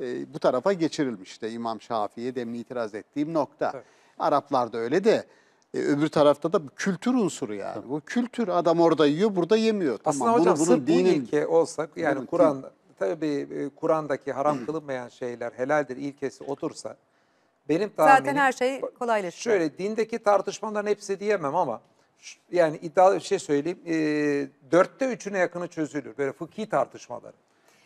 e, bu tarafa geçirilmiş de İmam Şafii'ye demin itiraz ettiğim nokta. Evet. Araplar da öyle de e, öbür tarafta da kültür unsuru yani. Tabii. Bu kültür adam orada yiyor, burada yemiyor. Aslında bunu, hocam bunun sırf dinin, ilke olsak yani Kur'an tabii e, Kur'an'daki haram kılınmayan şeyler helaldir ilkesi otursa benim tahminim Zaten her şey kolaylaşıyor. Şöyle dindeki tartışmaların hepsi diyemem ama şu, yani iddialı bir şey söyleyeyim. E, dörtte üçüne yakını çözülür böyle fıkhi tartışmaları.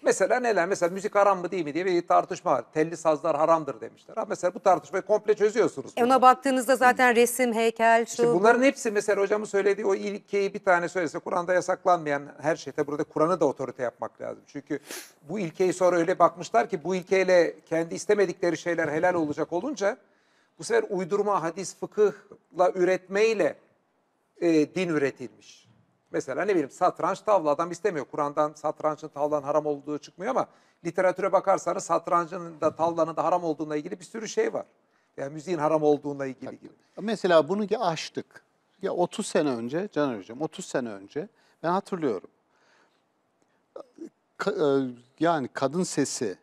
Mesela neler? Mesela müzik haram mı değil mi diye bir tartışma var. Telli sazlar haramdır demişler. Ha mesela bu tartışmayı komple çözüyorsunuz. E ona baktığınızda zaten resim, heykel, şu... İşte bunların hepsi mesela hocamın söylediği o ilkeyi bir tane söylese Kur'an'da yasaklanmayan her şeyde burada Kur'an'ı da otorite yapmak lazım. Çünkü bu ilkeyi sonra öyle bakmışlar ki bu ilkeyle kendi istemedikleri şeyler helal olacak olunca bu sefer uydurma hadis fıkıhla üretmeyle e, din üretilmiş. Mesela ne bileyim satranç tavla adam istemiyor. Kur'an'dan satrançın tavlanın haram olduğu çıkmıyor ama literatüre bakarsanız satrancın da tavlanın da haram olduğuna ilgili bir sürü şey var. Yani müziğin haram olduğuna ilgili evet. gibi. Mesela bunu ki açtık. Ya 30 sene önce Caner Hocam 30 sene önce ben hatırlıyorum. Ka e, yani kadın sesi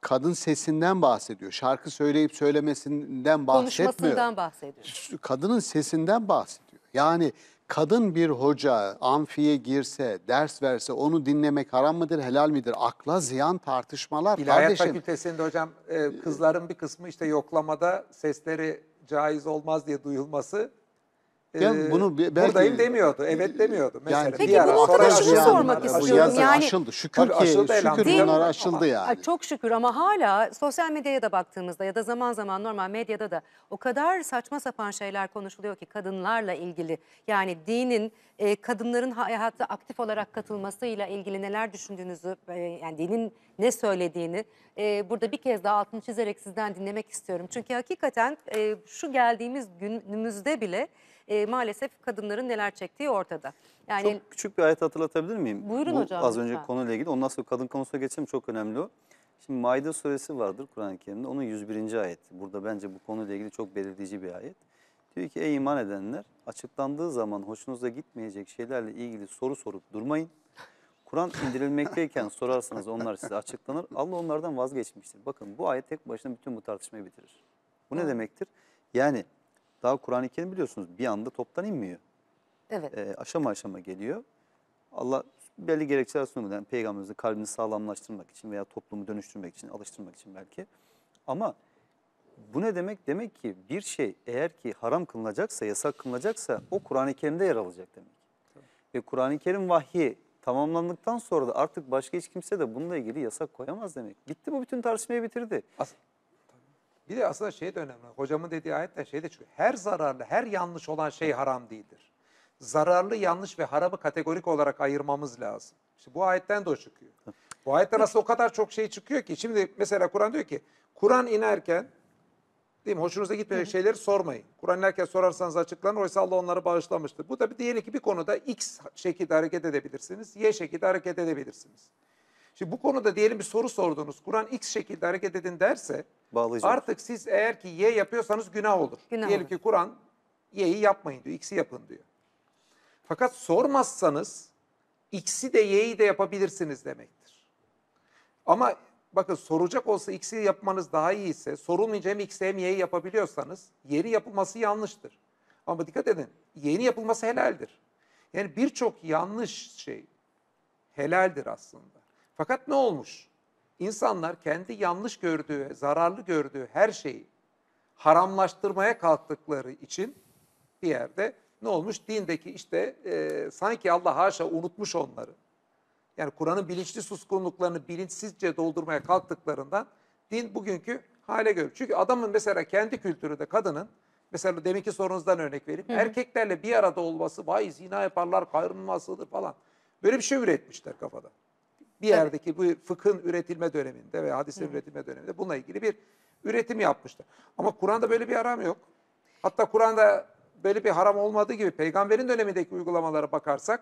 kadın sesinden bahsediyor. Şarkı söyleyip söylemesinden bahsetmiyor. Konuşmasından bahsediyor. Kadının sesinden bahsediyor. Yani kadın bir hoca amfiye girse, ders verse onu dinlemek haram mıdır, helal midir? Akla ziyan tartışmalar İlahiyat kardeşim. fakültesinde hocam e, kızların bir kısmı işte yoklamada sesleri caiz olmaz diye duyulması ben ee, bunu belki, buradayım demiyordu. Evet demiyordu. Mesela yani, peki bu noktada şunu yani, sormak istiyorum. Yani, aşıldı. Şükür ki aşıldı, şükür bunlar aşıldı yani. Çok şükür ama hala sosyal medyaya da baktığımızda ya da zaman zaman normal medyada da o kadar saçma sapan şeyler konuşuluyor ki kadınlarla ilgili. Yani dinin e, kadınların hayata aktif olarak katılmasıyla ilgili neler düşündüğünüzü e, yani dinin ne söylediğini e, burada bir kez daha altını çizerek sizden dinlemek istiyorum. Çünkü hakikaten şu geldiğimiz günümüzde bile e, maalesef kadınların neler çektiği ortada. Yani Çok küçük bir ayet hatırlatabilir miyim? Buyurun Bu, hocam. Az önce lütfen. konuyla ilgili. Ondan sonra kadın konusuna geçelim. Çok önemli o. Şimdi Maide suresi vardır Kur'an-ı Kerim'de. Onun 101. ayet. Burada bence bu konuyla ilgili çok belirleyici bir ayet. Diyor ki ey iman edenler açıklandığı zaman hoşunuza gitmeyecek şeylerle ilgili soru sorup durmayın. Kur'an indirilmekteyken sorarsanız onlar size açıklanır. Allah onlardan vazgeçmiştir. Bakın bu ayet tek başına bütün bu tartışmayı bitirir. Bu ne demektir? Yani daha Kur'an-ı Kerim biliyorsunuz bir anda toptan inmiyor. Evet. E, aşama aşama geliyor. Allah belli gerekçeler sunmadan yani peygamberimizin kalbini sağlamlaştırmak için veya toplumu dönüştürmek için, alıştırmak için belki. Ama bu ne demek? Demek ki bir şey eğer ki haram kılınacaksa, yasak kılınacaksa o Kur'an-ı Kerim'de yer alacak demek. Tabii. Ve Kur'an-ı Kerim vahyi tamamlandıktan sonra da artık başka hiç kimse de bununla ilgili yasak koyamaz demek. Bitti bu bütün tartışmayı bitirdi. As bir de aslında şey de önemli. Hocamın dediği ayetten şey de çünkü Her zararlı, her yanlış olan şey haram değildir. Zararlı, yanlış ve haramı kategorik olarak ayırmamız lazım. İşte bu ayetten de o çıkıyor. Bu ayetten aslında o kadar çok şey çıkıyor ki. Şimdi mesela Kur'an diyor ki, Kur'an inerken Değil mi? Hoşunuza gitmeyecek şeyleri sormayın. Kur'an inerken sorarsanız açıklanır. Oysa Allah onları bağışlamıştır. Bu da bir diyelim ki bir konuda X şekilde hareket edebilirsiniz. Y şekilde hareket edebilirsiniz. Şimdi bu konuda diyelim bir soru sordunuz. Kur'an X şekilde hareket edin derse Bağlayacağım. artık siz eğer ki Y yapıyorsanız günah olur. Günah diyelim olur. ki Kur'an Y'yi yapmayın diyor, X'i yapın diyor. Fakat sormazsanız X'i de Y'yi de yapabilirsiniz demektir. Ama bakın soracak olsa X'i yapmanız daha iyi ise hem X'i hem Y'yi yapabiliyorsanız yeri yapılması yanlıştır. Ama dikkat edin yeni yapılması helaldir. Yani birçok yanlış şey helaldir aslında. Fakat ne olmuş? İnsanlar kendi yanlış gördüğü, zararlı gördüğü her şeyi haramlaştırmaya kalktıkları için bir yerde ne olmuş? Dindeki işte e, sanki Allah haşa unutmuş onları. Yani Kur'an'ın bilinçli suskunluklarını bilinçsizce doldurmaya kalktıklarından din bugünkü hale göre. Çünkü adamın mesela kendi kültürü de kadının mesela deminki sorunuzdan örnek vereyim. Hı. Erkeklerle bir arada olması vay zina yaparlar kayrılmasıdır falan. Böyle bir şey üretmişler kafada bir yerdeki bu fıkhın üretilme döneminde ve hadisin üretilme döneminde bununla ilgili bir üretim yapmıştır. Ama Kur'an'da böyle bir haram yok. Hatta Kur'an'da böyle bir haram olmadığı gibi peygamberin dönemindeki uygulamalara bakarsak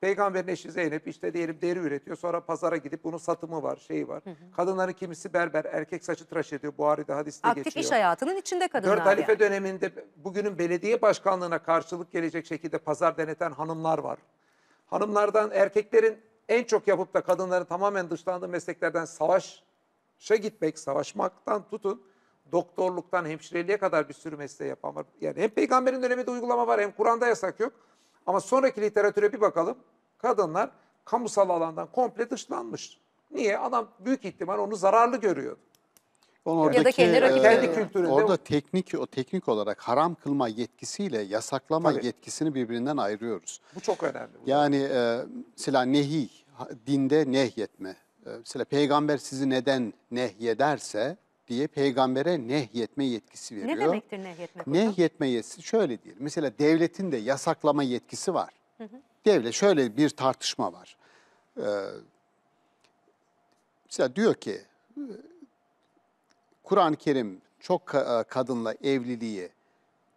Peygamberin eşi Zeynep işte diyelim deri üretiyor. Sonra pazara gidip bunun satımı var, şeyi var. Hı hı. Kadınların kimisi berber, erkek saçı tıraş ediyor. Buhari'de hadiste Aktif geçiyor. Aktif iş hayatının içinde kadınlar Dört halife yani. döneminde bugünün belediye başkanlığına karşılık gelecek şekilde pazar deneten hanımlar var. Hanımlardan erkeklerin en çok yapıp da kadınların tamamen dışlandığı mesleklerden savaşa gitmek, savaşmaktan tutun doktorluktan hemşireliğe kadar bir sürü mesleği yapan var. Yani hem peygamberin döneminde uygulama var hem Kur'an'da yasak yok. Ama sonraki literatüre bir bakalım. Kadınlar kamusal alandan komple dışlanmış. Niye? Adam büyük ihtimal onu zararlı görüyordu. oradaki, ya da kendi, e, kendi kültüründe. Orada teknik o teknik olarak haram kılma yetkisiyle yasaklama Tabii. yetkisini birbirinden ayırıyoruz. Bu çok önemli. Bu yani e, mesela nehi dinde nehyetme. Ee, mesela peygamber sizi neden nehyederse diye peygambere nehyetme yetkisi veriyor. Ne demektir nehyetmek? hocam? Nehyetme yetkisi şöyle diyelim. Mesela devletin de yasaklama yetkisi var. Hı hı. Devlet şöyle bir tartışma var. Ee, mesela diyor ki ee, Kur'an-ı Kerim çok e, kadınla evliliği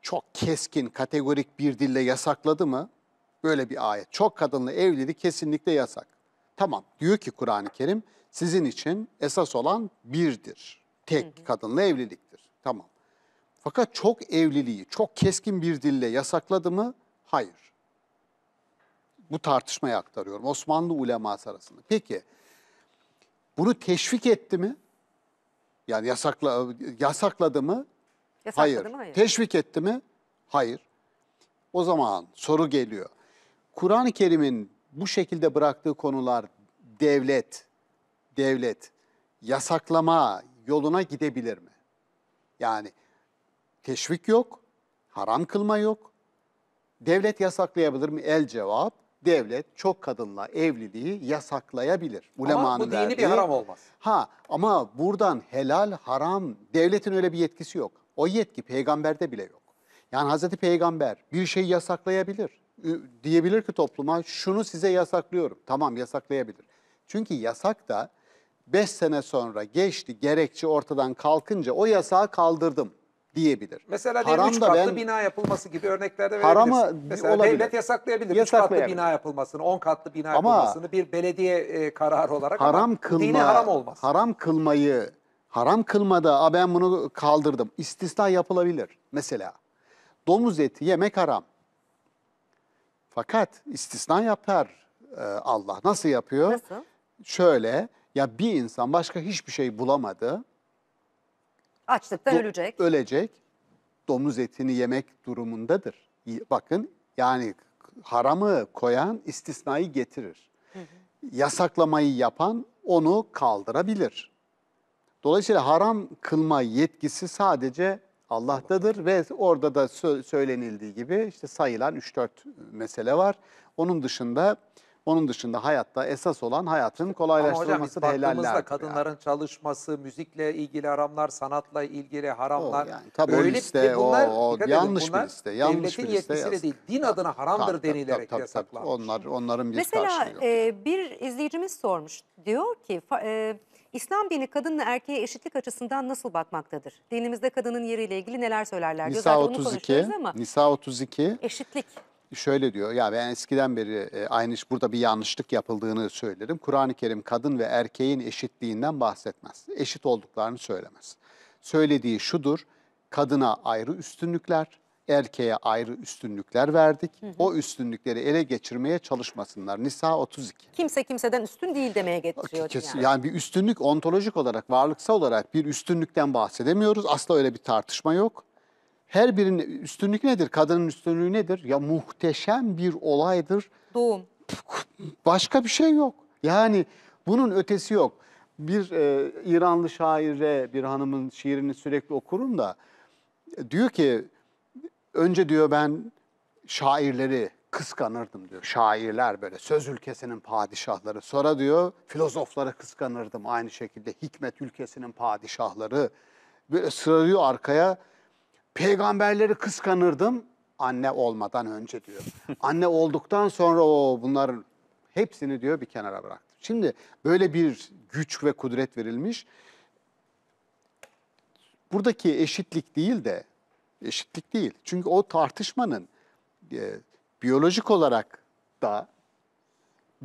çok keskin, kategorik bir dille yasakladı mı? Böyle bir ayet. Çok kadınla evliliği kesinlikle yasak. Tamam diyor ki Kur'an-ı Kerim sizin için esas olan birdir. Tek hı hı. kadınla evliliktir. Tamam. Fakat çok evliliği çok keskin bir dille yasakladı mı? Hayır. Bu tartışmaya aktarıyorum Osmanlı uleması arasında. Peki bunu teşvik etti mi? Yani yasakla, yasakladı mı? Yasakladı hayır. mı? Hayır. Teşvik etti mi? Hayır. O zaman soru geliyor. Kur'an-ı Kerim'in bu şekilde bıraktığı konular devlet, devlet yasaklama yoluna gidebilir mi? Yani teşvik yok, haram kılma yok. Devlet yasaklayabilir mi? El cevap, devlet çok kadınla evliliği yasaklayabilir. Ulemanın ama bu dini bir haram olmaz. Ha ama buradan helal, haram, devletin öyle bir yetkisi yok. O yetki peygamberde bile yok. Yani Hazreti Peygamber bir şeyi yasaklayabilir diyebilir ki topluma şunu size yasaklıyorum. Tamam yasaklayabilir. Çünkü yasak da 5 sene sonra geçti gerekçe ortadan kalkınca o yasağı kaldırdım diyebilir. Mesela haram üç katlı ben, bina yapılması gibi örneklerde verebiliriz. Haramı Mesela olabilir. devlet yasaklayabilir. yasaklayabilir. 3 katlı bina yapılmasını, 10 katlı bina ama yapılmasını bir belediye e, kararı olarak haram ama kılma, dini haram olmaz. Haram kılmayı, haram kılmada A, ben bunu kaldırdım. İstisna yapılabilir mesela. Domuz eti yemek haram. Fakat istisna yapar e, Allah. Nasıl yapıyor? Nasıl? Şöyle ya bir insan başka hiçbir şey bulamadı. Açlıktan ölecek. Ölecek. Domuz etini yemek durumundadır. Bakın yani haramı koyan istisnayı getirir. Yasaklamayı yapan onu kaldırabilir. Dolayısıyla haram kılma yetkisi sadece Allah'tadır ve orada da söylenildiği gibi işte sayılan 3-4 mesele var. Onun dışında onun dışında hayatta esas olan hayatın kolaylaştırılması da helaller. kadınların yani. çalışması, müzikle ilgili haramlar, sanatla ilgili haramlar. yani, tabii öyle o liste, bunlar, o, o yanlış edin, bir liste. Yanlış devletin bir liste yetkisiyle değil, din adına haramdır tabii, denilerek tabii, tabii, tabii, Onlar, onların bir Mesela e, bir izleyicimiz sormuş. Diyor ki e, İslam dini kadınla erkeğe eşitlik açısından nasıl bakmaktadır? Dinimizde kadının yeriyle ilgili neler söylerler? Nisa 32. Ama Nisa 32. Eşitlik. Şöyle diyor ya ben eskiden beri e, aynı burada bir yanlışlık yapıldığını söylerim. Kur'an-ı Kerim kadın ve erkeğin eşitliğinden bahsetmez. Eşit olduklarını söylemez. Söylediği şudur. Kadına ayrı üstünlükler, erkeğe ayrı üstünlükler verdik. Hı hı. O üstünlükleri ele geçirmeye çalışmasınlar. Nisa 32. Kimse kimseden üstün değil demeye getiriyor. Kesin, yani. yani bir üstünlük ontolojik olarak, varlıksal olarak bir üstünlükten bahsedemiyoruz. Asla öyle bir tartışma yok. Her birinin üstünlük nedir? Kadının üstünlüğü nedir? Ya muhteşem bir olaydır. Doğum. Başka bir şey yok. Yani bunun ötesi yok. Bir e, İranlı şaire, bir hanımın şiirini sürekli okurum da e, diyor ki Önce diyor ben şairleri kıskanırdım diyor. Şairler böyle söz ülkesinin padişahları. Sonra diyor filozofları kıskanırdım aynı şekilde. Hikmet ülkesinin padişahları. Böyle sıralıyor arkaya. Peygamberleri kıskanırdım anne olmadan önce diyor. [LAUGHS] anne olduktan sonra o bunların hepsini diyor bir kenara bıraktı. Şimdi böyle bir güç ve kudret verilmiş. Buradaki eşitlik değil de eşitlik değil. Çünkü o tartışmanın e, biyolojik olarak da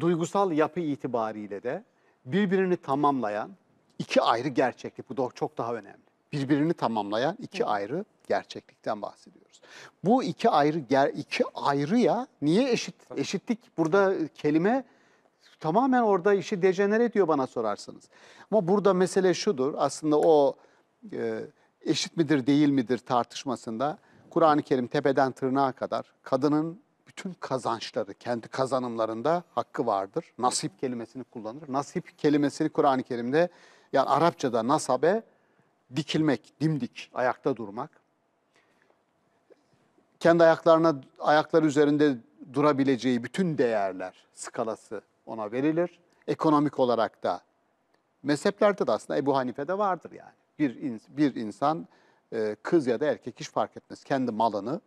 duygusal yapı itibariyle de birbirini tamamlayan iki ayrı gerçeklik. Bu da çok daha önemli. Birbirini tamamlayan iki evet. ayrı gerçeklikten bahsediyoruz. Bu iki ayrı ger, iki ayrı ya niye eşit Tabii. eşitlik burada kelime tamamen orada işi dejenere ediyor bana sorarsanız. Ama burada mesele şudur. Aslında o e, eşit midir değil midir tartışmasında Kur'an-ı Kerim tepeden tırnağa kadar kadının bütün kazançları, kendi kazanımlarında hakkı vardır. Nasip kelimesini kullanır. Nasip kelimesini Kur'an-ı Kerim'de yani Arapçada nasabe dikilmek, dimdik, ayakta durmak. Kendi ayaklarına, ayakları üzerinde durabileceği bütün değerler skalası ona verilir. Ekonomik olarak da mezheplerde de aslında Ebu Hanife'de vardır yani. Bir, in, bir insan e, kız ya da erkek hiç fark etmez. Kendi malını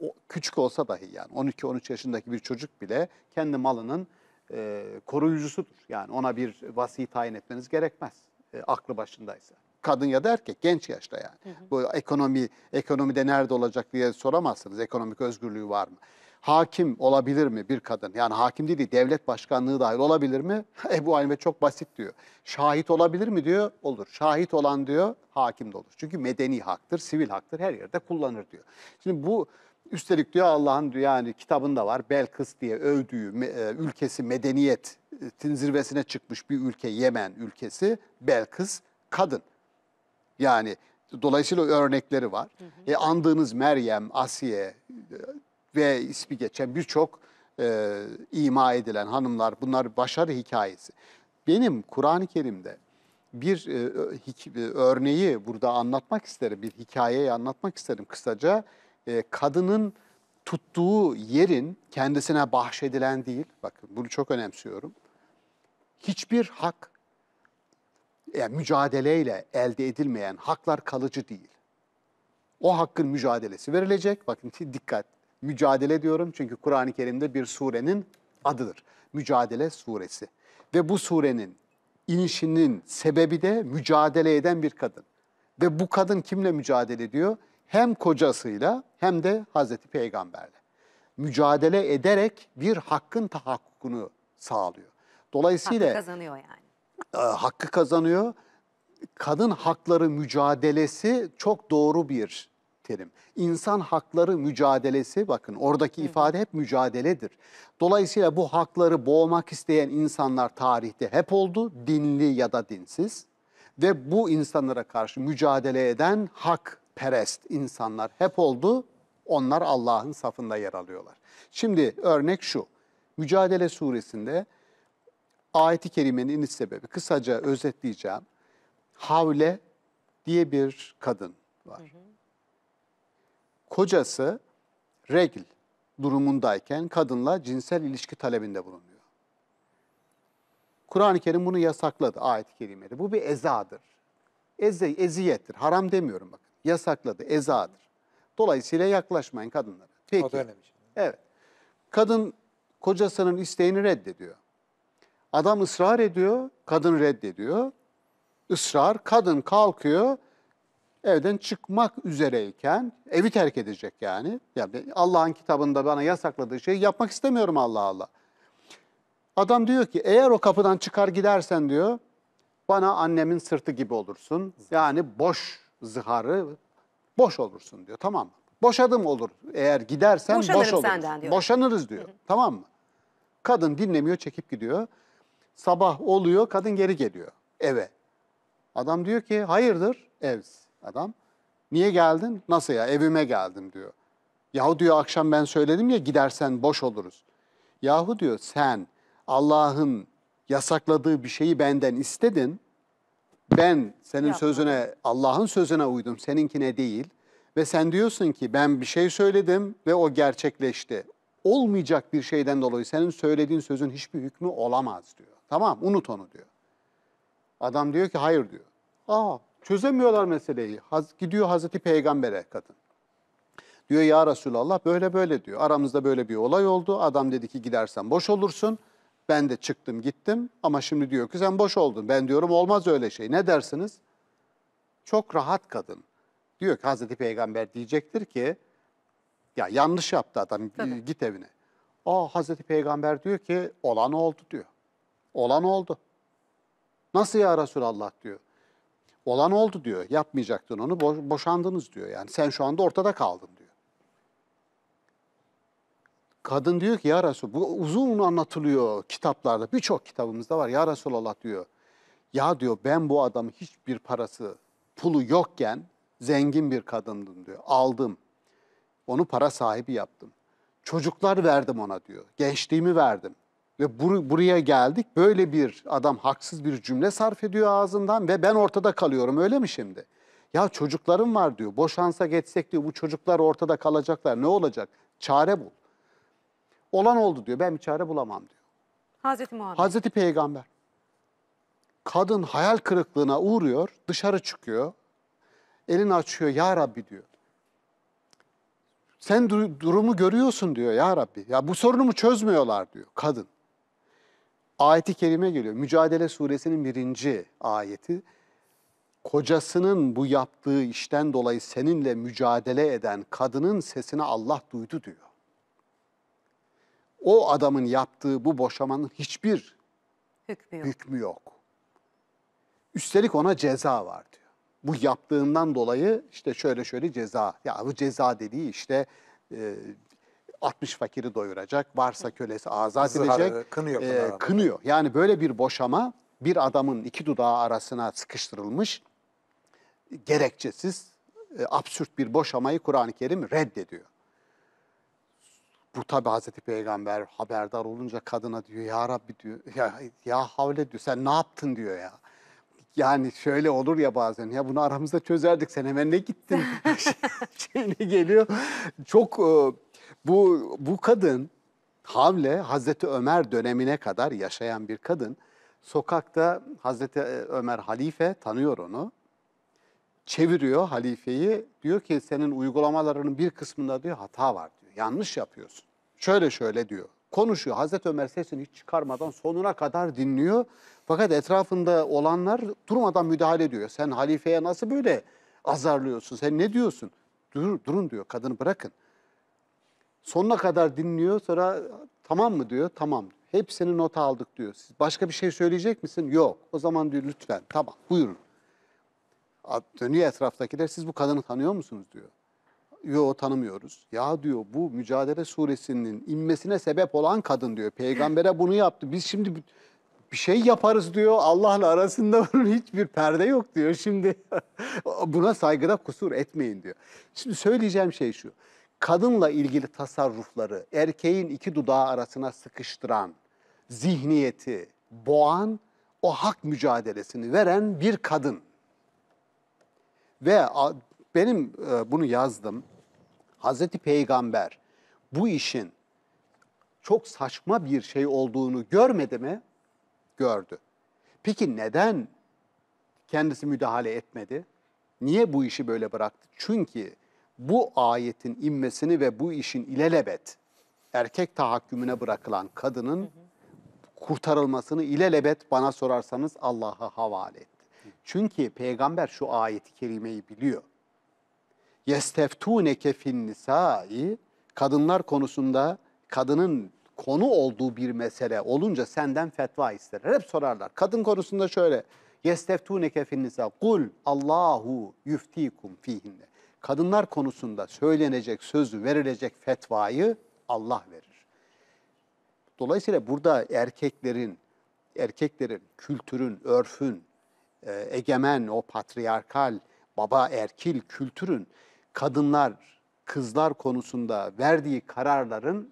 o, küçük olsa dahi yani 12-13 yaşındaki bir çocuk bile kendi malının e, koruyucusudur. Yani ona bir vasi tayin etmeniz gerekmez e, aklı başındaysa. Kadın ya da erkek genç yaşta yani. Hı hı. Bu ekonomi ekonomide nerede olacak diye soramazsınız. Ekonomik özgürlüğü var mı? hakim olabilir mi bir kadın? Yani hakim değil, devlet başkanlığı dahil olabilir mi? [LAUGHS] Ebu Hanife çok basit diyor. Şahit olabilir mi diyor, olur. Şahit olan diyor, hakim de olur. Çünkü medeni haktır, sivil haktır, her yerde kullanır diyor. Şimdi bu Üstelik diyor Allah'ın diyor yani kitabında var Belkıs diye övdüğü e, ülkesi medeniyetin zirvesine çıkmış bir ülke Yemen ülkesi Belkıs kadın. Yani dolayısıyla örnekleri var. Hı hı. E, andığınız Meryem, Asiye, e, ve ismi geçen birçok e, ima edilen hanımlar bunlar başarı hikayesi. Benim Kur'an-ı Kerim'de bir e, e, örneği burada anlatmak isterim, bir hikayeyi anlatmak isterim kısaca. E, kadının tuttuğu yerin kendisine bahşedilen değil, bakın bunu çok önemsiyorum. Hiçbir hak, yani mücadeleyle elde edilmeyen haklar kalıcı değil. O hakkın mücadelesi verilecek. Bakın dikkat mücadele diyorum çünkü Kur'an-ı Kerim'de bir surenin adıdır. Mücadele suresi. Ve bu surenin inişinin sebebi de mücadele eden bir kadın. Ve bu kadın kimle mücadele ediyor? Hem kocasıyla hem de Hazreti Peygamberle. Mücadele ederek bir hakkın tahakkukunu sağlıyor. Dolayısıyla hakkı kazanıyor yani. E, hakkı kazanıyor. Kadın hakları mücadelesi çok doğru bir terim. İnsan hakları mücadelesi bakın oradaki ifade hep mücadeledir. Dolayısıyla bu hakları boğmak isteyen insanlar tarihte hep oldu. Dinli ya da dinsiz ve bu insanlara karşı mücadele eden hak perest insanlar hep oldu. Onlar Allah'ın safında yer alıyorlar. Şimdi örnek şu. Mücadele suresinde ayeti kerimenin iniş sebebi kısaca özetleyeceğim. Havle diye bir kadın var. Hı hı kocası regl durumundayken kadınla cinsel ilişki talebinde bulunuyor. Kur'an-ı Kerim bunu yasakladı ayet-i kerimede. Bu bir ezadır. Eze, eziyettir. Haram demiyorum bak, Yasakladı, ezadır. Dolayısıyla yaklaşmayın kadınlara. Peki. O da önemli. Şey. Evet. Kadın kocasının isteğini reddediyor. Adam ısrar ediyor, kadın reddediyor. Israr, kadın kalkıyor, evden çıkmak üzereyken evi terk edecek yani. yani Allah'ın kitabında bana yasakladığı şeyi yapmak istemiyorum Allah Allah. Adam diyor ki eğer o kapıdan çıkar gidersen diyor bana annemin sırtı gibi olursun. Yani boş zıharı boş olursun diyor tamam mı? Boşadım olur eğer gidersen Boşanırım boş oluruz. senden diyor. Boşanırız diyor tamam mı? Kadın dinlemiyor çekip gidiyor. Sabah oluyor kadın geri geliyor eve. Adam diyor ki hayırdır evsiz adam. Niye geldin? Nasıl ya? Evime geldim diyor. Yahu diyor akşam ben söyledim ya gidersen boş oluruz. Yahu diyor sen Allah'ın yasakladığı bir şeyi benden istedin. Ben senin Yapma. sözüne, Allah'ın sözüne uydum, seninkine değil. Ve sen diyorsun ki ben bir şey söyledim ve o gerçekleşti. Olmayacak bir şeyden dolayı senin söylediğin sözün hiçbir hükmü olamaz diyor. Tamam unut onu diyor. Adam diyor ki hayır diyor. Aa Çözemiyorlar meseleyi. Haz, gidiyor Hazreti Peygamber'e kadın. Diyor ya Resulallah böyle böyle diyor. Aramızda böyle bir olay oldu. Adam dedi ki gidersen boş olursun. Ben de çıktım gittim ama şimdi diyor ki sen boş oldun. Ben diyorum olmaz öyle şey. Ne dersiniz? Çok rahat kadın. Diyor ki Hazreti Peygamber diyecektir ki ya yanlış yaptı adam Tabii. git evine. Aa Hazreti Peygamber diyor ki olan oldu diyor. Olan oldu. Nasıl ya Resulallah diyor. Olan oldu diyor. Yapmayacaktın onu. Bo boşandınız diyor. Yani sen şu anda ortada kaldın diyor. Kadın diyor ki ya Resul bu uzun anlatılıyor kitaplarda. Birçok kitabımızda var. Ya Resulallah diyor. Ya diyor ben bu adamı hiçbir parası pulu yokken zengin bir kadındım diyor. Aldım. Onu para sahibi yaptım. Çocuklar verdim ona diyor. Gençliğimi verdim ve bur buraya geldik. Böyle bir adam haksız bir cümle sarf ediyor ağzından ve ben ortada kalıyorum öyle mi şimdi? Ya çocuklarım var diyor. Boşansa geçsek diyor bu çocuklar ortada kalacaklar. Ne olacak? Çare bul. Olan oldu diyor. Ben bir çare bulamam diyor. Hazreti Muhammed. Hazreti Peygamber. Kadın hayal kırıklığına uğruyor. Dışarı çıkıyor. Elini açıyor. Ya Rabbi diyor. Sen dur durumu görüyorsun diyor ya Rabbi. Ya bu sorunumu çözmüyorlar diyor kadın ayeti kerime geliyor. Mücadele suresinin birinci ayeti. Kocasının bu yaptığı işten dolayı seninle mücadele eden kadının sesini Allah duydu diyor. O adamın yaptığı bu boşamanın hiçbir hükmü yok. Hükmü yok. Üstelik ona ceza var diyor. Bu yaptığından dolayı işte şöyle şöyle ceza. Ya bu ceza dediği işte e, 60 fakiri doyuracak, varsa kölesi azat Kızı edecek. E, kınıyor. E, kınıyor. Yani böyle bir boşama bir adamın iki dudağı arasına sıkıştırılmış gerekçesiz e, absürt bir boşamayı Kur'an-ı Kerim reddediyor. Bu tabi Hazreti Peygamber haberdar olunca kadına diyor ya Rabbi diyor ya, ya havle diyor sen ne yaptın diyor ya. Yani şöyle olur ya bazen ya bunu aramızda çözerdik sen hemen ne gittin [LAUGHS] şeyine geliyor. Çok e, bu, bu kadın hamle Hazreti Ömer dönemine kadar yaşayan bir kadın. Sokakta Hazreti e, Ömer halife tanıyor onu. Çeviriyor halifeyi. Diyor ki senin uygulamalarının bir kısmında diyor hata var diyor. Yanlış yapıyorsun. Şöyle şöyle diyor. Konuşuyor. Hazreti Ömer sesini hiç çıkarmadan sonuna kadar dinliyor. Fakat etrafında olanlar durmadan müdahale ediyor. Sen halifeye nasıl böyle azarlıyorsun? Sen ne diyorsun? Dur, durun diyor. Kadını bırakın. Sonuna kadar dinliyor sonra tamam mı diyor tamam. Hepsini nota aldık diyor. Siz başka bir şey söyleyecek misin? Yok. O zaman diyor lütfen tamam buyurun. Dönüyor etraftakiler siz bu kadını tanıyor musunuz diyor. Yok tanımıyoruz. Ya diyor bu mücadele suresinin inmesine sebep olan kadın diyor. Peygamber'e bunu yaptı. Biz şimdi bir şey yaparız diyor. Allah'la arasında [LAUGHS] bunun hiçbir perde yok diyor. Şimdi [LAUGHS] buna saygıda kusur etmeyin diyor. Şimdi söyleyeceğim şey şu kadınla ilgili tasarrufları erkeğin iki dudağı arasına sıkıştıran zihniyeti boğan o hak mücadelesini veren bir kadın. Ve benim e, bunu yazdım. Hazreti Peygamber bu işin çok saçma bir şey olduğunu görmedi mi? Gördü. Peki neden kendisi müdahale etmedi? Niye bu işi böyle bıraktı? Çünkü bu ayetin inmesini ve bu işin ilelebet erkek tahakkümüne bırakılan kadının kurtarılmasını ilelebet bana sorarsanız Allah'a havale etti. Çünkü peygamber şu ayeti kerimeyi biliyor. Yesteftuneke fin nisai kadınlar konusunda kadının konu olduğu bir mesele olunca senden fetva isterler. Hep sorarlar. Kadın konusunda şöyle. Yesteftuneke fin nisa. Kul Allahu yuftikum fihinne kadınlar konusunda söylenecek sözü, verilecek fetvayı Allah verir. Dolayısıyla burada erkeklerin, erkeklerin, kültürün, örfün, e, egemen o patriarkal, baba erkil kültürün kadınlar, kızlar konusunda verdiği kararların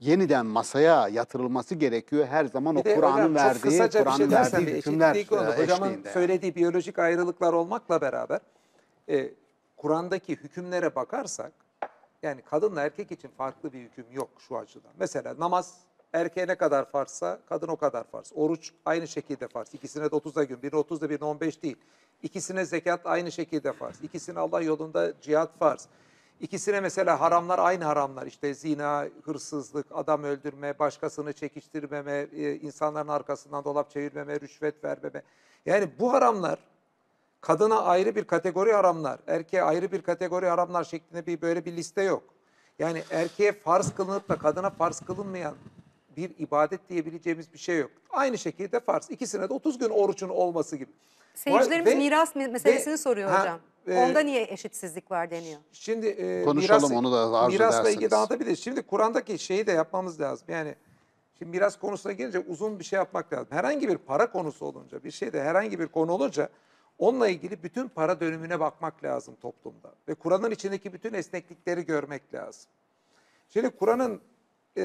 yeniden masaya yatırılması gerekiyor. Her zaman bir o Kur'an'ın verdiği, şey Kur'an'ın şey verdiği hükümler e, Hocamın söylediği biyolojik ayrılıklar olmakla beraber e, Kur'an'daki hükümlere bakarsak yani kadınla erkek için farklı bir hüküm yok şu açıdan. Mesela namaz erkeğe ne kadar farsa kadın o kadar farz. Oruç aynı şekilde farz. İkisine de 30'da gün, birine 30'da birine 15 değil. İkisine zekat aynı şekilde farz. İkisine Allah yolunda cihat farz. İkisine mesela haramlar aynı haramlar. İşte zina, hırsızlık, adam öldürme, başkasını çekiştirmeme, e, insanların arkasından dolap çevirmeme, rüşvet vermeme. Yani bu haramlar kadına ayrı bir kategori haramlar, erkeğe ayrı bir kategori haramlar şeklinde bir böyle bir liste yok. Yani erkeğe farz kılınıp da kadına farz kılınmayan bir ibadet diyebileceğimiz bir şey yok. Aynı şekilde farz. İkisine de 30 gün orucun olması gibi. Seyircilerimiz ve, miras meselesini ve, soruyor hocam. E, Onda niye eşitsizlik var deniyor. Şimdi e, konuşalım miras, onu da arzu Mirasla edersiniz. ilgili dağıtabiliriz. Şimdi Kur'an'daki şeyi de yapmamız lazım. Yani şimdi miras konusuna gelince uzun bir şey yapmak lazım. Herhangi bir para konusu olunca, bir şeyde herhangi bir konu olunca Onunla ilgili bütün para dönümüne bakmak lazım toplumda ve Kur'an'ın içindeki bütün esneklikleri görmek lazım. Şimdi Kur'an'ın e,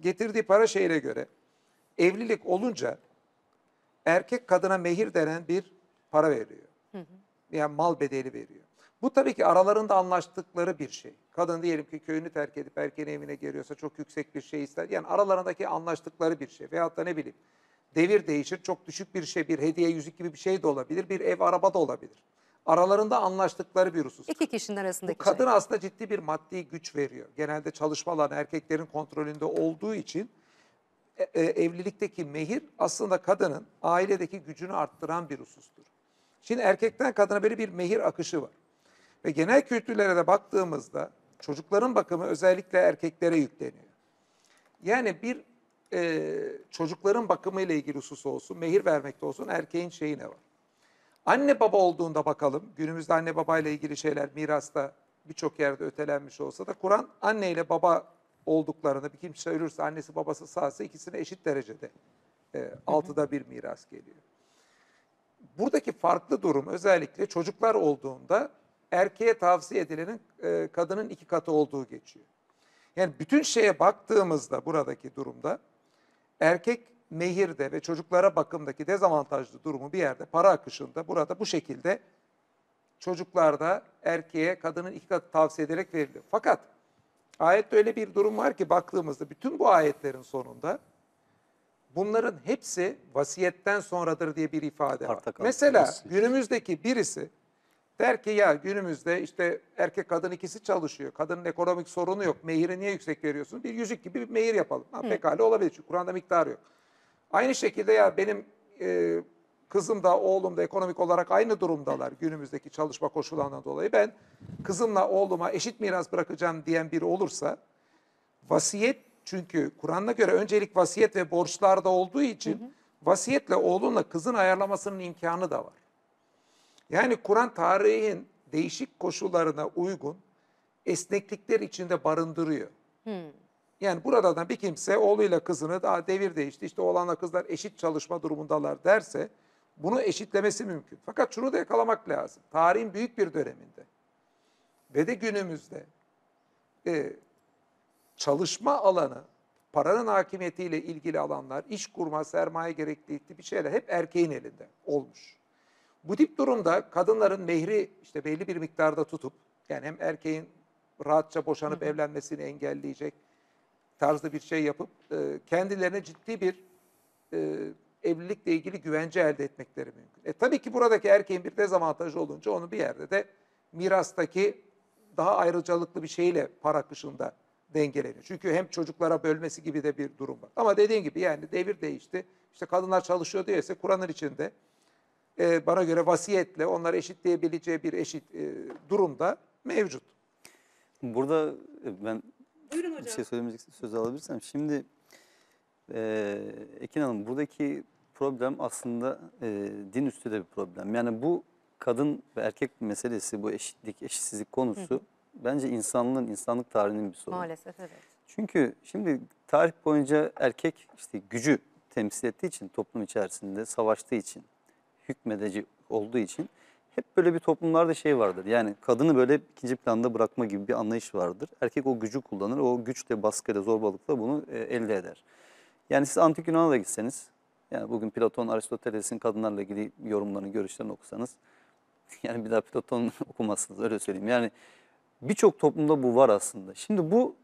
getirdiği para şeyine göre evlilik olunca erkek kadına mehir denen bir para veriyor. Hı hı. Yani mal bedeli veriyor. Bu tabii ki aralarında anlaştıkları bir şey. Kadın diyelim ki köyünü terk edip erkeğin evine geliyorsa çok yüksek bir şey ister. Yani aralarındaki anlaştıkları bir şey. Veyahut da ne bileyim devir değişir. Çok düşük bir şey, bir hediye yüzük gibi bir şey de olabilir. Bir ev, araba da olabilir. Aralarında anlaştıkları bir husus. İki kişinin arasındaki Bu kadın şey. aslında ciddi bir maddi güç veriyor. Genelde çalışma alanı erkeklerin kontrolünde olduğu için e, e evlilikteki mehir aslında kadının ailedeki gücünü arttıran bir husustur. Şimdi erkekten kadına böyle bir mehir akışı var. Ve genel kültürlere de baktığımızda çocukların bakımı özellikle erkeklere yükleniyor. Yani bir e, çocukların bakımı ile ilgili husus olsun, mehir vermekte olsun erkeğin şeyi ne var? Anne baba olduğunda bakalım, günümüzde anne baba ile ilgili şeyler mirasta birçok yerde ötelenmiş olsa da Kur'an anne ile baba olduklarını bir kimse ölürse annesi babası sağsa ikisine eşit derecede e, altıda bir miras geliyor. Buradaki farklı durum özellikle çocuklar olduğunda erkeğe tavsiye edilenin e, kadının iki katı olduğu geçiyor. Yani bütün şeye baktığımızda buradaki durumda erkek mehirde ve çocuklara bakımdaki dezavantajlı durumu bir yerde para akışında burada bu şekilde çocuklarda erkeğe kadının iki katı tavsiye ederek veriliyor. Fakat ayette öyle bir durum var ki baktığımızda bütün bu ayetlerin sonunda Bunların hepsi vasiyetten sonradır diye bir ifade var. Mesela günümüzdeki birisi Der ki ya günümüzde işte erkek kadın ikisi çalışıyor. Kadının ekonomik sorunu yok. Mehiri niye yüksek veriyorsun? Bir yüzük gibi bir mehir yapalım. Ha, pekala olabilir çünkü Kur'an'da miktar yok. Aynı şekilde ya benim e, kızım da oğlum da ekonomik olarak aynı durumdalar günümüzdeki çalışma koşullarından dolayı. Ben kızımla oğluma eşit miras bırakacağım diyen biri olursa vasiyet çünkü Kur'an'a göre öncelik vasiyet ve borçlarda olduğu için hı hı. vasiyetle oğlunla kızın ayarlamasının imkanı da var. Yani Kur'an tarihin değişik koşullarına uygun esneklikler içinde barındırıyor. Hmm. Yani da bir kimse oğluyla kızını daha devir değişti işte oğlanla kızlar eşit çalışma durumundalar derse bunu eşitlemesi mümkün. Fakat şunu da yakalamak lazım. Tarihin büyük bir döneminde ve de günümüzde e, çalışma alanı paranın hakimiyetiyle ilgili alanlar, iş kurma, sermaye gerektiği bir şeyler hep erkeğin elinde olmuş. Bu tip durumda kadınların mehri işte belli bir miktarda tutup yani hem erkeğin rahatça boşanıp Hı. evlenmesini engelleyecek tarzda bir şey yapıp e, kendilerine ciddi bir e, evlilikle ilgili güvence elde etmekleri mümkün. E tabii ki buradaki erkeğin bir dezavantajı olunca onu bir yerde de mirastaki daha ayrıcalıklı bir şeyle para akışında dengeleniyor. Çünkü hem çocuklara bölmesi gibi de bir durum var. Ama dediğim gibi yani devir değişti. İşte kadınlar çalışıyor diyese Kur'an'ın içinde e, bana göre vasiyetle onları eşitleyebileceği bir eşit e, durumda mevcut. Burada e, ben Buyurun hocam. bir şey söylemek söz alabilirsem. Şimdi e, Ekin Hanım buradaki problem aslında e, din üstü de bir problem. Yani bu kadın ve erkek meselesi, bu eşitlik, eşitsizlik konusu Hı. bence insanlığın, insanlık tarihinin bir sorunu. Maalesef evet. Çünkü şimdi tarih boyunca erkek işte gücü temsil ettiği için toplum içerisinde savaştığı için hükmedici olduğu için hep böyle bir toplumlarda şey vardır. Yani kadını böyle ikinci planda bırakma gibi bir anlayış vardır. Erkek o gücü kullanır. O güçle, baskıyla, zorbalıkla bunu e, elde eder. Yani siz antik Yunan'a da gitseniz, yani bugün Platon, Aristoteles'in kadınlarla ilgili yorumlarını, görüşlerini okusanız, [LAUGHS] yani bir daha Platon [LAUGHS] okumazsınız öyle söyleyeyim. Yani birçok toplumda bu var aslında. Şimdi bu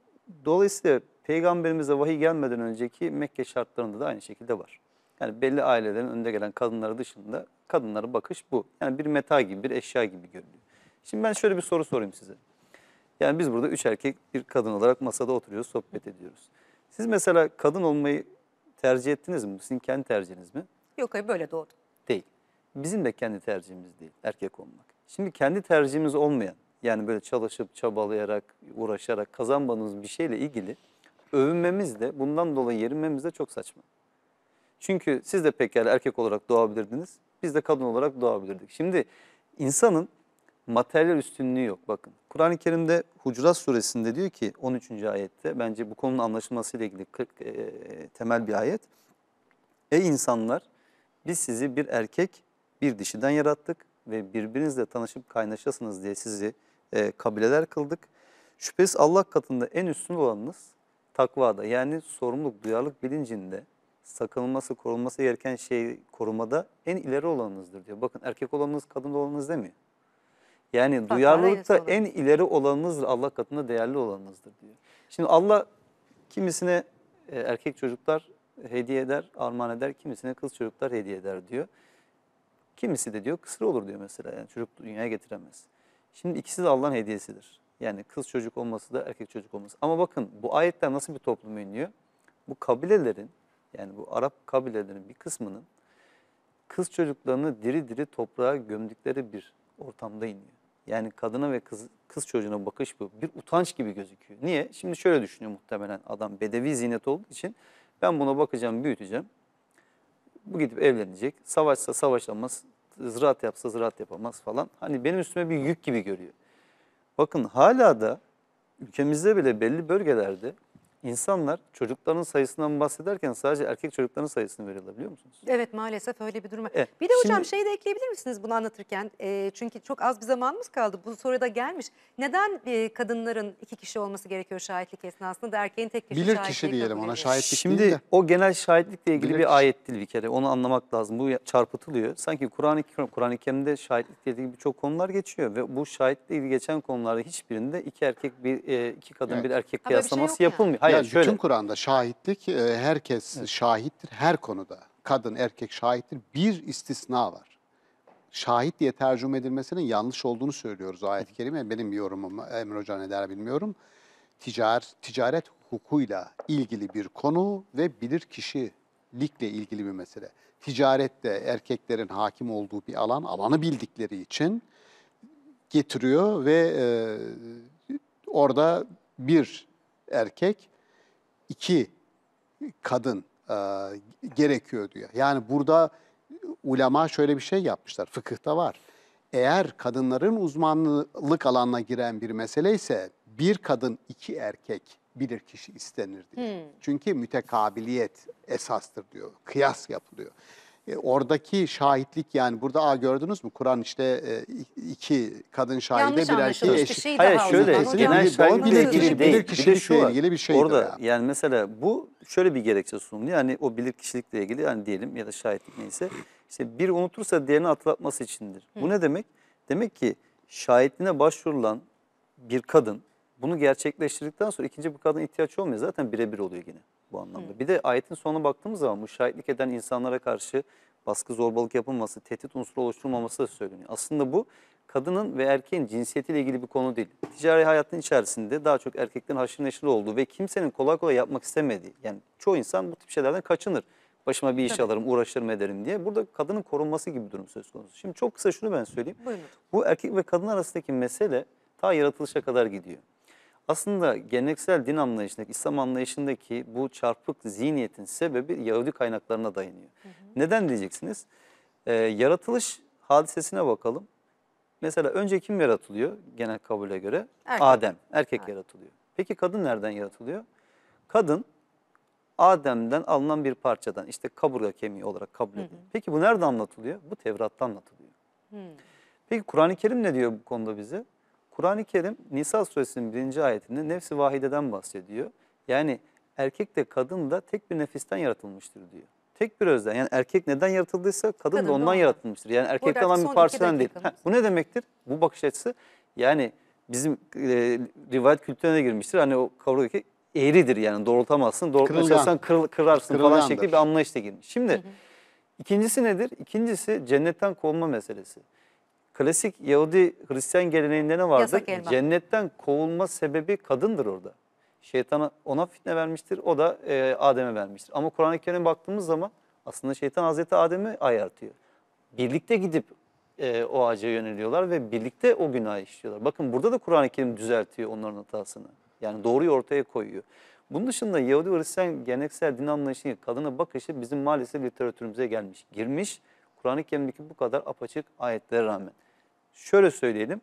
dolayısıyla peygamberimize vahiy gelmeden önceki Mekke şartlarında da aynı şekilde var. Yani belli ailelerin önde gelen kadınları dışında kadınlara bakış bu. Yani bir meta gibi, bir eşya gibi görünüyor. Şimdi ben şöyle bir soru sorayım size. Yani biz burada üç erkek, bir kadın olarak masada oturuyoruz, sohbet ediyoruz. Siz mesela kadın olmayı tercih ettiniz mi? Sizin kendi tercihiniz mi? Yok hayır böyle doğdum. Değil. Bizim de kendi tercihimiz değil erkek olmak. Şimdi kendi tercihimiz olmayan yani böyle çalışıp çabalayarak, uğraşarak kazanmadığımız bir şeyle ilgili övünmemiz de bundan dolayı yerinmemiz de çok saçma. Çünkü siz de pekala erkek olarak doğabilirdiniz. Biz de kadın olarak doğabilirdik. Şimdi insanın materyal üstünlüğü yok. Bakın Kur'an-ı Kerim'de Hucurat suresinde diyor ki 13. ayette bence bu konunun anlaşılmasıyla ilgili 40, e, temel bir ayet. Ey insanlar biz sizi bir erkek bir dişiden yarattık ve birbirinizle tanışıp kaynaşasınız diye sizi e, kabileler kıldık. Şüphesiz Allah katında en üstün olanınız takvada yani sorumluluk, duyarlılık bilincinde sakınılması, korunması gereken şey korumada en ileri olanınızdır diyor. Bakın erkek olanınız, kadın olanınız demiyor. Yani Bak, duyarlılıkta en ileri olanınızdır, Allah katında değerli olanınızdır diyor. Şimdi Allah kimisine e, erkek çocuklar hediye eder, armağan eder, kimisine kız çocuklar hediye eder diyor. Kimisi de diyor kısır olur diyor mesela yani çocuk dünyaya getiremez. Şimdi ikisi de Allah'ın hediyesidir. Yani kız çocuk olması da erkek çocuk olması. Ama bakın bu ayetler nasıl bir toplum ünlüyor? Bu kabilelerin yani bu Arap kabilelerinin bir kısmının kız çocuklarını diri diri toprağa gömdükleri bir ortamda iniyor. Yani kadına ve kız, kız çocuğuna bakış bu. Bir utanç gibi gözüküyor. Niye? Şimdi şöyle düşünüyor muhtemelen adam bedevi zinet olduğu için ben buna bakacağım, büyüteceğim. Bu gidip evlenecek. Savaşsa savaşlamaz, ziraat yapsa ziraat yapamaz falan. Hani benim üstüme bir yük gibi görüyor. Bakın hala da ülkemizde bile belli bölgelerde İnsanlar çocukların sayısından bahsederken sadece erkek çocukların sayısını veriyorlar biliyor musunuz? Evet maalesef öyle bir durum var. bir de hocam şeyi de ekleyebilir misiniz bunu anlatırken? E, çünkü çok az bir zamanımız kaldı. Bu soruda gelmiş. Neden e, kadınların iki kişi olması gerekiyor şahitlik esnasında da erkeğin tek kişi Bilir kişi diyelim ona şahitlik Şimdi de. o genel şahitlikle ilgili Bilir bir kişi. ayet değil bir kere. Onu anlamak lazım. Bu çarpıtılıyor. Sanki Kur'an-ı Kur Kerim'de şahitlikle ilgili birçok konular geçiyor ve bu şahitlikle ilgili geçen konularda hiçbirinde iki erkek bir e, iki kadın evet. bir erkek şey kıyaslaması şey yapılmıyor. Yani. Hayır. Zaten Hayır, şöyle. bütün Kur'an'da şahitlik e, herkes evet. şahittir her konuda. Kadın, erkek şahittir. Bir istisna var. Şahit diye tercüme edilmesinin yanlış olduğunu söylüyoruz ayet-i kerime. Benim yorumum Emre Hoca ne der bilmiyorum. Ticar, ticaret hukukuyla ilgili bir konu ve bilir kişilikle ilgili bir mesele. Ticarette erkeklerin hakim olduğu bir alan, alanı bildikleri için getiriyor ve e, orada bir erkek iki kadın e, gerekiyor diyor. Yani burada ulema şöyle bir şey yapmışlar, fıkıhta var. Eğer kadınların uzmanlık alanına giren bir mesele ise bir kadın iki erkek bilir kişi istenir diyor. Hmm. Çünkü mütekabiliyet esastır diyor, kıyas yapılıyor. E, oradaki şahitlik yani burada a gördünüz mü? Kur'an işte e, iki kadın şahide Yanlış bir erkeği anlaşılmış bir şey Hayır şöyle o zaman. genel Hocam, ben bilirkişi- ilgili değil. Bir de bilirkişilikle şu ilgili bir şey Orada yani. yani. mesela bu şöyle bir gerekçe sunuluyor. Yani o bilir kişilikle ilgili yani diyelim ya da şahitlik neyse. işte bir unutursa diğerini hatırlatması içindir. Bu ne demek? Demek ki şahitliğine başvurulan bir kadın bunu gerçekleştirdikten sonra ikinci bir kadın ihtiyaç olmuyor. Zaten birebir oluyor yine bu anlamda. Hı. Bir de ayetin sonuna baktığımız zaman müşahitlik eden insanlara karşı baskı zorbalık yapılması, tehdit unsuru oluşturulmaması da söyleniyor. Aslında bu kadının ve erkeğin cinsiyetiyle ilgili bir konu değil. Ticari hayatın içerisinde daha çok erkeklerin haşır neşir olduğu ve kimsenin kolay kolay yapmak istemediği. Yani çoğu insan bu tip şeylerden kaçınır. Başıma bir iş Tabii. alırım, uğraşırım ederim diye. Burada kadının korunması gibi bir durum söz konusu. Şimdi çok kısa şunu ben söyleyeyim. Buyurun. Bu erkek ve kadın arasındaki mesele ta yaratılışa kadar gidiyor. Aslında geleneksel din anlayışındaki, İslam anlayışındaki bu çarpık zihniyetin sebebi Yahudi kaynaklarına dayanıyor. Hı hı. Neden diyeceksiniz? Ee, yaratılış hadisesine bakalım. Mesela önce kim yaratılıyor genel kabule göre? Erkek. Adem, erkek ha. yaratılıyor. Peki kadın nereden yaratılıyor? Kadın Adem'den alınan bir parçadan işte kaburga kemiği olarak kabul ediliyor. Peki bu nerede anlatılıyor? Bu Tevrat'ta anlatılıyor. Hı. Peki Kur'an-ı Kerim ne diyor bu konuda bize? Kur'an-ı Kerim Nisa suresinin birinci ayetinde nefsi vahideden bahsediyor. Yani erkek de kadın da tek bir nefisten yaratılmıştır diyor. Tek bir özden. Yani erkek neden yaratıldıysa kadın, kadın da ondan doğru. yaratılmıştır. Yani erkek olan bir parçadan değil. Ha, bu ne demektir? Bu bakış açısı yani bizim e, rivayet kültürüne girmiştir. Hani o ki eğridir yani doğrultamazsın. Doğrultmaya kır, kırarsın falan şekli bir anlayışla girmiş. Şimdi hı hı. ikincisi nedir? İkincisi cennetten kovulma meselesi klasik Yahudi Hristiyan geleneğinde ne vardır? Cennetten kovulma sebebi kadındır orada. Şeytan ona fitne vermiştir, o da e, Adem'e vermiştir. Ama Kur'an-ı Kerim'e baktığımız zaman aslında şeytan Hazreti Adem'i ayartıyor. Birlikte gidip e, o ağaca yöneliyorlar ve birlikte o günahı işliyorlar. Bakın burada da Kur'an-ı Kerim düzeltiyor onların hatasını. Yani doğruyu ortaya koyuyor. Bunun dışında Yahudi Hristiyan geleneksel din anlayışının kadına bakışı bizim maalesef literatürümüze gelmiş, girmiş. Kur'an-ı Kerim'deki bu kadar apaçık ayetlere rağmen şöyle söyleyelim.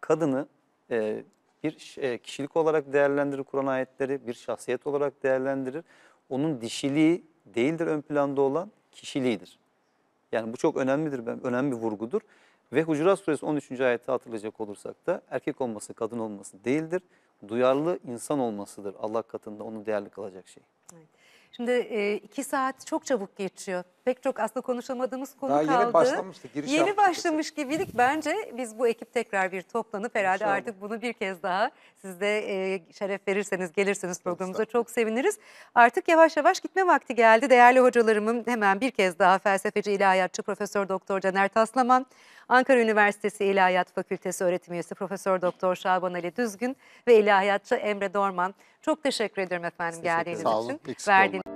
Kadını e, bir e, kişilik olarak değerlendirir Kur'an ayetleri, bir şahsiyet olarak değerlendirir. Onun dişiliği değildir ön planda olan, kişiliğidir. Yani bu çok önemlidir, önemli bir vurgudur. Ve Hucurat Suresi 13. ayeti hatırlayacak olursak da erkek olması, kadın olması değildir. Duyarlı insan olmasıdır Allah katında onu değerli kılacak şey. Evet. Şimdi e, iki saat çok çabuk geçiyor pek çok aslında konuşamadığımız konu Daha kaldı. Yeni başlamıştık. Giriş yeni başlamış gibiydik. Bence biz bu ekip tekrar bir toplanıp herhalde İnşallah. artık bunu bir kez daha siz de e, şeref verirseniz gelirseniz programımıza çok seviniriz. Artık yavaş yavaş gitme vakti geldi. Değerli hocalarımın hemen bir kez daha felsefeci ilahiyatçı Profesör Doktor Caner Taslaman, Ankara Üniversitesi İlahiyat Fakültesi öğretim üyesi Profesör Doktor Şaban Ali Düzgün ve ilahiyatçı Emre Dorman. Çok teşekkür ederim efendim geldiğiniz için. Verdiğiniz